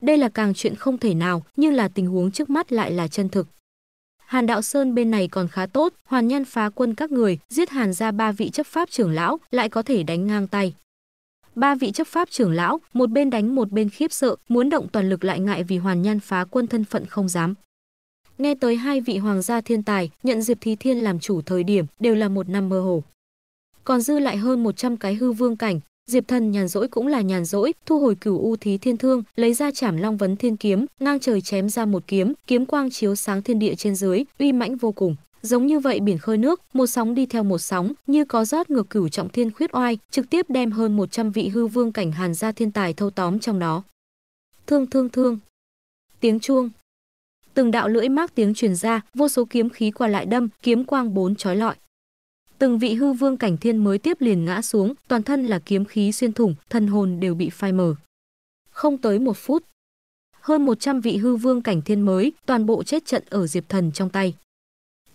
Đây là càng chuyện không thể nào, nhưng là tình huống trước mắt lại là chân thực. Hàn Đạo Sơn bên này còn khá tốt, hoàn nhân phá quân các người, giết Hàn ra ba vị chấp pháp trưởng lão, lại có thể đánh ngang tay. Ba vị chấp pháp trưởng lão, một bên đánh một bên khiếp sợ, muốn động toàn lực lại ngại vì hoàn nhan phá quân thân phận không dám. Nghe tới hai vị hoàng gia thiên tài, nhận Diệp Thí Thiên làm chủ thời điểm, đều là một năm mơ hồ. Còn dư lại hơn 100 cái hư vương cảnh, Diệp Thần nhàn rỗi cũng là nhàn rỗi, thu hồi cửu u thí thiên thương, lấy ra trảm long vấn thiên kiếm, ngang trời chém ra một kiếm, kiếm quang chiếu sáng thiên địa trên dưới, uy mãnh vô cùng giống như vậy biển khơi nước, một sóng đi theo một sóng, như có rót ngược cửu trọng thiên khuyết oai, trực tiếp đem hơn 100 vị hư vương cảnh hàn gia thiên tài thâu tóm trong đó. Thương thương thương. Tiếng chuông. Từng đạo lưỡi mác tiếng truyền ra, vô số kiếm khí qua lại đâm, kiếm quang bốn trói lọi. Từng vị hư vương cảnh thiên mới tiếp liền ngã xuống, toàn thân là kiếm khí xuyên thủng, thân hồn đều bị phai mờ. Không tới một phút, hơn 100 vị hư vương cảnh thiên mới, toàn bộ chết trận ở Diệp Thần trong tay.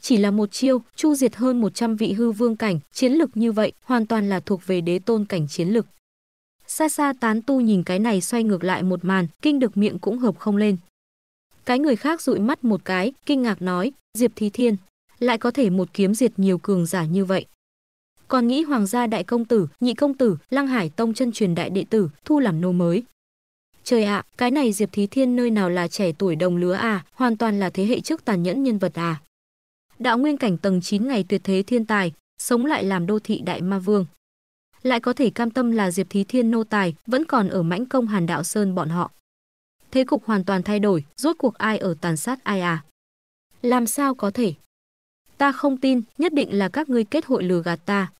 Chỉ là một chiêu, chu diệt hơn 100 vị hư vương cảnh, chiến lực như vậy, hoàn toàn là thuộc về đế tôn cảnh chiến lực. Xa xa tán tu nhìn cái này xoay ngược lại một màn, kinh được miệng cũng hợp không lên. Cái người khác dụi mắt một cái, kinh ngạc nói, Diệp Thí Thiên, lại có thể một kiếm diệt nhiều cường giả như vậy. Còn nghĩ hoàng gia đại công tử, nhị công tử, lăng hải tông chân truyền đại đệ tử, thu làm nô mới. Trời ạ, cái này Diệp Thí Thiên nơi nào là trẻ tuổi đồng lứa à, hoàn toàn là thế hệ trước tàn nhẫn nhân vật à đạo nguyên cảnh tầng 9 ngày tuyệt thế thiên tài, sống lại làm đô thị đại ma vương. Lại có thể cam tâm là Diệp Thí Thiên nô tài, vẫn còn ở mãnh công Hàn Đạo Sơn bọn họ. Thế cục hoàn toàn thay đổi, rốt cuộc ai ở tàn sát ai à? Làm sao có thể? Ta không tin, nhất định là các ngươi kết hội lừa gạt ta.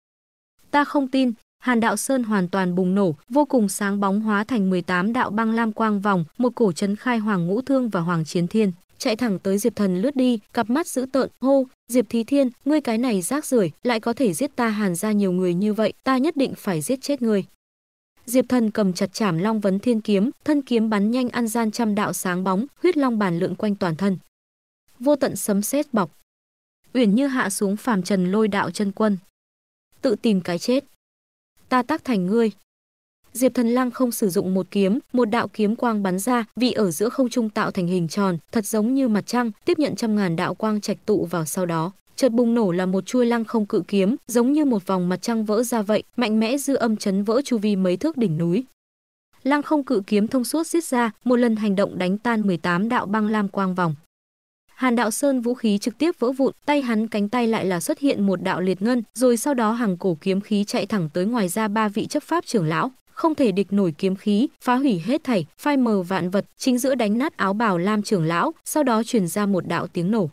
Ta không tin, Hàn Đạo Sơn hoàn toàn bùng nổ, vô cùng sáng bóng hóa thành 18 đạo băng lam quang vòng, một cổ trấn khai Hoàng Ngũ Thương và Hoàng Chiến Thiên chạy thẳng tới Diệp Thần lướt đi, cặp mắt dữ tợn, hô, Diệp Thí Thiên, ngươi cái này rác rưởi, lại có thể giết ta Hàn ra nhiều người như vậy, ta nhất định phải giết chết ngươi. Diệp Thần cầm chặt chảm Long Vấn Thiên kiếm, thân kiếm bắn nhanh ăn gian trăm đạo sáng bóng, huyết long bàn lượn quanh toàn thân. Vô tận sấm sét bọc. Uyển Như hạ xuống phàm trần lôi đạo chân quân. Tự tìm cái chết. Ta tác thành ngươi, Diệp Thần Lang không sử dụng một kiếm, một đạo kiếm quang bắn ra, vị ở giữa không trung tạo thành hình tròn, thật giống như mặt trăng, tiếp nhận trăm ngàn đạo quang trạch tụ vào sau đó. Chợt bùng nổ là một chuôi lăng không cự kiếm, giống như một vòng mặt trăng vỡ ra vậy, mạnh mẽ dư âm chấn vỡ chu vi mấy thước đỉnh núi. Lăng không cự kiếm thông suốt giết ra, một lần hành động đánh tan 18 đạo băng lam quang vòng. Hàn Đạo Sơn vũ khí trực tiếp vỡ vụn, tay hắn cánh tay lại là xuất hiện một đạo liệt ngân, rồi sau đó hàng cổ kiếm khí chạy thẳng tới ngoài ra ba vị chấp pháp trưởng lão, không thể địch nổi kiếm khí, phá hủy hết thảy, phai mờ vạn vật, chính giữa đánh nát áo bào Lam trưởng lão, sau đó truyền ra một đạo tiếng nổ.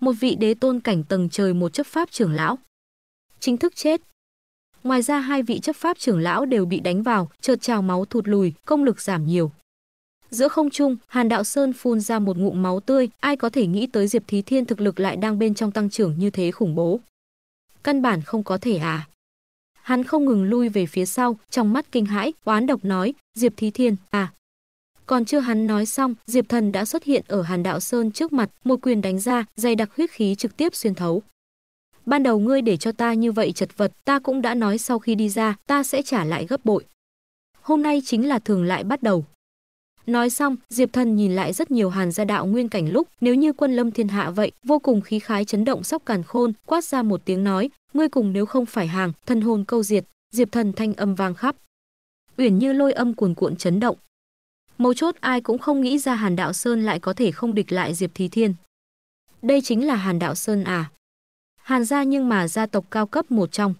Một vị đế tôn cảnh tầng trời một chấp pháp trưởng lão. Chính thức chết. Ngoài ra hai vị chấp pháp trưởng lão đều bị đánh vào, chợt trào máu thụt lùi, công lực giảm nhiều. Giữa không trung, Hàn Đạo Sơn phun ra một ngụm máu tươi, ai có thể nghĩ tới Diệp Thí Thiên thực lực lại đang bên trong tăng trưởng như thế khủng bố. Căn bản không có thể à hắn không ngừng lui về phía sau, trong mắt kinh hãi, oán độc nói, Diệp Thí Thiên, à. Còn chưa hắn nói xong, Diệp Thần đã xuất hiện ở Hàn Đạo Sơn trước mặt, một quyền đánh ra, dày đặc huyết khí trực tiếp xuyên thấu. Ban đầu ngươi để cho ta như vậy chật vật, ta cũng đã nói sau khi đi ra, ta sẽ trả lại gấp bội. Hôm nay chính là thường lại bắt đầu. Nói xong, Diệp Thần nhìn lại rất nhiều Hàn gia đạo nguyên cảnh lúc, nếu như quân lâm thiên hạ vậy, vô cùng khí khái chấn động sóc càn khôn, quát ra một tiếng nói, ngươi cùng nếu không phải hàng, thân hồn câu diệt, diệp thần thanh âm vang khắp. Uyển như lôi âm cuồn cuộn chấn động. Mấu chốt ai cũng không nghĩ ra Hàn Đạo Sơn lại có thể không địch lại Diệp Thí Thiên. Đây chính là Hàn Đạo Sơn à. Hàn gia nhưng mà gia tộc cao cấp một trong.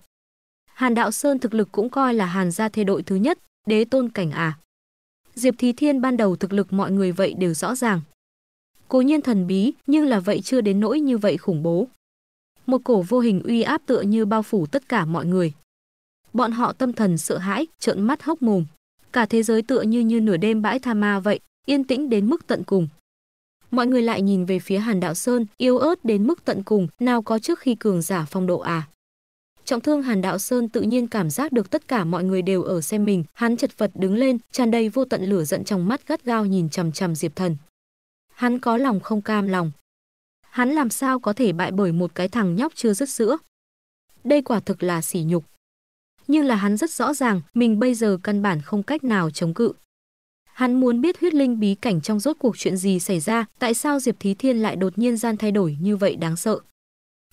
Hàn Đạo Sơn thực lực cũng coi là Hàn gia thế đội thứ nhất, đế tôn cảnh à. Diệp Thí Thiên ban đầu thực lực mọi người vậy đều rõ ràng. Cố nhiên thần bí, nhưng là vậy chưa đến nỗi như vậy khủng bố một cổ vô hình uy áp tựa như bao phủ tất cả mọi người. Bọn họ tâm thần sợ hãi, trợn mắt hốc mồm. Cả thế giới tựa như như nửa đêm bãi tha ma vậy, yên tĩnh đến mức tận cùng. Mọi người lại nhìn về phía Hàn Đạo Sơn, yếu ớt đến mức tận cùng, nào có trước khi cường giả phong độ à. Trọng thương Hàn Đạo Sơn tự nhiên cảm giác được tất cả mọi người đều ở xem mình, hắn chật vật đứng lên, tràn đầy vô tận lửa giận trong mắt gắt gao nhìn chằm chằm Diệp Thần. Hắn có lòng không cam lòng, hắn làm sao có thể bại bởi một cái thằng nhóc chưa dứt sữa. Đây quả thực là sỉ nhục. Nhưng là hắn rất rõ ràng, mình bây giờ căn bản không cách nào chống cự. Hắn muốn biết huyết linh bí cảnh trong rốt cuộc chuyện gì xảy ra, tại sao Diệp Thí Thiên lại đột nhiên gian thay đổi như vậy đáng sợ.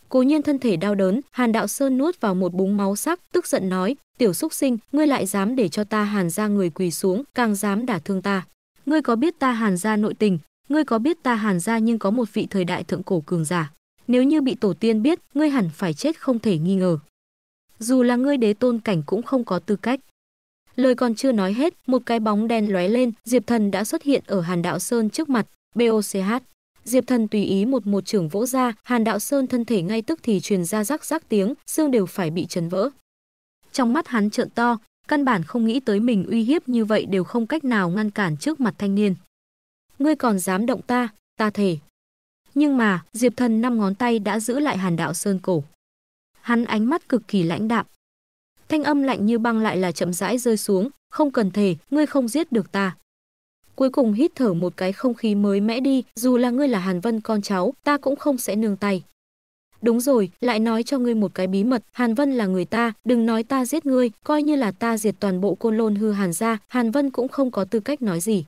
Cố nhiên thân thể đau đớn, Hàn Đạo Sơn nuốt vào một búng máu sắc, tức giận nói, tiểu xúc sinh, ngươi lại dám để cho ta hàn ra người quỳ xuống, càng dám đả thương ta. Ngươi có biết ta hàn ra nội tình, ngươi có biết ta Hàn gia nhưng có một vị thời đại thượng cổ cường giả, nếu như bị tổ tiên biết, ngươi hẳn phải chết không thể nghi ngờ. Dù là ngươi đế tôn cảnh cũng không có tư cách. Lời còn chưa nói hết, một cái bóng đen lóe lên, Diệp Thần đã xuất hiện ở Hàn Đạo Sơn trước mặt, BOCH. Diệp Thần tùy ý một một trưởng vỗ ra, Hàn Đạo Sơn thân thể ngay tức thì truyền ra rắc rắc tiếng, xương đều phải bị chấn vỡ. Trong mắt hắn trợn to, căn bản không nghĩ tới mình uy hiếp như vậy đều không cách nào ngăn cản trước mặt thanh niên. Ngươi còn dám động ta, ta thể. Nhưng mà, Diệp Thần năm ngón tay đã giữ lại Hàn Đạo Sơn cổ. Hắn ánh mắt cực kỳ lãnh đạm. Thanh âm lạnh như băng lại là chậm rãi rơi xuống, không cần thể, ngươi không giết được ta. Cuối cùng hít thở một cái không khí mới mẽ đi, dù là ngươi là Hàn Vân con cháu, ta cũng không sẽ nương tay. Đúng rồi, lại nói cho ngươi một cái bí mật, Hàn Vân là người ta, đừng nói ta giết ngươi, coi như là ta diệt toàn bộ côn lôn hư Hàn gia, Hàn Vân cũng không có tư cách nói gì.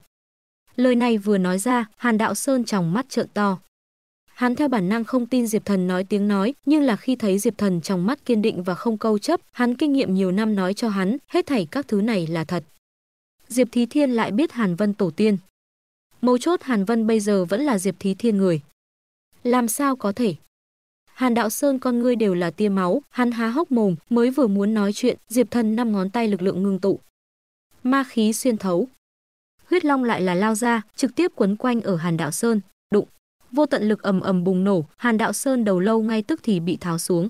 Lời này vừa nói ra, Hàn Đạo Sơn tròng mắt trợn to. Hắn theo bản năng không tin Diệp Thần nói tiếng nói, nhưng là khi thấy Diệp Thần trong mắt kiên định và không câu chấp, hắn kinh nghiệm nhiều năm nói cho hắn, hết thảy các thứ này là thật. Diệp Thí Thiên lại biết Hàn Vân tổ tiên. Mấu chốt Hàn Vân bây giờ vẫn là Diệp Thí Thiên người. Làm sao có thể? Hàn Đạo Sơn con ngươi đều là tia máu, hắn há hốc mồm, mới vừa muốn nói chuyện, Diệp Thần năm ngón tay lực lượng ngưng tụ. Ma khí xuyên thấu huyết long lại là lao ra, trực tiếp quấn quanh ở Hàn Đạo Sơn, đụng. Vô tận lực ầm ầm bùng nổ, Hàn Đạo Sơn đầu lâu ngay tức thì bị tháo xuống.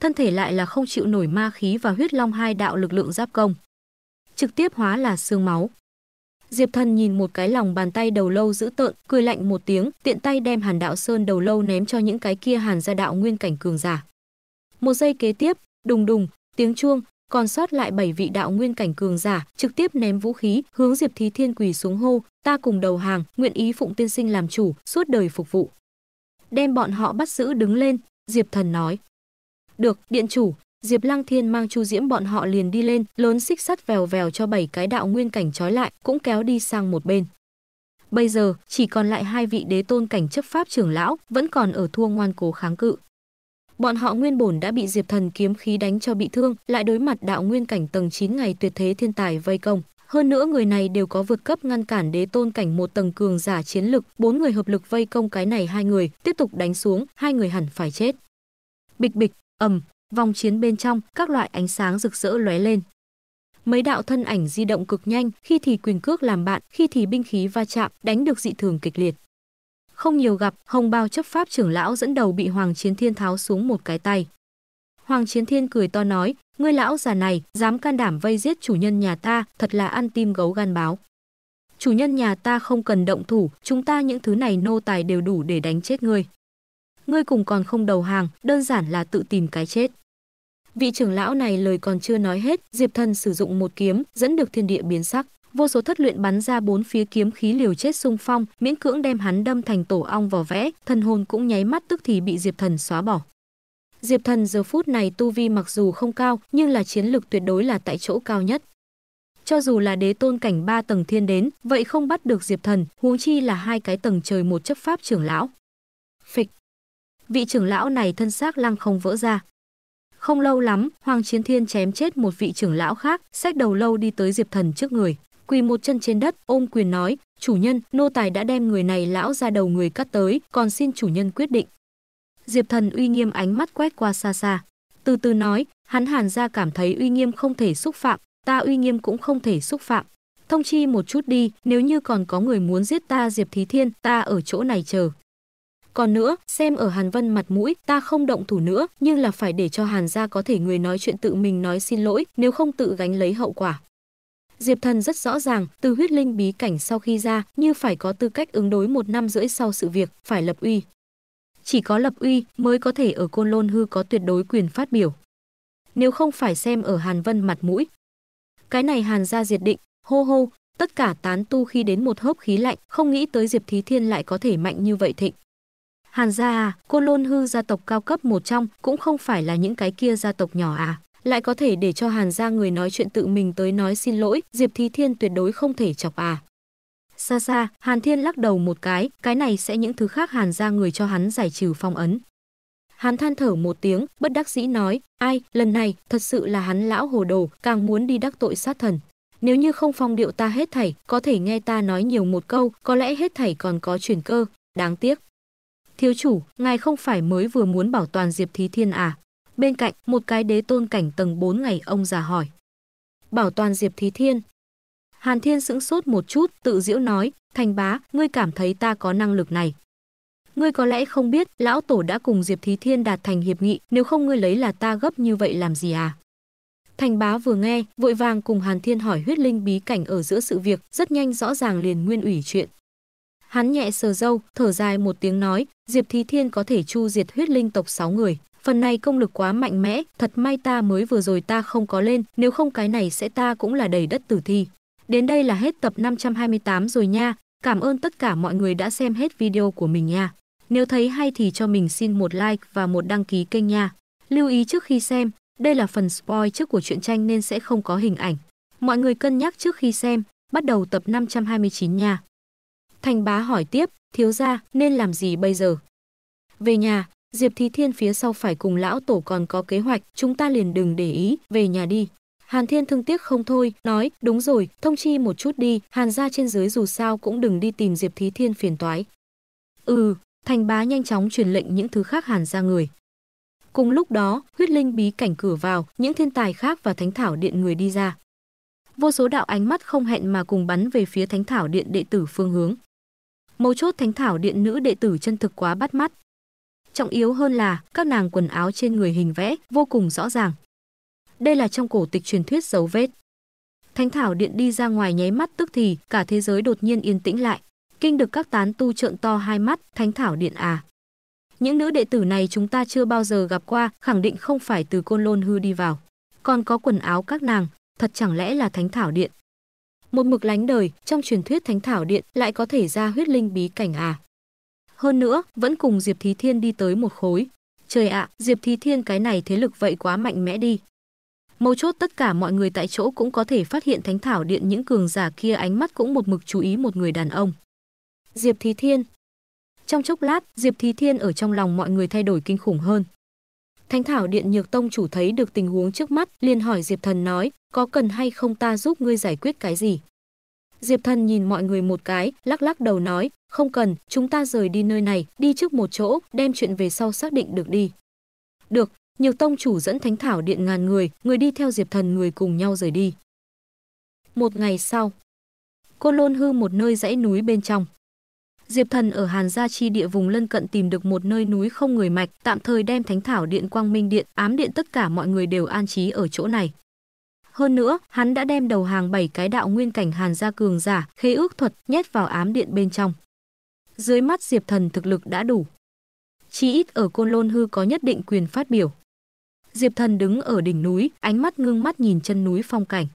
Thân thể lại là không chịu nổi ma khí và huyết long hai đạo lực lượng giáp công. Trực tiếp hóa là xương máu. Diệp Thần nhìn một cái lòng bàn tay đầu lâu giữ tợn, cười lạnh một tiếng, tiện tay đem Hàn Đạo Sơn đầu lâu ném cho những cái kia Hàn gia đạo nguyên cảnh cường giả. Một giây kế tiếp, đùng đùng, tiếng chuông, còn sót lại bảy vị đạo nguyên cảnh cường giả trực tiếp ném vũ khí hướng diệp thí thiên quỳ xuống hô ta cùng đầu hàng nguyện ý phụng tiên sinh làm chủ suốt đời phục vụ đem bọn họ bắt giữ đứng lên diệp thần nói được điện chủ diệp lăng thiên mang chu diễm bọn họ liền đi lên lớn xích sắt vèo vèo cho bảy cái đạo nguyên cảnh trói lại cũng kéo đi sang một bên bây giờ chỉ còn lại hai vị đế tôn cảnh chấp pháp trưởng lão vẫn còn ở thua ngoan cố kháng cự Bọn họ nguyên bổn đã bị Diệp Thần kiếm khí đánh cho bị thương, lại đối mặt đạo nguyên cảnh tầng 9 ngày tuyệt thế thiên tài vây công. Hơn nữa người này đều có vượt cấp ngăn cản đế tôn cảnh một tầng cường giả chiến lực, bốn người hợp lực vây công cái này hai người, tiếp tục đánh xuống, hai người hẳn phải chết. Bịch bịch, ầm, vòng chiến bên trong, các loại ánh sáng rực rỡ lóe lên. Mấy đạo thân ảnh di động cực nhanh, khi thì quyền cước làm bạn, khi thì binh khí va chạm, đánh được dị thường kịch liệt. Không nhiều gặp, hồng bao chấp pháp trưởng lão dẫn đầu bị Hoàng Chiến Thiên tháo xuống một cái tay. Hoàng Chiến Thiên cười to nói, ngươi lão già này, dám can đảm vây giết chủ nhân nhà ta, thật là ăn tim gấu gan báo. Chủ nhân nhà ta không cần động thủ, chúng ta những thứ này nô tài đều đủ để đánh chết ngươi. Ngươi cùng còn không đầu hàng, đơn giản là tự tìm cái chết. Vị trưởng lão này lời còn chưa nói hết, Diệp Thần sử dụng một kiếm, dẫn được thiên địa biến sắc vô số thất luyện bắn ra bốn phía kiếm khí liều chết xung phong, miễn cưỡng đem hắn đâm thành tổ ong vỏ vẽ, thần hồn cũng nháy mắt tức thì bị Diệp Thần xóa bỏ. Diệp Thần giờ phút này tu vi mặc dù không cao, nhưng là chiến lực tuyệt đối là tại chỗ cao nhất. Cho dù là đế tôn cảnh ba tầng thiên đến, vậy không bắt được Diệp Thần, huống chi là hai cái tầng trời một chấp pháp trưởng lão. Phịch. Vị trưởng lão này thân xác lăng không vỡ ra. Không lâu lắm, Hoàng Chiến Thiên chém chết một vị trưởng lão khác, sách đầu lâu đi tới Diệp Thần trước người quỳ một chân trên đất ôm quyền nói chủ nhân nô tài đã đem người này lão ra đầu người cắt tới còn xin chủ nhân quyết định diệp thần uy nghiêm ánh mắt quét qua xa xa từ từ nói hắn hàn ra cảm thấy uy nghiêm không thể xúc phạm ta uy nghiêm cũng không thể xúc phạm thông chi một chút đi nếu như còn có người muốn giết ta diệp thí thiên ta ở chỗ này chờ còn nữa, xem ở Hàn Vân mặt mũi, ta không động thủ nữa, nhưng là phải để cho Hàn gia có thể người nói chuyện tự mình nói xin lỗi, nếu không tự gánh lấy hậu quả. Diệp Thần rất rõ ràng, từ huyết linh bí cảnh sau khi ra, như phải có tư cách ứng đối một năm rưỡi sau sự việc, phải lập uy. Chỉ có lập uy mới có thể ở Côn Lôn Hư có tuyệt đối quyền phát biểu. Nếu không phải xem ở Hàn Vân mặt mũi. Cái này Hàn ra diệt định, hô hô, tất cả tán tu khi đến một hớp khí lạnh, không nghĩ tới Diệp Thí Thiên lại có thể mạnh như vậy thịnh. Hàn gia à, Côn Lôn Hư gia tộc cao cấp một trong, cũng không phải là những cái kia gia tộc nhỏ à lại có thể để cho Hàn gia người nói chuyện tự mình tới nói xin lỗi, Diệp Thí Thiên tuyệt đối không thể chọc à. Xa xa, Hàn Thiên lắc đầu một cái, cái này sẽ những thứ khác Hàn gia người cho hắn giải trừ phong ấn. Hàn than thở một tiếng, bất đắc dĩ nói, ai, lần này, thật sự là hắn lão hồ đồ, càng muốn đi đắc tội sát thần. Nếu như không phong điệu ta hết thảy, có thể nghe ta nói nhiều một câu, có lẽ hết thảy còn có chuyển cơ, đáng tiếc. Thiếu chủ, ngài không phải mới vừa muốn bảo toàn Diệp Thí Thiên à? Bên cạnh, một cái đế tôn cảnh tầng 4 ngày ông già hỏi. Bảo toàn Diệp Thí Thiên. Hàn Thiên sững sốt một chút, tự diễu nói, Thành bá, ngươi cảm thấy ta có năng lực này. Ngươi có lẽ không biết, lão tổ đã cùng Diệp Thí Thiên đạt thành hiệp nghị, nếu không ngươi lấy là ta gấp như vậy làm gì à? Thành bá vừa nghe, vội vàng cùng Hàn Thiên hỏi huyết linh bí cảnh ở giữa sự việc, rất nhanh rõ ràng liền nguyên ủy chuyện. Hắn nhẹ sờ dâu, thở dài một tiếng nói, Diệp Thí Thiên có thể chu diệt huyết linh tộc 6 người phần này công lực quá mạnh mẽ, thật may ta mới vừa rồi ta không có lên, nếu không cái này sẽ ta cũng là đầy đất tử thi. Đến đây là hết tập 528 rồi nha, cảm ơn tất cả mọi người đã xem hết video của mình nha. Nếu thấy hay thì cho mình xin một like và một đăng ký kênh nha. Lưu ý trước khi xem, đây là phần spoil trước của truyện tranh nên sẽ không có hình ảnh. Mọi người cân nhắc trước khi xem, bắt đầu tập 529 nha. Thành bá hỏi tiếp, thiếu gia nên làm gì bây giờ? Về nhà, Diệp Thí Thiên phía sau phải cùng lão tổ còn có kế hoạch, chúng ta liền đừng để ý, về nhà đi. Hàn Thiên thương tiếc không thôi, nói, đúng rồi, thông chi một chút đi, Hàn ra trên dưới dù sao cũng đừng đi tìm Diệp Thí Thiên phiền toái. Ừ, Thành Bá nhanh chóng truyền lệnh những thứ khác Hàn ra người. Cùng lúc đó, huyết linh bí cảnh cửa vào, những thiên tài khác và thánh thảo điện người đi ra. Vô số đạo ánh mắt không hẹn mà cùng bắn về phía thánh thảo điện đệ tử phương hướng. Mấu chốt thánh thảo điện nữ đệ tử chân thực quá bắt mắt, Trọng yếu hơn là các nàng quần áo trên người hình vẽ vô cùng rõ ràng. Đây là trong cổ tịch truyền thuyết dấu vết. Thánh thảo điện đi ra ngoài nháy mắt tức thì cả thế giới đột nhiên yên tĩnh lại. Kinh được các tán tu trợn to hai mắt, thánh thảo điện à. Những nữ đệ tử này chúng ta chưa bao giờ gặp qua, khẳng định không phải từ côn lôn hư đi vào. Còn có quần áo các nàng, thật chẳng lẽ là thánh thảo điện. Một mực lánh đời, trong truyền thuyết thánh thảo điện lại có thể ra huyết linh bí cảnh à. Hơn nữa, vẫn cùng Diệp Thí Thiên đi tới một khối. Trời ạ, Diệp Thí Thiên cái này thế lực vậy quá mạnh mẽ đi. Mấu chốt tất cả mọi người tại chỗ cũng có thể phát hiện Thánh Thảo Điện những cường giả kia ánh mắt cũng một mực chú ý một người đàn ông. Diệp Thí Thiên. Trong chốc lát, Diệp Thí Thiên ở trong lòng mọi người thay đổi kinh khủng hơn. Thánh Thảo Điện Nhược Tông chủ thấy được tình huống trước mắt, liền hỏi Diệp Thần nói, có cần hay không ta giúp ngươi giải quyết cái gì? Diệp Thần nhìn mọi người một cái, lắc lắc đầu nói, không cần, chúng ta rời đi nơi này, đi trước một chỗ, đem chuyện về sau xác định được đi. Được, nhiều tông chủ dẫn thánh thảo điện ngàn người, người đi theo Diệp Thần người cùng nhau rời đi. Một ngày sau, Côn Lôn Hư một nơi dãy núi bên trong. Diệp Thần ở Hàn Gia Chi địa vùng lân cận tìm được một nơi núi không người mạch, tạm thời đem Thánh Thảo Điện Quang Minh Điện, Ám Điện tất cả mọi người đều an trí ở chỗ này. Hơn nữa, hắn đã đem đầu hàng bảy cái đạo nguyên cảnh Hàn gia cường giả, khế ước thuật nhét vào ám điện bên trong. Dưới mắt Diệp Thần thực lực đã đủ. Chỉ ít ở Côn Lôn Hư có nhất định quyền phát biểu. Diệp Thần đứng ở đỉnh núi, ánh mắt ngưng mắt nhìn chân núi phong cảnh.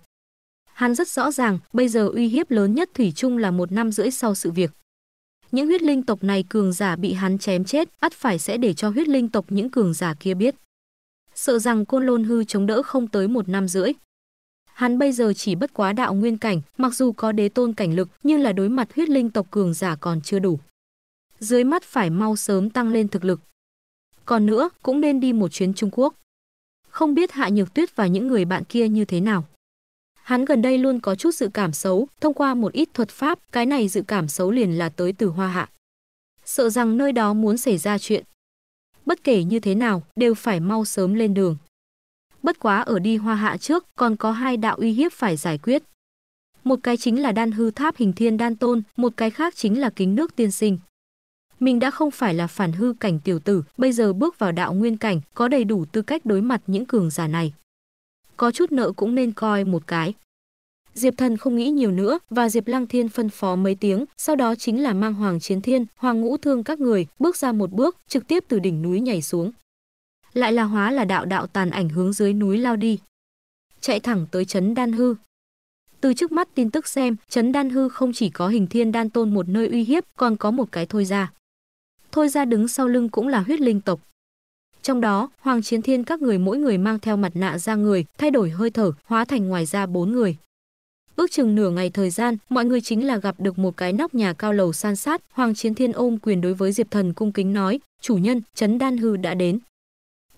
Hắn rất rõ ràng, bây giờ uy hiếp lớn nhất Thủy chung là một năm rưỡi sau sự việc. Những huyết linh tộc này cường giả bị hắn chém chết, ắt phải sẽ để cho huyết linh tộc những cường giả kia biết. Sợ rằng Côn Lôn Hư chống đỡ không tới một năm rưỡi hắn bây giờ chỉ bất quá đạo nguyên cảnh, mặc dù có đế tôn cảnh lực, nhưng là đối mặt huyết linh tộc cường giả còn chưa đủ. Dưới mắt phải mau sớm tăng lên thực lực. Còn nữa, cũng nên đi một chuyến Trung Quốc. Không biết Hạ Nhược Tuyết và những người bạn kia như thế nào. Hắn gần đây luôn có chút dự cảm xấu, thông qua một ít thuật pháp, cái này dự cảm xấu liền là tới từ Hoa Hạ. Sợ rằng nơi đó muốn xảy ra chuyện. Bất kể như thế nào, đều phải mau sớm lên đường Bất quá ở đi hoa hạ trước còn có hai đạo uy hiếp phải giải quyết. Một cái chính là đan hư tháp hình thiên đan tôn, một cái khác chính là kính nước tiên sinh. Mình đã không phải là phản hư cảnh tiểu tử, bây giờ bước vào đạo nguyên cảnh, có đầy đủ tư cách đối mặt những cường giả này. Có chút nợ cũng nên coi một cái. Diệp Thần không nghĩ nhiều nữa và Diệp Lăng Thiên phân phó mấy tiếng, sau đó chính là mang Hoàng Chiến Thiên, Hoàng Ngũ Thương các người, bước ra một bước, trực tiếp từ đỉnh núi nhảy xuống lại là hóa là đạo đạo tàn ảnh hướng dưới núi lao đi. Chạy thẳng tới Trấn Đan Hư. Từ trước mắt tin tức xem, Trấn Đan Hư không chỉ có hình thiên đan tôn một nơi uy hiếp, còn có một cái thôi ra. Thôi ra đứng sau lưng cũng là huyết linh tộc. Trong đó, Hoàng Chiến Thiên các người mỗi người mang theo mặt nạ ra người, thay đổi hơi thở, hóa thành ngoài ra bốn người. Ước chừng nửa ngày thời gian, mọi người chính là gặp được một cái nóc nhà cao lầu san sát, Hoàng Chiến Thiên ôm quyền đối với Diệp Thần cung kính nói, chủ nhân, Trấn Đan Hư đã đến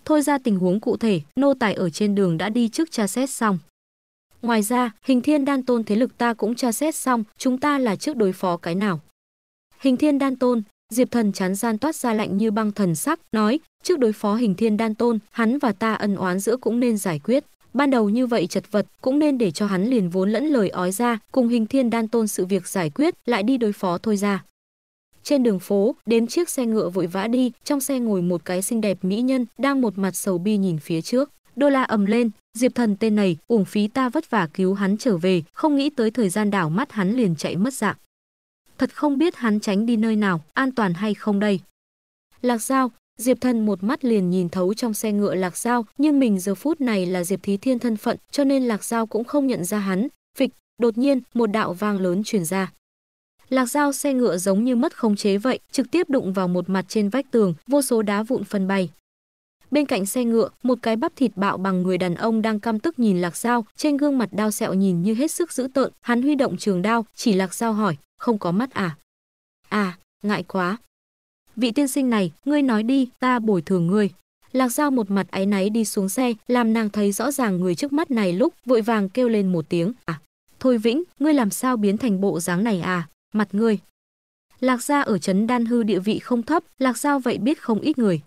thôi ra tình huống cụ thể, nô tài ở trên đường đã đi trước tra xét xong. Ngoài ra, hình thiên đan tôn thế lực ta cũng tra xét xong, chúng ta là trước đối phó cái nào. Hình thiên đan tôn, Diệp thần chán gian toát ra lạnh như băng thần sắc, nói, trước đối phó hình thiên đan tôn, hắn và ta ân oán giữa cũng nên giải quyết. Ban đầu như vậy chật vật cũng nên để cho hắn liền vốn lẫn lời ói ra, cùng hình thiên đan tôn sự việc giải quyết, lại đi đối phó thôi ra. Trên đường phố, đến chiếc xe ngựa vội vã đi, trong xe ngồi một cái xinh đẹp mỹ nhân, đang một mặt sầu bi nhìn phía trước. Đô la ầm lên, Diệp Thần tên này, uổng phí ta vất vả cứu hắn trở về, không nghĩ tới thời gian đảo mắt hắn liền chạy mất dạng. Thật không biết hắn tránh đi nơi nào, an toàn hay không đây. Lạc Giao, Diệp Thần một mắt liền nhìn thấu trong xe ngựa Lạc Giao, nhưng mình giờ phút này là Diệp Thí Thiên thân phận, cho nên Lạc Giao cũng không nhận ra hắn. Phịch, đột nhiên, một đạo vang lớn truyền ra, Lạc dao xe ngựa giống như mất khống chế vậy, trực tiếp đụng vào một mặt trên vách tường, vô số đá vụn phân bay. Bên cạnh xe ngựa, một cái bắp thịt bạo bằng người đàn ông đang căm tức nhìn Lạc Dao, trên gương mặt đao sẹo nhìn như hết sức dữ tợn, hắn huy động trường đao, chỉ Lạc Dao hỏi, không có mắt à? À, ngại quá. Vị tiên sinh này, ngươi nói đi, ta bồi thường ngươi. Lạc Dao một mặt áy náy đi xuống xe, làm nàng thấy rõ ràng người trước mắt này lúc vội vàng kêu lên một tiếng, à, Thôi Vĩnh, ngươi làm sao biến thành bộ dáng này à? Mặt ngươi. Lạc gia ở trấn Đan Hư địa vị không thấp, Lạc Giao vậy biết không ít người.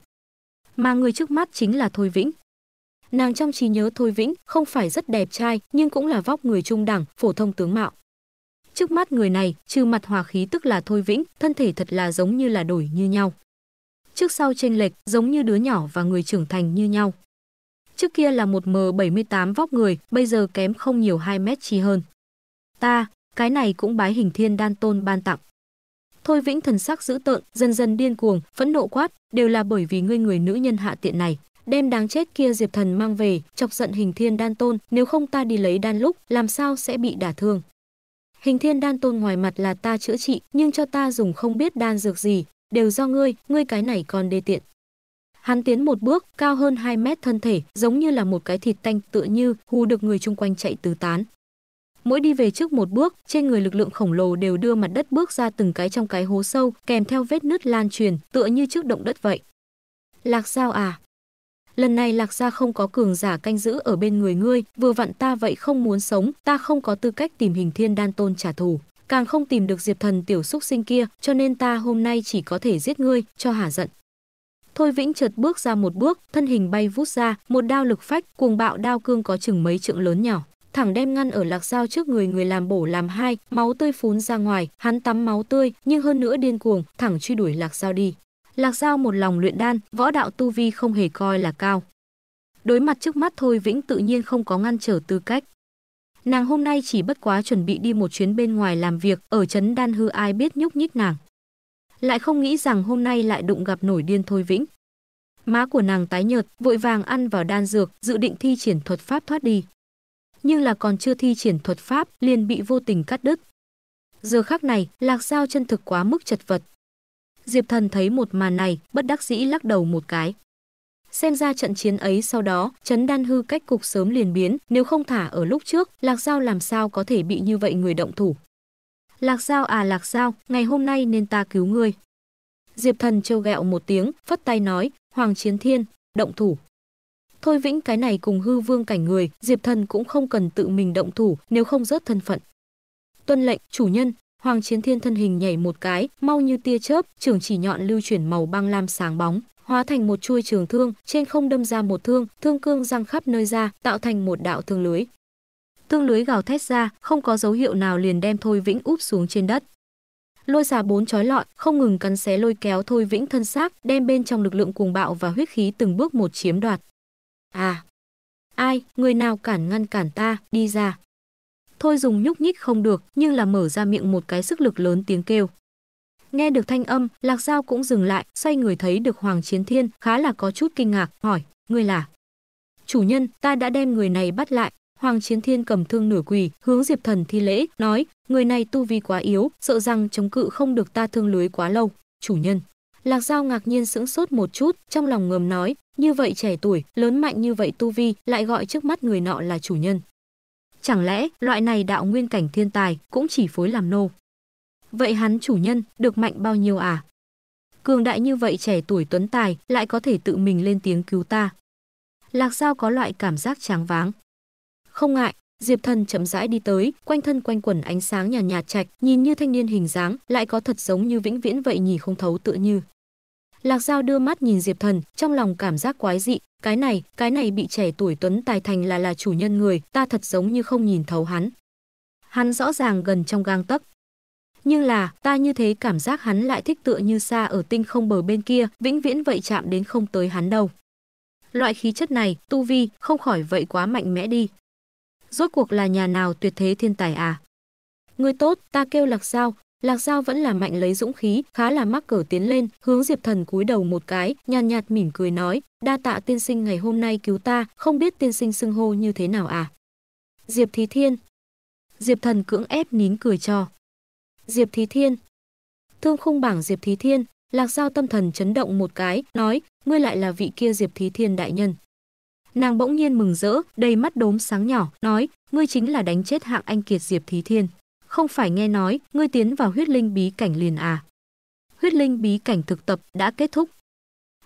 Mà người trước mắt chính là Thôi Vĩnh. Nàng trong trí nhớ Thôi Vĩnh không phải rất đẹp trai, nhưng cũng là vóc người trung đẳng, phổ thông tướng mạo. Trước mắt người này, trừ mặt hòa khí tức là Thôi Vĩnh, thân thể thật là giống như là đổi như nhau. Trước sau chênh lệch, giống như đứa nhỏ và người trưởng thành như nhau. Trước kia là một M78 vóc người, bây giờ kém không nhiều 2 mét chi hơn. Ta, cái này cũng bái hình thiên đan tôn ban tặng. Thôi Vĩnh thần sắc dữ tợn, dần dần điên cuồng, phẫn nộ quát, đều là bởi vì ngươi người nữ nhân hạ tiện này, đem đáng chết kia Diệp thần mang về, chọc giận Hình Thiên Đan Tôn, nếu không ta đi lấy đan lúc, làm sao sẽ bị đả thương. Hình Thiên Đan Tôn ngoài mặt là ta chữa trị, nhưng cho ta dùng không biết đan dược gì, đều do ngươi, ngươi cái này còn đê tiện. Hắn tiến một bước, cao hơn 2 mét thân thể, giống như là một cái thịt tanh tựa như hù được người chung quanh chạy tứ tán. Mỗi đi về trước một bước, trên người lực lượng khổng lồ đều đưa mặt đất bước ra từng cái trong cái hố sâu, kèm theo vết nứt lan truyền, tựa như trước động đất vậy. Lạc Giao à? Lần này Lạc Gia không có cường giả canh giữ ở bên người ngươi, vừa vặn ta vậy không muốn sống, ta không có tư cách tìm hình thiên đan tôn trả thù. Càng không tìm được diệp thần tiểu xúc sinh kia, cho nên ta hôm nay chỉ có thể giết ngươi, cho hả giận. Thôi Vĩnh chợt bước ra một bước, thân hình bay vút ra, một đao lực phách, cuồng bạo đao cương có chừng mấy trượng lớn nhỏ, thẳng đem ngăn ở lạc dao trước người người làm bổ làm hai, máu tươi phún ra ngoài, hắn tắm máu tươi, nhưng hơn nữa điên cuồng, thẳng truy đuổi lạc dao đi. Lạc dao một lòng luyện đan, võ đạo tu vi không hề coi là cao. Đối mặt trước mắt thôi vĩnh tự nhiên không có ngăn trở tư cách. Nàng hôm nay chỉ bất quá chuẩn bị đi một chuyến bên ngoài làm việc, ở trấn đan hư ai biết nhúc nhích nàng. Lại không nghĩ rằng hôm nay lại đụng gặp nổi điên thôi vĩnh. Má của nàng tái nhợt, vội vàng ăn vào đan dược, dự định thi triển thuật pháp thoát đi nhưng là còn chưa thi triển thuật pháp liền bị vô tình cắt đứt. Giờ khắc này, Lạc Giao chân thực quá mức chật vật. Diệp Thần thấy một màn này, bất đắc dĩ lắc đầu một cái. Xem ra trận chiến ấy sau đó, chấn Đan Hư cách cục sớm liền biến, nếu không thả ở lúc trước, Lạc Giao làm sao có thể bị như vậy người động thủ. Lạc Giao à Lạc Giao, ngày hôm nay nên ta cứu ngươi. Diệp Thần trêu ghẹo một tiếng, phất tay nói, Hoàng Chiến Thiên, động thủ. Thôi Vĩnh cái này cùng hư vương cảnh người, Diệp Thần cũng không cần tự mình động thủ, nếu không rớt thân phận. Tuân lệnh, chủ nhân, Hoàng Chiến Thiên thân hình nhảy một cái, mau như tia chớp, trường chỉ nhọn lưu chuyển màu băng lam sáng bóng, hóa thành một chuôi trường thương, trên không đâm ra một thương, thương cương răng khắp nơi ra, tạo thành một đạo thương lưới. Thương lưới gào thét ra, không có dấu hiệu nào liền đem Thôi Vĩnh úp xuống trên đất. Lôi xà bốn chói lọi, không ngừng cắn xé lôi kéo Thôi Vĩnh thân xác, đem bên trong lực lượng cuồng bạo và huyết khí từng bước một chiếm đoạt. À, ai, người nào cản ngăn cản ta, đi ra. Thôi dùng nhúc nhích không được, nhưng là mở ra miệng một cái sức lực lớn tiếng kêu. Nghe được thanh âm, Lạc Giao cũng dừng lại, xoay người thấy được Hoàng Chiến Thiên, khá là có chút kinh ngạc, hỏi, người là? Chủ nhân, ta đã đem người này bắt lại. Hoàng Chiến Thiên cầm thương nửa quỳ, hướng Diệp Thần thi lễ, nói, người này tu vi quá yếu, sợ rằng chống cự không được ta thương lưới quá lâu. Chủ nhân, Lạc Giao ngạc nhiên sững sốt một chút, trong lòng ngầm nói, như vậy trẻ tuổi, lớn mạnh như vậy tu vi, lại gọi trước mắt người nọ là chủ nhân. Chẳng lẽ, loại này đạo nguyên cảnh thiên tài cũng chỉ phối làm nô? Vậy hắn chủ nhân, được mạnh bao nhiêu à? Cường đại như vậy trẻ tuổi tuấn tài, lại có thể tự mình lên tiếng cứu ta. Lạc Giao có loại cảm giác tráng váng. Không ngại, Diệp Thần chậm rãi đi tới, quanh thân quanh quẩn ánh sáng nhàn nhạt, nhạt chạch, nhìn như thanh niên hình dáng, lại có thật giống như vĩnh viễn vậy nhỉ không thấu tựa như. Lạc Giao đưa mắt nhìn Diệp Thần, trong lòng cảm giác quái dị, cái này, cái này bị trẻ tuổi tuấn tài thành là là chủ nhân người, ta thật giống như không nhìn thấu hắn. Hắn rõ ràng gần trong gang tấc. Nhưng là, ta như thế cảm giác hắn lại thích tựa như xa ở tinh không bờ bên kia, vĩnh viễn vậy chạm đến không tới hắn đâu. Loại khí chất này, tu vi, không khỏi vậy quá mạnh mẽ đi, rốt cuộc là nhà nào tuyệt thế thiên tài à? người tốt, ta kêu Lạc Giao, Lạc Giao vẫn là mạnh lấy dũng khí, khá là mắc cỡ tiến lên, hướng Diệp Thần cúi đầu một cái, nhàn nhạt, nhạt mỉm cười nói, đa tạ tiên sinh ngày hôm nay cứu ta, không biết tiên sinh xưng hô như thế nào à? Diệp Thí Thiên. Diệp Thần cưỡng ép nín cười cho. Diệp Thí Thiên. Thương khung bảng Diệp Thí Thiên, Lạc Giao tâm thần chấn động một cái, nói, ngươi lại là vị kia Diệp Thí Thiên đại nhân. Nàng bỗng nhiên mừng rỡ, đầy mắt đốm sáng nhỏ, nói, ngươi chính là đánh chết hạng anh kiệt Diệp Thí Thiên. Không phải nghe nói, ngươi tiến vào huyết linh bí cảnh liền à. Huyết linh bí cảnh thực tập đã kết thúc.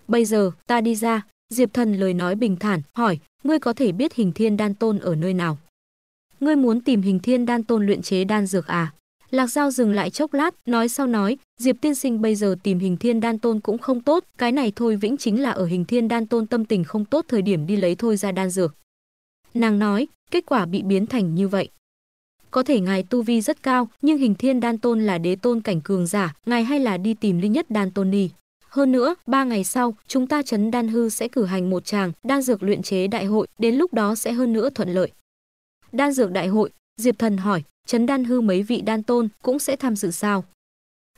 Bây giờ, ta đi ra, Diệp Thần lời nói bình thản, hỏi, ngươi có thể biết hình thiên đan tôn ở nơi nào? Ngươi muốn tìm hình thiên đan tôn luyện chế đan dược à? Lạc Giao dừng lại chốc lát, nói sau nói, Diệp tiên sinh bây giờ tìm hình thiên đan tôn cũng không tốt, cái này thôi vĩnh chính là ở hình thiên đan tôn tâm tình không tốt thời điểm đi lấy thôi ra đan dược. Nàng nói, kết quả bị biến thành như vậy. Có thể ngài tu vi rất cao, nhưng hình thiên đan tôn là đế tôn cảnh cường giả, ngài hay là đi tìm linh nhất đan tôn đi. Hơn nữa, ba ngày sau, chúng ta chấn đan hư sẽ cử hành một tràng đan dược luyện chế đại hội, đến lúc đó sẽ hơn nữa thuận lợi. Đan dược đại hội, Diệp Thần hỏi, Trấn Đan Hư mấy vị đan tôn cũng sẽ tham dự sao?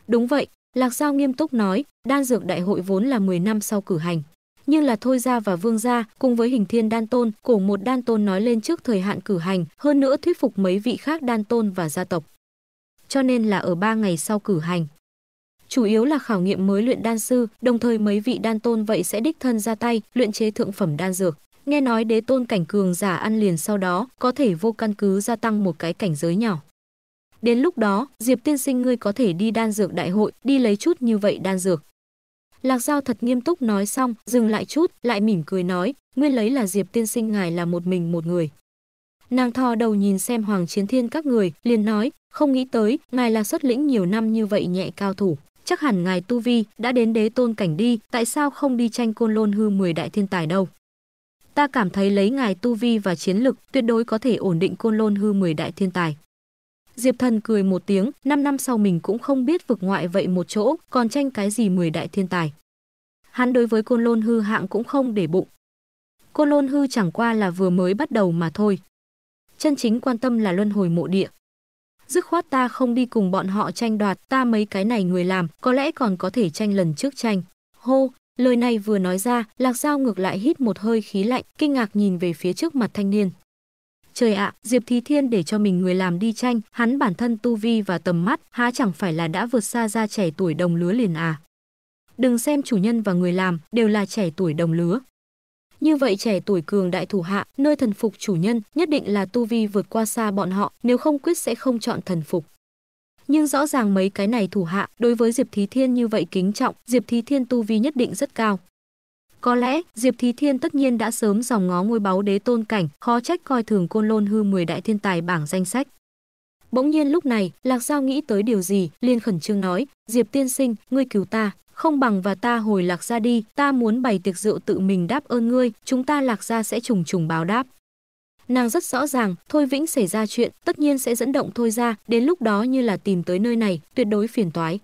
Đúng vậy, Lạc Giao nghiêm túc nói, đan dược đại hội vốn là 10 năm sau cử hành. Nhưng là Thôi Gia và Vương Gia cùng với hình thiên đan tôn, cổ một đan tôn nói lên trước thời hạn cử hành, hơn nữa thuyết phục mấy vị khác đan tôn và gia tộc. Cho nên là ở 3 ngày sau cử hành. Chủ yếu là khảo nghiệm mới luyện đan sư, đồng thời mấy vị đan tôn vậy sẽ đích thân ra tay, luyện chế thượng phẩm đan dược. Nghe nói đế tôn cảnh cường giả ăn liền sau đó có thể vô căn cứ gia tăng một cái cảnh giới nhỏ. Đến lúc đó, Diệp tiên sinh ngươi có thể đi đan dược đại hội, đi lấy chút như vậy đan dược. Lạc Giao thật nghiêm túc nói xong, dừng lại chút, lại mỉm cười nói, nguyên lấy là Diệp tiên sinh ngài là một mình một người. Nàng thò đầu nhìn xem Hoàng Chiến Thiên các người, liền nói, không nghĩ tới, ngài là xuất lĩnh nhiều năm như vậy nhẹ cao thủ. Chắc hẳn ngài Tu Vi đã đến đế tôn cảnh đi, tại sao không đi tranh côn lôn hư 10 đại thiên tài đâu ta cảm thấy lấy ngài tu vi và chiến lực tuyệt đối có thể ổn định côn lôn hư 10 đại thiên tài. Diệp Thần cười một tiếng, 5 năm sau mình cũng không biết vực ngoại vậy một chỗ, còn tranh cái gì 10 đại thiên tài. Hắn đối với côn lôn hư hạng cũng không để bụng. Côn lôn hư chẳng qua là vừa mới bắt đầu mà thôi. Chân chính quan tâm là luân hồi mộ địa. Dứt khoát ta không đi cùng bọn họ tranh đoạt, ta mấy cái này người làm, có lẽ còn có thể tranh lần trước tranh. Hô, Lời này vừa nói ra, Lạc Giao ngược lại hít một hơi khí lạnh, kinh ngạc nhìn về phía trước mặt thanh niên. Trời ạ, Diệp Thí Thiên để cho mình người làm đi tranh, hắn bản thân tu vi và tầm mắt, há chẳng phải là đã vượt xa ra trẻ tuổi đồng lứa liền à. Đừng xem chủ nhân và người làm đều là trẻ tuổi đồng lứa. Như vậy trẻ tuổi cường đại thủ hạ, nơi thần phục chủ nhân nhất định là tu vi vượt qua xa bọn họ, nếu không quyết sẽ không chọn thần phục nhưng rõ ràng mấy cái này thủ hạ đối với Diệp Thí Thiên như vậy kính trọng, Diệp Thí Thiên tu vi nhất định rất cao. Có lẽ, Diệp Thí Thiên tất nhiên đã sớm dòng ngó ngôi báu đế tôn cảnh, khó trách coi thường côn lôn hư 10 đại thiên tài bảng danh sách. Bỗng nhiên lúc này, Lạc Giao nghĩ tới điều gì, liền khẩn trương nói, Diệp tiên sinh, ngươi cứu ta, không bằng và ta hồi Lạc ra đi, ta muốn bày tiệc rượu tự mình đáp ơn ngươi, chúng ta Lạc ra sẽ trùng trùng báo đáp nàng rất rõ ràng thôi vĩnh xảy ra chuyện tất nhiên sẽ dẫn động thôi ra đến lúc đó như là tìm tới nơi này tuyệt đối phiền toái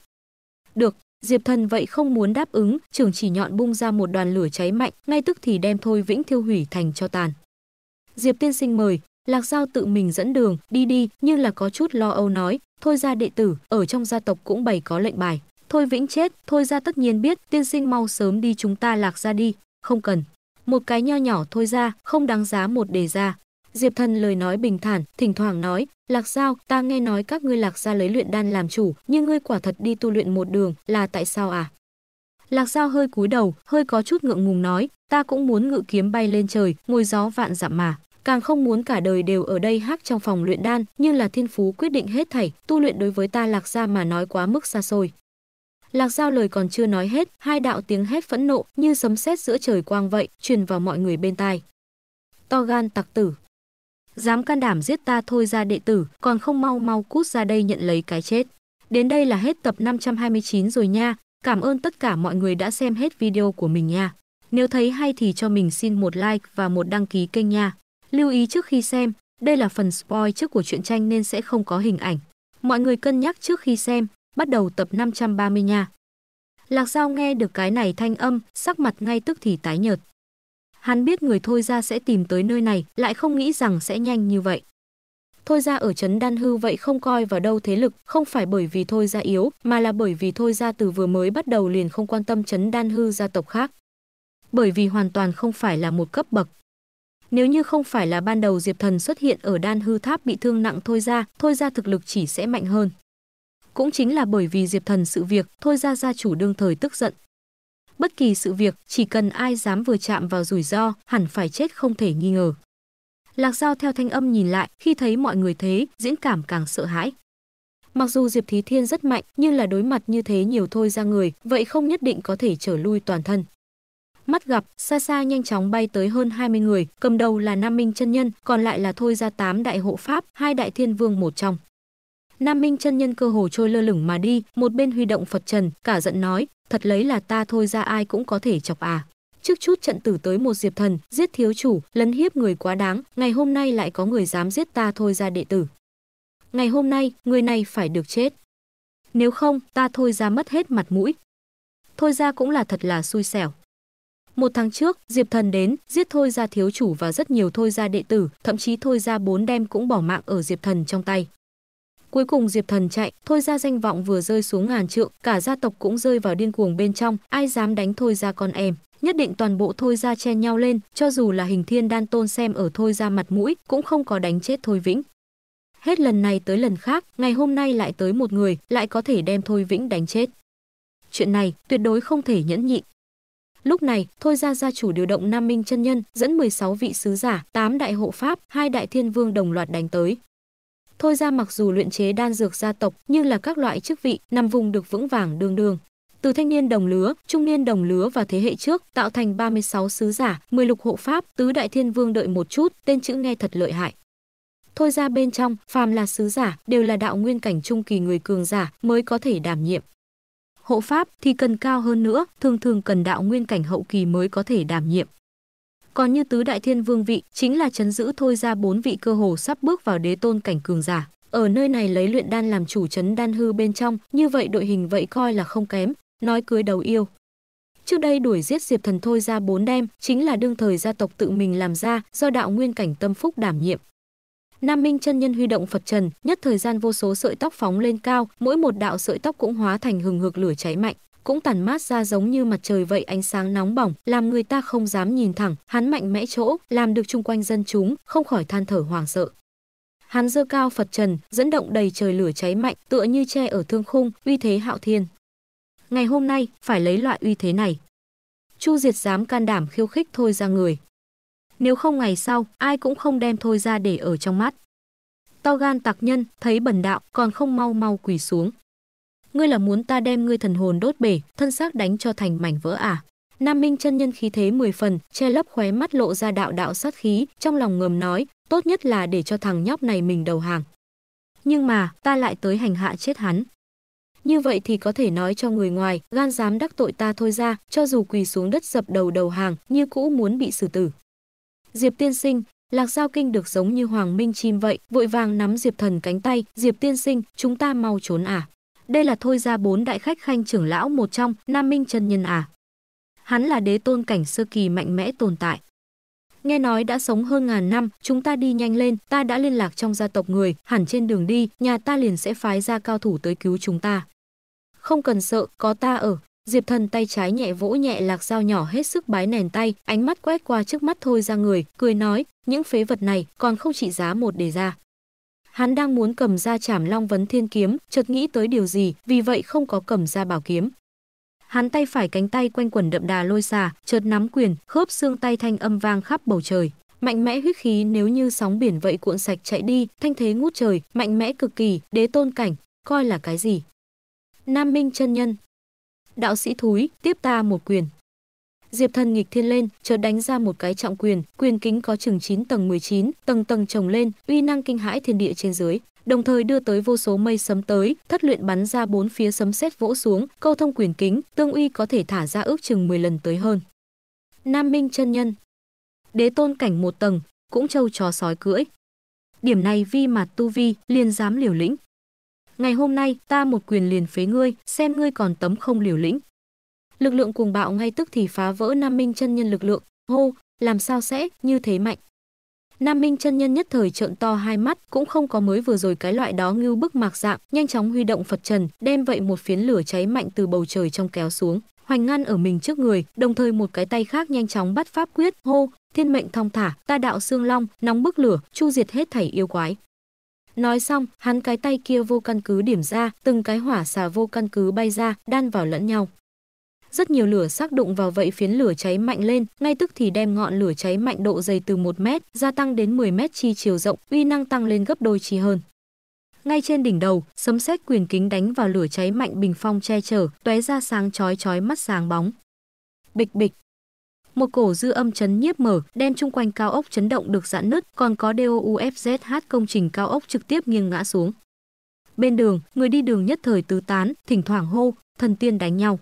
được diệp thần vậy không muốn đáp ứng trưởng chỉ nhọn bung ra một đoàn lửa cháy mạnh ngay tức thì đem thôi vĩnh thiêu hủy thành cho tàn diệp tiên sinh mời lạc giao tự mình dẫn đường đi đi nhưng là có chút lo âu nói thôi ra đệ tử ở trong gia tộc cũng bày có lệnh bài thôi vĩnh chết thôi ra tất nhiên biết tiên sinh mau sớm đi chúng ta lạc ra đi không cần một cái nho nhỏ thôi ra không đáng giá một đề ra Diệp Thần lời nói bình thản, thỉnh thoảng nói, "Lạc Giao, ta nghe nói các ngươi Lạc gia lấy luyện đan làm chủ, nhưng ngươi quả thật đi tu luyện một đường, là tại sao à?" Lạc Giao hơi cúi đầu, hơi có chút ngượng ngùng nói, "Ta cũng muốn ngự kiếm bay lên trời, ngồi gió vạn dặm mà." Càng không muốn cả đời đều ở đây hát trong phòng luyện đan, nhưng là thiên phú quyết định hết thảy, tu luyện đối với ta Lạc gia mà nói quá mức xa xôi. Lạc Giao lời còn chưa nói hết, hai đạo tiếng hét phẫn nộ như sấm sét giữa trời quang vậy, truyền vào mọi người bên tai. To gan tặc tử, Dám can đảm giết ta thôi ra đệ tử, còn không mau mau cút ra đây nhận lấy cái chết. Đến đây là hết tập 529 rồi nha. Cảm ơn tất cả mọi người đã xem hết video của mình nha. Nếu thấy hay thì cho mình xin một like và một đăng ký kênh nha. Lưu ý trước khi xem, đây là phần spoil trước của truyện tranh nên sẽ không có hình ảnh. Mọi người cân nhắc trước khi xem, bắt đầu tập 530 nha. Lạc Giao nghe được cái này thanh âm, sắc mặt ngay tức thì tái nhợt. Hắn biết người Thôi ra sẽ tìm tới nơi này, lại không nghĩ rằng sẽ nhanh như vậy. Thôi ra ở Trấn Đan Hư vậy không coi vào đâu thế lực, không phải bởi vì Thôi ra yếu, mà là bởi vì Thôi ra từ vừa mới bắt đầu liền không quan tâm Trấn Đan Hư gia tộc khác. Bởi vì hoàn toàn không phải là một cấp bậc. Nếu như không phải là ban đầu Diệp Thần xuất hiện ở Đan Hư Tháp bị thương nặng Thôi ra, Thôi ra thực lực chỉ sẽ mạnh hơn. Cũng chính là bởi vì Diệp Thần sự việc, Thôi ra gia chủ đương thời tức giận, Bất kỳ sự việc, chỉ cần ai dám vừa chạm vào rủi ro, hẳn phải chết không thể nghi ngờ. Lạc Giao theo thanh âm nhìn lại, khi thấy mọi người thế, diễn cảm càng sợ hãi. Mặc dù Diệp Thí Thiên rất mạnh, nhưng là đối mặt như thế nhiều thôi ra người, vậy không nhất định có thể trở lui toàn thân. Mắt gặp, xa xa nhanh chóng bay tới hơn 20 người, cầm đầu là Nam Minh chân nhân, còn lại là thôi ra tám đại hộ pháp, hai đại thiên vương một trong. Nam Minh chân nhân cơ hồ trôi lơ lửng mà đi, một bên huy động Phật Trần, cả giận nói, thật lấy là ta thôi ra ai cũng có thể chọc à. Trước chút trận tử tới một diệp thần, giết thiếu chủ, lấn hiếp người quá đáng, ngày hôm nay lại có người dám giết ta thôi ra đệ tử. Ngày hôm nay, người này phải được chết. Nếu không, ta thôi ra mất hết mặt mũi. Thôi ra cũng là thật là xui xẻo. Một tháng trước, Diệp Thần đến, giết thôi ra thiếu chủ và rất nhiều thôi ra đệ tử, thậm chí thôi ra bốn đem cũng bỏ mạng ở Diệp Thần trong tay. Cuối cùng Diệp Thần chạy, thôi ra danh vọng vừa rơi xuống ngàn trượng, cả gia tộc cũng rơi vào điên cuồng bên trong, ai dám đánh thôi ra con em nhất định toàn bộ thôi ra chen nhau lên, cho dù là hình thiên đan tôn xem ở thôi ra mặt mũi, cũng không có đánh chết thôi vĩnh. Hết lần này tới lần khác, ngày hôm nay lại tới một người, lại có thể đem thôi vĩnh đánh chết. Chuyện này tuyệt đối không thể nhẫn nhịn. Lúc này, thôi ra gia chủ điều động Nam Minh chân nhân, dẫn 16 vị sứ giả, 8 đại hộ pháp, hai đại thiên vương đồng loạt đánh tới. Thôi ra mặc dù luyện chế đan dược gia tộc nhưng là các loại chức vị nằm vùng được vững vàng đương đương. Từ thanh niên đồng lứa, trung niên đồng lứa và thế hệ trước tạo thành 36 sứ giả, 10 lục hộ pháp, tứ đại thiên vương đợi một chút, tên chữ nghe thật lợi hại. Thôi ra bên trong, phàm là sứ giả, đều là đạo nguyên cảnh trung kỳ người cường giả mới có thể đảm nhiệm. Hộ pháp thì cần cao hơn nữa, thường thường cần đạo nguyên cảnh hậu kỳ mới có thể đảm nhiệm còn như tứ đại thiên vương vị chính là chấn giữ thôi ra bốn vị cơ hồ sắp bước vào đế tôn cảnh cường giả ở nơi này lấy luyện đan làm chủ chấn đan hư bên trong như vậy đội hình vậy coi là không kém nói cưới đầu yêu trước đây đuổi giết diệp thần thôi ra bốn đem chính là đương thời gia tộc tự mình làm ra do đạo nguyên cảnh tâm phúc đảm nhiệm Nam Minh chân nhân huy động Phật Trần, nhất thời gian vô số sợi tóc phóng lên cao, mỗi một đạo sợi tóc cũng hóa thành hừng hực lửa cháy mạnh cũng tản mát ra giống như mặt trời vậy ánh sáng nóng bỏng, làm người ta không dám nhìn thẳng, hắn mạnh mẽ chỗ, làm được chung quanh dân chúng, không khỏi than thở hoảng sợ. Hắn dơ cao Phật trần, dẫn động đầy trời lửa cháy mạnh, tựa như che ở thương khung, uy thế hạo thiên. Ngày hôm nay, phải lấy loại uy thế này. Chu Diệt dám can đảm khiêu khích thôi ra người. Nếu không ngày sau, ai cũng không đem thôi ra để ở trong mắt. To gan tặc nhân, thấy bẩn đạo, còn không mau mau quỳ xuống ngươi là muốn ta đem ngươi thần hồn đốt bể, thân xác đánh cho thành mảnh vỡ à? Nam Minh chân nhân khí thế 10 phần, che lấp khóe mắt lộ ra đạo đạo sát khí, trong lòng ngầm nói, tốt nhất là để cho thằng nhóc này mình đầu hàng. Nhưng mà, ta lại tới hành hạ chết hắn. Như vậy thì có thể nói cho người ngoài, gan dám đắc tội ta thôi ra, cho dù quỳ xuống đất dập đầu đầu hàng, như cũ muốn bị xử tử. Diệp tiên sinh, Lạc Giao Kinh được giống như Hoàng Minh chim vậy, vội vàng nắm Diệp Thần cánh tay, Diệp tiên sinh, chúng ta mau trốn à. Đây là thôi ra bốn đại khách khanh trưởng lão một trong, Nam Minh chân Nhân à. Hắn là đế tôn cảnh sơ kỳ mạnh mẽ tồn tại. Nghe nói đã sống hơn ngàn năm, chúng ta đi nhanh lên, ta đã liên lạc trong gia tộc người, hẳn trên đường đi, nhà ta liền sẽ phái ra cao thủ tới cứu chúng ta. Không cần sợ, có ta ở. Diệp thần tay trái nhẹ vỗ nhẹ lạc dao nhỏ hết sức bái nền tay, ánh mắt quét qua trước mắt thôi ra người, cười nói, những phế vật này còn không trị giá một đề ra. Hắn đang muốn cầm ra chảm long vấn thiên kiếm, chợt nghĩ tới điều gì, vì vậy không có cầm ra bảo kiếm. Hắn tay phải cánh tay quanh quần đậm đà lôi xà, chợt nắm quyền, khớp xương tay thanh âm vang khắp bầu trời. Mạnh mẽ huyết khí nếu như sóng biển vậy cuộn sạch chạy đi, thanh thế ngút trời, mạnh mẽ cực kỳ, đế tôn cảnh, coi là cái gì? Nam Minh chân nhân. Đạo sĩ thúi, tiếp ta một quyền. Diệp Thần nghịch thiên lên, chợt đánh ra một cái trọng quyền, quyền kính có chừng 9 tầng 19, tầng tầng chồng lên, uy năng kinh hãi thiên địa trên dưới, đồng thời đưa tới vô số mây sấm tới, thất luyện bắn ra bốn phía sấm sét vỗ xuống, câu thông quyền kính, tương uy có thể thả ra ước chừng 10 lần tới hơn. Nam Minh chân nhân, đế tôn cảnh một tầng, cũng trâu chó sói cưỡi. Điểm này vi mặt tu vi, liền dám liều lĩnh. Ngày hôm nay, ta một quyền liền phế ngươi, xem ngươi còn tấm không liều lĩnh lực lượng cuồng bạo ngay tức thì phá vỡ Nam Minh chân nhân lực lượng, hô, làm sao sẽ như thế mạnh. Nam Minh chân nhân nhất thời trợn to hai mắt, cũng không có mới vừa rồi cái loại đó ngưu bức mạc dạng, nhanh chóng huy động Phật Trần, đem vậy một phiến lửa cháy mạnh từ bầu trời trong kéo xuống, hoành ngăn ở mình trước người, đồng thời một cái tay khác nhanh chóng bắt pháp quyết, hô, thiên mệnh thong thả, ta đạo xương long, nóng bức lửa, chu diệt hết thảy yêu quái. Nói xong, hắn cái tay kia vô căn cứ điểm ra, từng cái hỏa xà vô căn cứ bay ra, đan vào lẫn nhau. Rất nhiều lửa xác đụng vào vậy phiến lửa cháy mạnh lên, ngay tức thì đem ngọn lửa cháy mạnh độ dày từ 1 mét gia tăng đến 10 mét chi chiều rộng, uy năng tăng lên gấp đôi chi hơn. Ngay trên đỉnh đầu, sấm sét quyền kính đánh vào lửa cháy mạnh bình phong che chở, tóe ra sáng chói chói mắt sáng bóng. Bịch bịch. Một cổ dư âm chấn nhiếp mở, đem chung quanh cao ốc chấn động được giãn nứt, còn có DOUFZH công trình cao ốc trực tiếp nghiêng ngã xuống. Bên đường, người đi đường nhất thời tứ tán, thỉnh thoảng hô, thần tiên đánh nhau.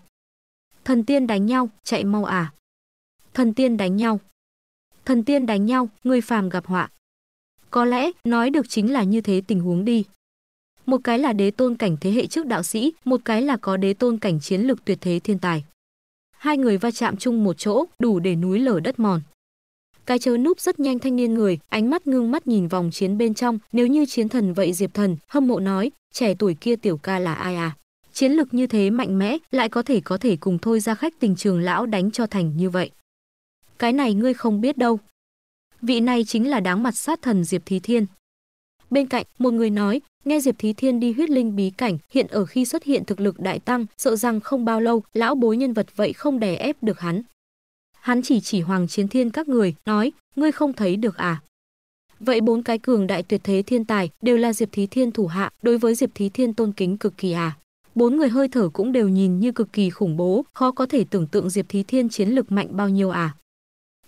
Thần tiên đánh nhau, chạy mau à. Thần tiên đánh nhau. Thần tiên đánh nhau, người phàm gặp họa. Có lẽ, nói được chính là như thế tình huống đi. Một cái là đế tôn cảnh thế hệ trước đạo sĩ, một cái là có đế tôn cảnh chiến lực tuyệt thế thiên tài. Hai người va chạm chung một chỗ, đủ để núi lở đất mòn. Cái chớ núp rất nhanh thanh niên người, ánh mắt ngưng mắt nhìn vòng chiến bên trong, nếu như chiến thần vậy Diệp Thần, hâm mộ nói, trẻ tuổi kia tiểu ca là ai à? Chiến lực như thế mạnh mẽ, lại có thể có thể cùng thôi ra khách tình trường lão đánh cho thành như vậy. Cái này ngươi không biết đâu. Vị này chính là đáng mặt sát thần Diệp Thí Thiên. Bên cạnh, một người nói, nghe Diệp Thí Thiên đi huyết linh bí cảnh, hiện ở khi xuất hiện thực lực đại tăng, sợ rằng không bao lâu, lão bối nhân vật vậy không đè ép được hắn. Hắn chỉ chỉ Hoàng Chiến Thiên các người, nói, ngươi không thấy được à? Vậy bốn cái cường đại tuyệt thế thiên tài đều là Diệp Thí Thiên thủ hạ, đối với Diệp Thí Thiên tôn kính cực kỳ à? bốn người hơi thở cũng đều nhìn như cực kỳ khủng bố, khó có thể tưởng tượng Diệp Thí Thiên chiến lực mạnh bao nhiêu à.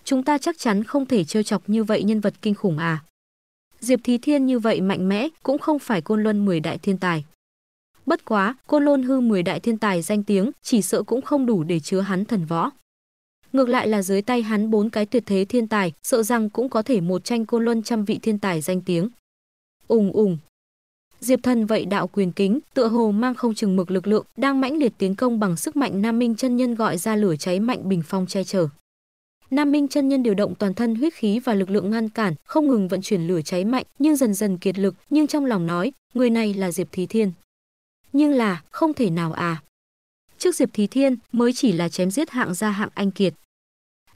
Chúng ta chắc chắn không thể trêu chọc như vậy nhân vật kinh khủng à. Diệp Thí Thiên như vậy mạnh mẽ cũng không phải côn luân 10 đại thiên tài. Bất quá, côn luân hư 10 đại thiên tài danh tiếng chỉ sợ cũng không đủ để chứa hắn thần võ. Ngược lại là dưới tay hắn bốn cái tuyệt thế thiên tài, sợ rằng cũng có thể một tranh côn luân trăm vị thiên tài danh tiếng. Ùng ùng, Diệp Thần vậy đạo quyền kính, tựa hồ mang không chừng mực lực lượng, đang mãnh liệt tiến công bằng sức mạnh Nam Minh chân nhân gọi ra lửa cháy mạnh bình phong che chở. Nam Minh chân nhân điều động toàn thân huyết khí và lực lượng ngăn cản, không ngừng vận chuyển lửa cháy mạnh, nhưng dần dần kiệt lực, nhưng trong lòng nói, người này là Diệp Thí Thiên. Nhưng là, không thể nào à. Trước Diệp Thí Thiên mới chỉ là chém giết hạng gia hạng anh kiệt,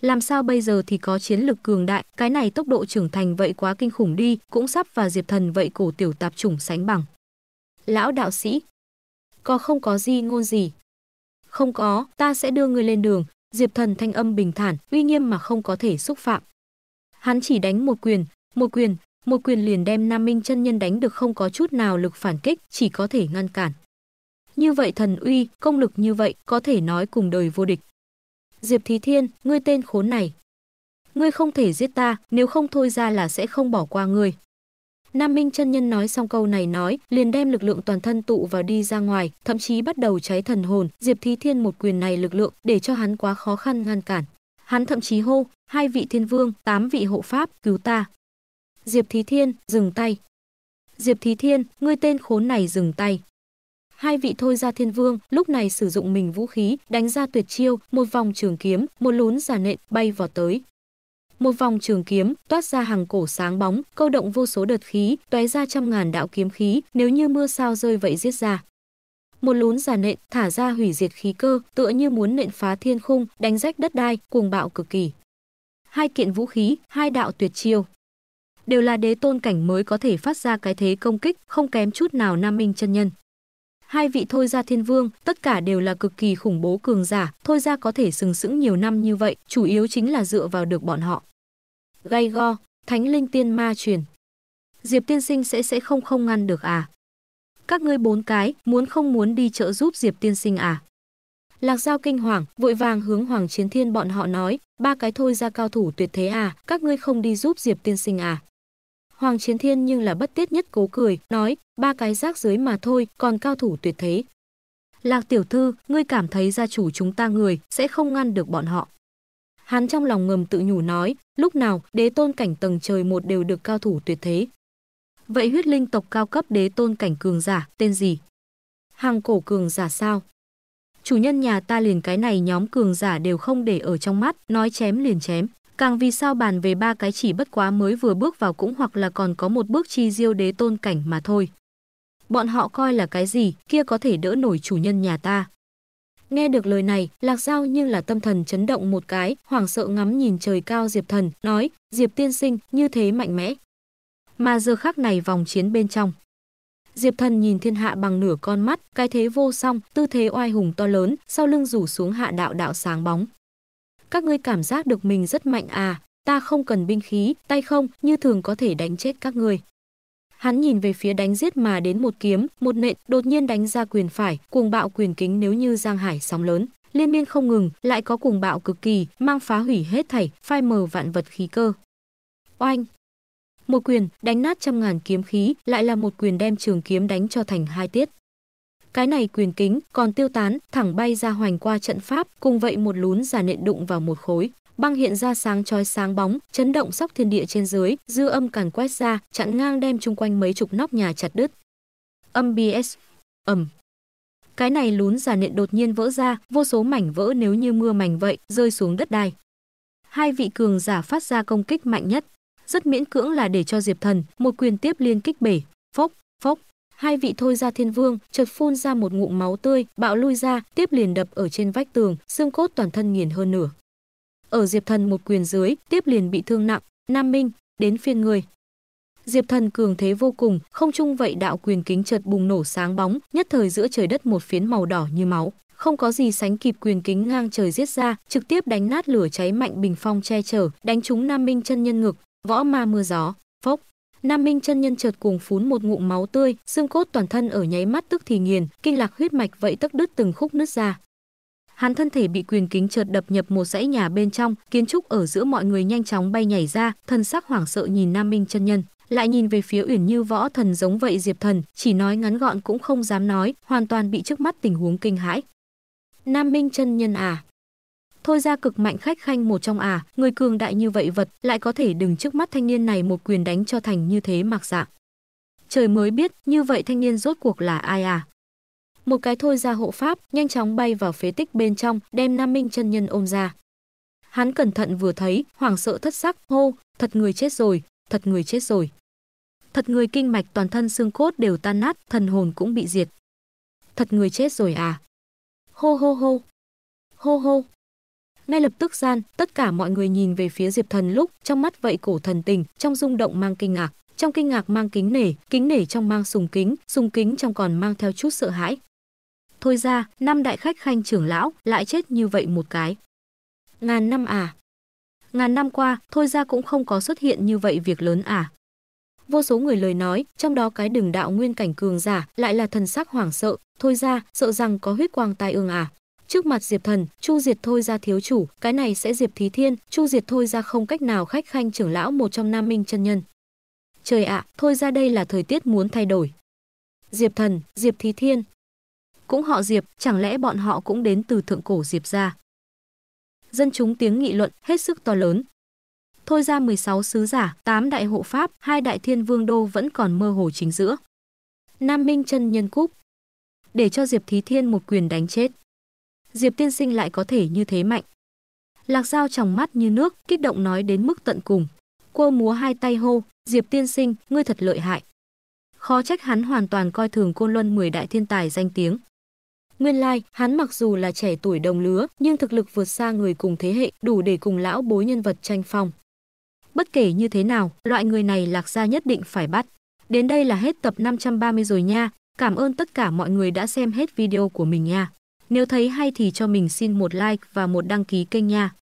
làm sao bây giờ thì có chiến lực cường đại, cái này tốc độ trưởng thành vậy quá kinh khủng đi, cũng sắp và Diệp Thần vậy cổ tiểu tạp chủng sánh bằng. Lão đạo sĩ, có không có gì ngôn gì? Không có, ta sẽ đưa người lên đường, Diệp Thần thanh âm bình thản, uy nghiêm mà không có thể xúc phạm. Hắn chỉ đánh một quyền, một quyền, một quyền liền đem Nam Minh chân nhân đánh được không có chút nào lực phản kích, chỉ có thể ngăn cản. Như vậy thần uy, công lực như vậy, có thể nói cùng đời vô địch. Diệp Thí Thiên, ngươi tên khốn này. Ngươi không thể giết ta, nếu không thôi ra là sẽ không bỏ qua ngươi. Nam Minh chân nhân nói xong câu này nói, liền đem lực lượng toàn thân tụ vào đi ra ngoài, thậm chí bắt đầu cháy thần hồn, Diệp Thí Thiên một quyền này lực lượng để cho hắn quá khó khăn ngăn cản. Hắn thậm chí hô, hai vị thiên vương, tám vị hộ pháp, cứu ta. Diệp Thí Thiên, dừng tay. Diệp Thí Thiên, ngươi tên khốn này dừng tay. Hai vị thôi ra thiên vương lúc này sử dụng mình vũ khí, đánh ra tuyệt chiêu, một vòng trường kiếm, một lún giả nện bay vào tới. Một vòng trường kiếm toát ra hàng cổ sáng bóng, câu động vô số đợt khí, tóe ra trăm ngàn đạo kiếm khí, nếu như mưa sao rơi vậy giết ra. Một lún giả nện thả ra hủy diệt khí cơ, tựa như muốn nện phá thiên khung, đánh rách đất đai, cuồng bạo cực kỳ. Hai kiện vũ khí, hai đạo tuyệt chiêu, đều là đế tôn cảnh mới có thể phát ra cái thế công kích, không kém chút nào Nam Minh chân nhân. Hai vị Thôi Gia Thiên Vương, tất cả đều là cực kỳ khủng bố cường giả, Thôi Gia có thể sừng sững nhiều năm như vậy, chủ yếu chính là dựa vào được bọn họ. Gay go, Thánh Linh Tiên Ma truyền. Diệp Tiên Sinh sẽ sẽ không không ngăn được à? Các ngươi bốn cái, muốn không muốn đi trợ giúp Diệp Tiên Sinh à? Lạc Giao kinh hoàng, vội vàng hướng Hoàng Chiến Thiên bọn họ nói, ba cái thôi ra cao thủ tuyệt thế à, các ngươi không đi giúp Diệp Tiên Sinh à? Hoàng Chiến Thiên nhưng là bất tiết nhất cố cười, nói, ba cái rác dưới mà thôi, còn cao thủ tuyệt thế. Lạc tiểu thư, ngươi cảm thấy gia chủ chúng ta người, sẽ không ngăn được bọn họ. Hắn trong lòng ngầm tự nhủ nói, lúc nào đế tôn cảnh tầng trời một đều được cao thủ tuyệt thế. Vậy huyết linh tộc cao cấp đế tôn cảnh cường giả, tên gì? Hàng cổ cường giả sao? Chủ nhân nhà ta liền cái này nhóm cường giả đều không để ở trong mắt, nói chém liền chém, Càng vì sao bàn về ba cái chỉ bất quá mới vừa bước vào cũng hoặc là còn có một bước chi diêu đế tôn cảnh mà thôi. Bọn họ coi là cái gì kia có thể đỡ nổi chủ nhân nhà ta. Nghe được lời này, Lạc Giao nhưng là tâm thần chấn động một cái, hoảng sợ ngắm nhìn trời cao Diệp Thần, nói, Diệp tiên sinh, như thế mạnh mẽ. Mà giờ khắc này vòng chiến bên trong. Diệp Thần nhìn thiên hạ bằng nửa con mắt, cái thế vô song, tư thế oai hùng to lớn, sau lưng rủ xuống hạ đạo đạo sáng bóng các ngươi cảm giác được mình rất mạnh à, ta không cần binh khí, tay không, như thường có thể đánh chết các ngươi. Hắn nhìn về phía đánh giết mà đến một kiếm, một nện, đột nhiên đánh ra quyền phải, cuồng bạo quyền kính nếu như giang hải sóng lớn, liên miên không ngừng, lại có cuồng bạo cực kỳ, mang phá hủy hết thảy, phai mờ vạn vật khí cơ. Oanh! Một quyền, đánh nát trăm ngàn kiếm khí, lại là một quyền đem trường kiếm đánh cho thành hai tiết, cái này quyền kính còn tiêu tán, thẳng bay ra hoành qua trận pháp, cùng vậy một lún giả nện đụng vào một khối, băng hiện ra sáng chói sáng bóng, chấn động sóc thiên địa trên dưới, dư âm càn quét ra, chặn ngang đem chung quanh mấy chục nóc nhà chặt đứt. Âm BS, ầm. Cái này lún giả nện đột nhiên vỡ ra, vô số mảnh vỡ nếu như mưa mảnh vậy, rơi xuống đất đai. Hai vị cường giả phát ra công kích mạnh nhất, rất miễn cưỡng là để cho Diệp Thần một quyền tiếp liên kích bể, phốc, phốc, Hai vị thôi ra thiên vương chợt phun ra một ngụm máu tươi, bạo lui ra, tiếp liền đập ở trên vách tường, xương cốt toàn thân nghiền hơn nửa. Ở Diệp Thần một quyền dưới, tiếp liền bị thương nặng, Nam Minh, đến phiên người. Diệp Thần cường thế vô cùng, không trung vậy đạo quyền kính chợt bùng nổ sáng bóng, nhất thời giữa trời đất một phiến màu đỏ như máu, không có gì sánh kịp quyền kính ngang trời giết ra, trực tiếp đánh nát lửa cháy mạnh bình phong che chở, đánh trúng Nam Minh chân nhân ngực, võ ma mưa gió, phốc. Nam Minh chân nhân chợt cuồng phún một ngụm máu tươi, xương cốt toàn thân ở nháy mắt tức thì nghiền, kinh lạc huyết mạch vậy tấc đứt từng khúc nứt ra. Hắn thân thể bị quyền kính chợt đập nhập một dãy nhà bên trong, kiến trúc ở giữa mọi người nhanh chóng bay nhảy ra, thân sắc hoảng sợ nhìn Nam Minh chân nhân, lại nhìn về phía Uyển Như võ thần giống vậy Diệp thần, chỉ nói ngắn gọn cũng không dám nói, hoàn toàn bị trước mắt tình huống kinh hãi. Nam Minh chân nhân à, thôi ra cực mạnh khách khanh một trong à, người cường đại như vậy vật, lại có thể đừng trước mắt thanh niên này một quyền đánh cho thành như thế mặc dạng. Trời mới biết, như vậy thanh niên rốt cuộc là ai à? Một cái thôi ra hộ pháp, nhanh chóng bay vào phế tích bên trong, đem Nam Minh chân nhân ôm ra. Hắn cẩn thận vừa thấy, hoảng sợ thất sắc, hô, thật người chết rồi, thật người chết rồi. Thật người kinh mạch toàn thân xương cốt đều tan nát, thần hồn cũng bị diệt. Thật người chết rồi à? Hô hô hô. Hô hô. Ngay lập tức gian, tất cả mọi người nhìn về phía Diệp Thần lúc trong mắt vậy cổ thần tình, trong rung động mang kinh ngạc, trong kinh ngạc mang kính nể, kính nể trong mang sùng kính, sùng kính trong còn mang theo chút sợ hãi. Thôi ra, năm đại khách khanh trưởng lão lại chết như vậy một cái. Ngàn năm à? Ngàn năm qua, thôi ra cũng không có xuất hiện như vậy việc lớn à? Vô số người lời nói, trong đó cái đường đạo nguyên cảnh cường giả lại là thần sắc hoảng sợ, thôi ra, sợ rằng có huyết quang tai ương à? trước mặt diệp thần chu diệt thôi ra thiếu chủ cái này sẽ diệp thí thiên chu diệt thôi ra không cách nào khách khanh trưởng lão một trong nam minh chân nhân trời ạ thôi ra đây là thời tiết muốn thay đổi diệp thần diệp thí thiên cũng họ diệp chẳng lẽ bọn họ cũng đến từ thượng cổ diệp ra dân chúng tiếng nghị luận hết sức to lớn thôi ra 16 sứ giả, 8 đại hộ pháp, hai đại thiên vương đô vẫn còn mơ hồ chính giữa. Nam Minh chân nhân cúp. Để cho Diệp Thí Thiên một quyền đánh chết. Diệp tiên sinh lại có thể như thế mạnh. Lạc Giao trong mắt như nước, kích động nói đến mức tận cùng. Cô múa hai tay hô, Diệp tiên sinh, ngươi thật lợi hại. Khó trách hắn hoàn toàn coi thường côn luân 10 đại thiên tài danh tiếng. Nguyên lai, like, hắn mặc dù là trẻ tuổi đồng lứa, nhưng thực lực vượt xa người cùng thế hệ, đủ để cùng lão bối nhân vật tranh phong. Bất kể như thế nào, loại người này Lạc Gia nhất định phải bắt. Đến đây là hết tập 530 rồi nha. Cảm ơn tất cả mọi người đã xem hết video của mình nha. Nếu thấy hay thì cho mình xin một like và một đăng ký kênh nha.